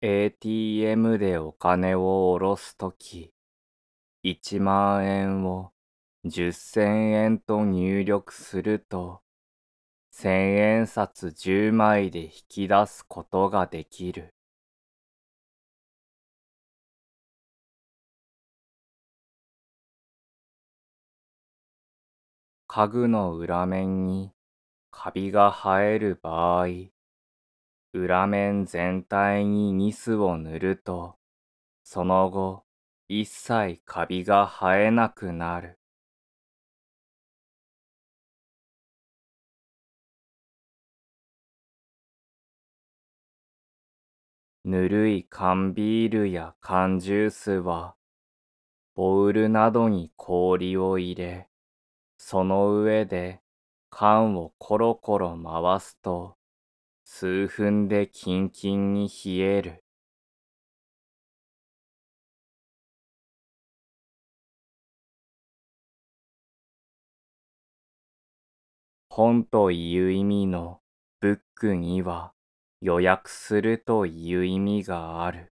ATM でお金を下ろすとき、1万円を10銭円と入力すると、千円札10枚で引き出すことができる。家具の裏面にカビが生える場合、裏面全体にニスを塗ると、その後一切カビが生えなくなる。ぬるい缶ビールや缶ジュースは、ボウルなどに氷を入れ、その上で缶をコロコロ回すと、数分でキンキンに冷える。本という意味のブックには、予約するという意味がある。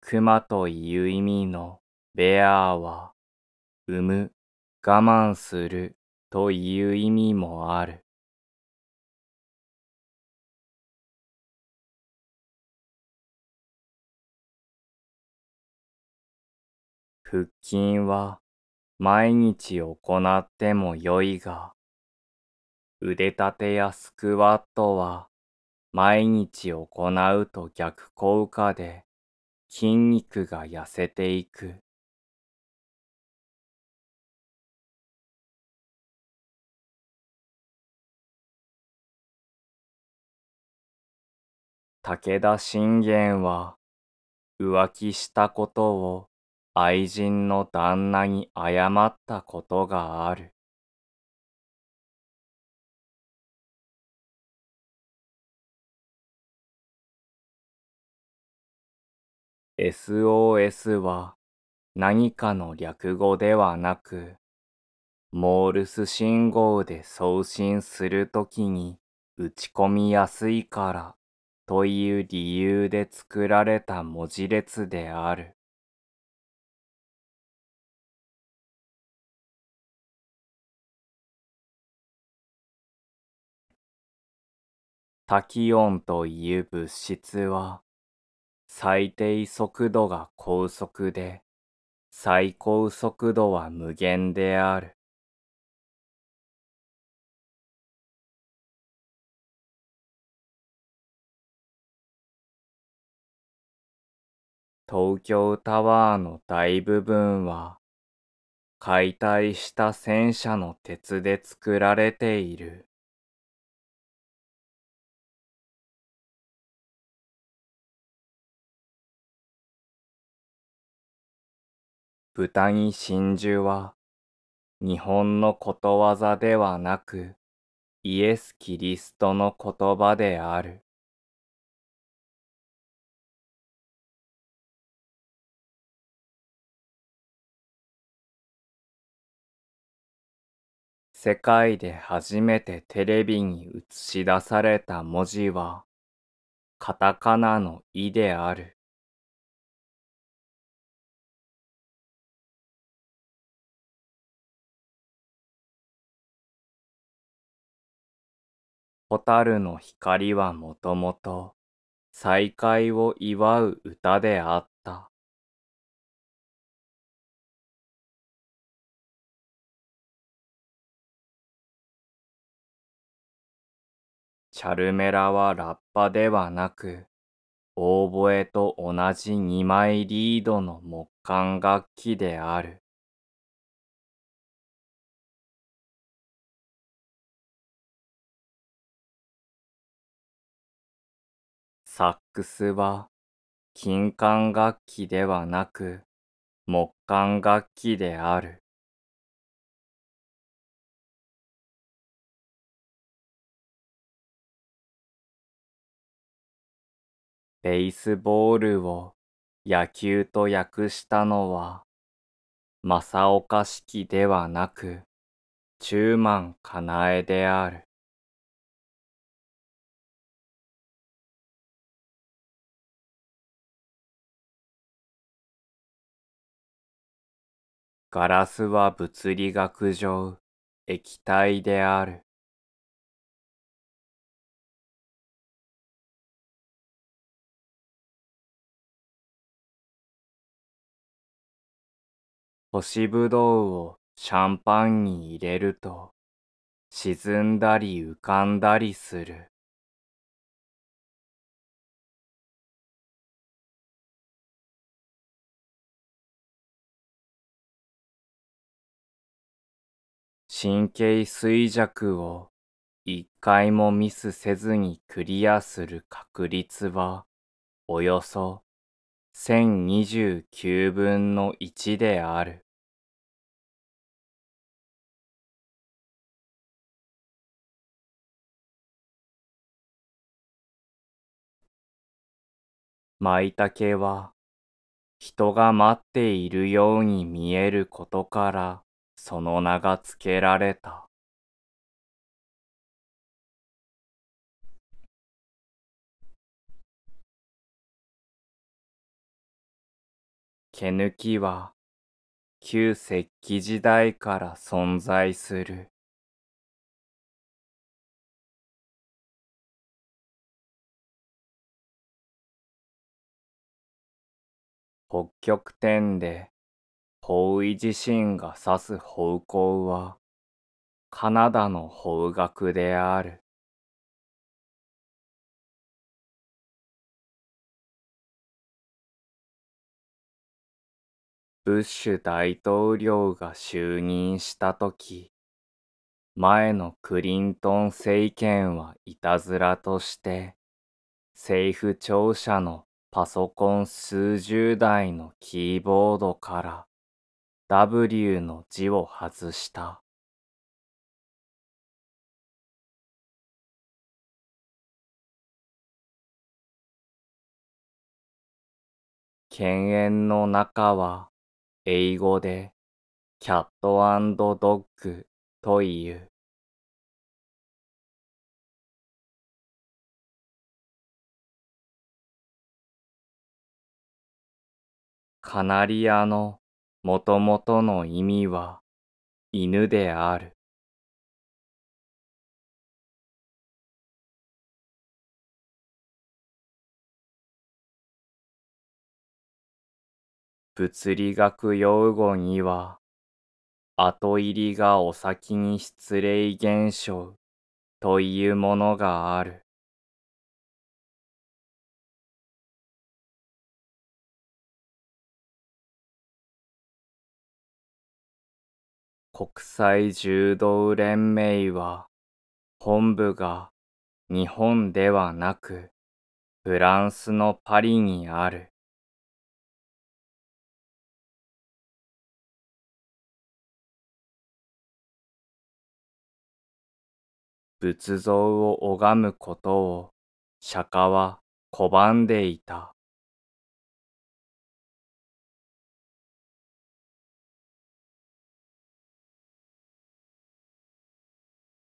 熊という意味のベアーは、産む、我慢するという意味もある。腹筋は毎日行ってもよいが、腕立てやスクワットは毎日行うと逆効果で筋肉が痩せていく。武田信玄は浮気したことを愛人の旦那に謝ったことがある。SOS は何かの略語ではなく、モールス信号で送信するときに打ち込みやすいからという理由で作られた文字列である。タキオンという物質は最低速度が高速で、最高速度は無限である。東京タワーの大部分は解体した戦車の鉄で作られている。豚に真珠は日本のことわざではなくイエス・キリストの言葉である。世界で初めてテレビに映し出された文字はカタカナの「イ」である。蛍の光はもともと再会を祝う歌であった。チャルメラはラッパではなく、オーボエと同じ2枚リードの木管楽器である。サックスは金管楽器ではなく木管楽器である。ベースボールを野球と訳したのは正岡式ではなく中満かなえである。ガラスは物理学上液体である。干しぶどうをシャンパンに入れると沈んだり浮かんだりする。神経衰弱を一回もミスせずにクリアする確率はおよそ1029分の1である。舞茸は人が待っているように見えることからその名が付けられた。毛抜きは旧石器時代から存在する。北極点で方位自身が指す方向は、カナダの方角である。ブッシュ大統領が就任した時、前のクリントン政権はいたずらとして、政府庁舎のパソコン数十台のキーボードから W の字を外した。犬猿の中は英語でキャットドッグという。カナリアのもともとの意味は犬である。物理学用語には後入りがお先に失礼現象というものがある。国際柔道連盟は本部が日本ではなくフランスのパリにある。仏像を拝むことを釈迦は拒んでいた。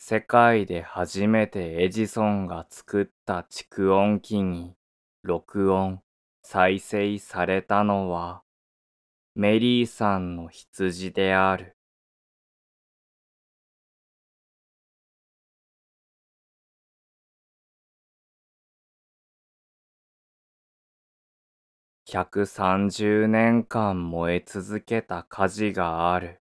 世界で初めてエジソンが作った蓄音機に録音、再生されたのはメリーさんの羊である。130年間燃え続けた火事がある。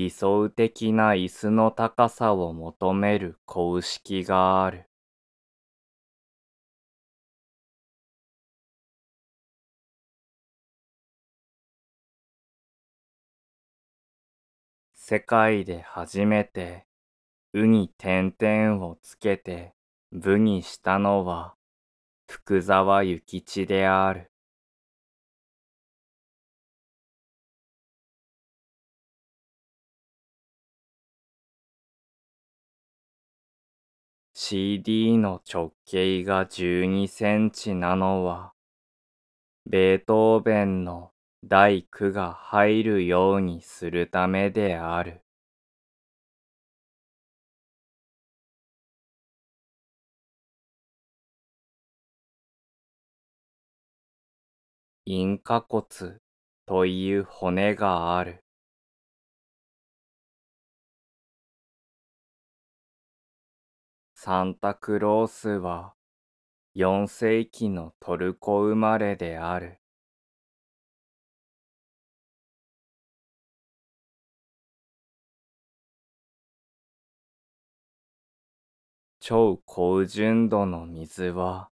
理想的な椅子の高さを求める公式がある。世界で初めて、うに点々をつけて、部にしたのは、福沢諭吉である。CD の直径が12センチなのは、ベートーベンの第九が入るようにするためである。ンカ骨という骨がある。サンタクロースは4世紀のトルコ生まれである。超高純度の水は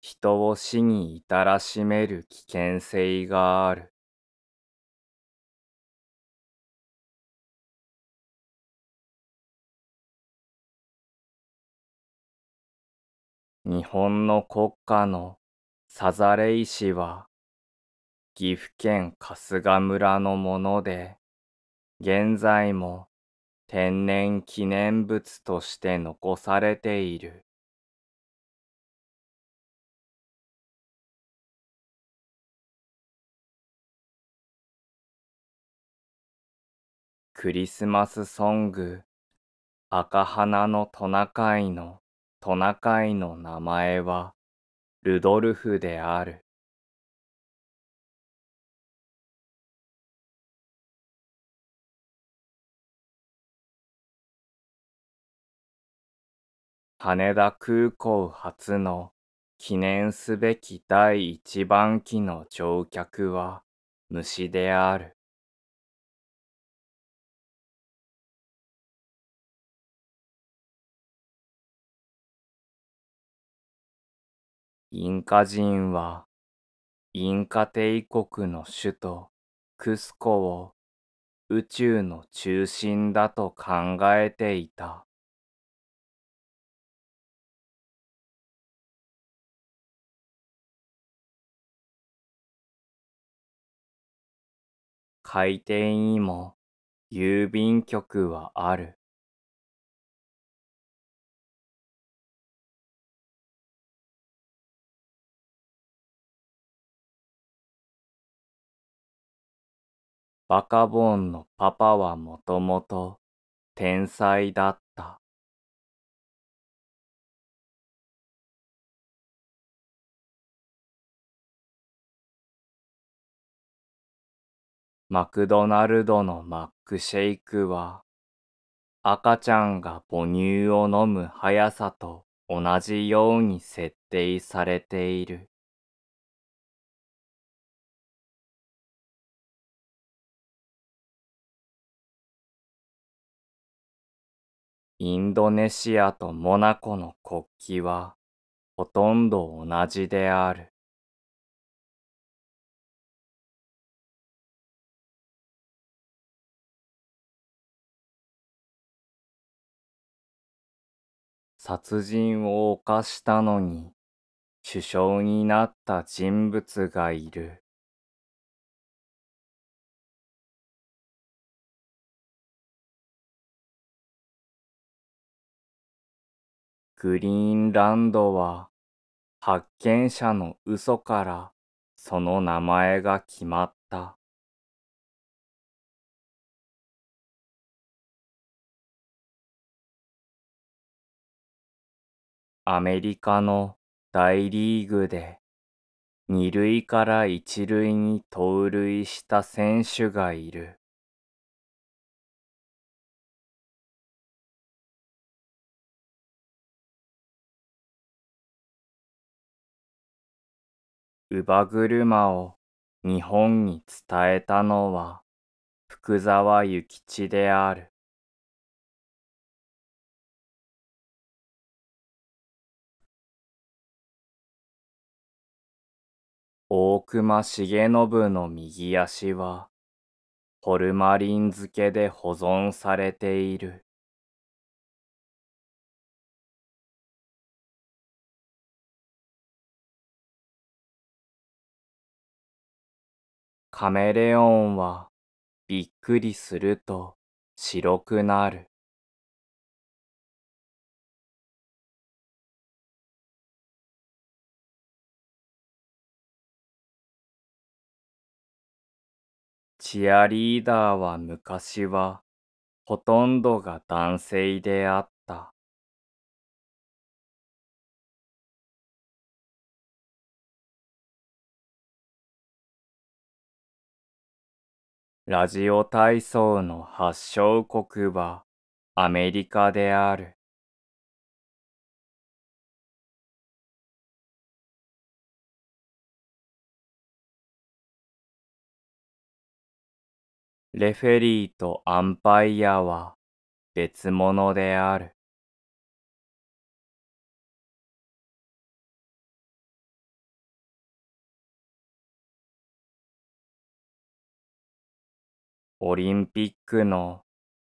人を死に至らしめる危険性がある。日本の国家のさざれ石は岐阜県春日村のもので現在も天然記念物として残されているクリスマスソング赤花のトナカイのトナカイの名前はルドルフである。羽田空港初の記念すべき第一番機の乗客は虫である。インカ人はインカ帝国の首都クスコを宇宙の中心だと考えていた。海底にも郵便局はある。バカボンのパパはもともと天才だった。マクドナルドのマックシェイクは赤ちゃんが母乳を飲む速さと同じように設定されている。インドネシアとモナコの国旗はほとんど同じである。殺人を犯したのに首相になった人物がいる。グリーンランドは発見者の嘘からその名前が決まった。アメリカの大リーグで二塁から一塁に盗塁した選手がいる。乳母車を日本に伝えたのは福沢諭吉である。大隈重信の右足はホルマリン漬けで保存されている。カメレオンはびっくりすると白くなる。チアリーダーは昔はほとんどが男性であった。ラジオ体操の発祥国はアメリカである。レフェリーとアンパイアは別物である。オリンピックの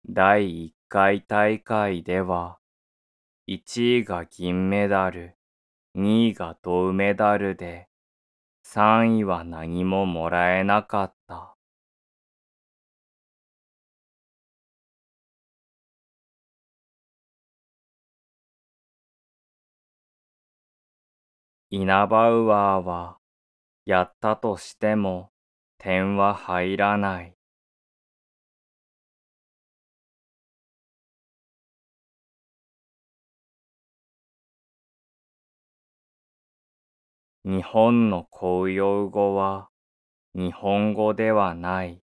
第1回大会では、1位が銀メダル、2位が銅メダルで、3位は何ももらえなかった。イナバウアーは、やったとしても点は入らない。日本の公用語は日本語ではない。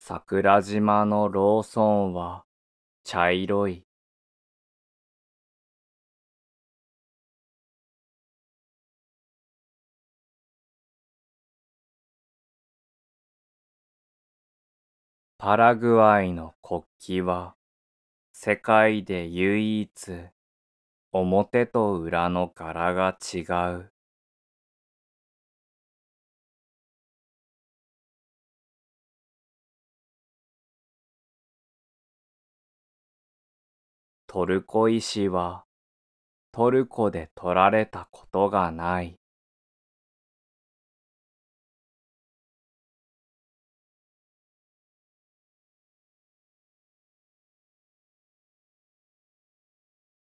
桜島のローソンは茶色い。パラグアイの国旗は世界で唯一表と裏の柄が違う。トルコ石はトルコで取られたことがない。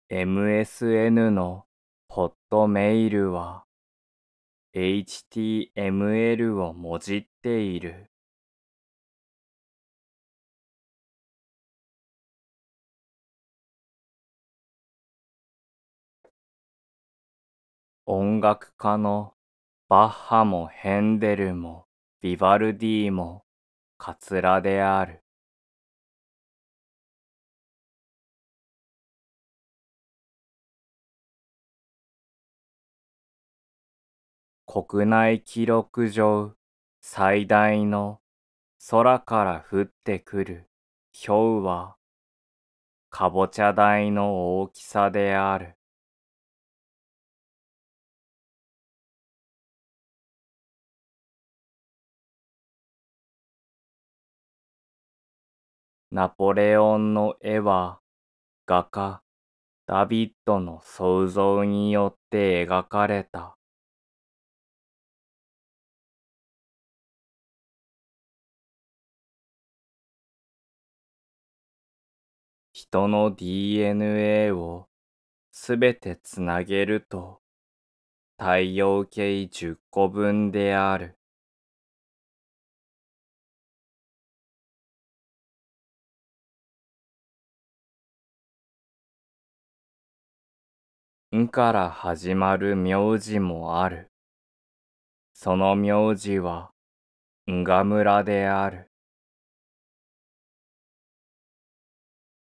MSN のホットメイルは HTML をもじっている。音楽家のバッハもヘンデルもヴィヴァルディもカツラである。国内記録上最大の空から降ってくる氷はかぼちゃ大の大きさである。ナポレオンの絵は画家ダビッドの想像によって描かれた。人の DNA をすべてつなげると太陽系10個分である。んから始まる名字もある。その名字は、んがむらである。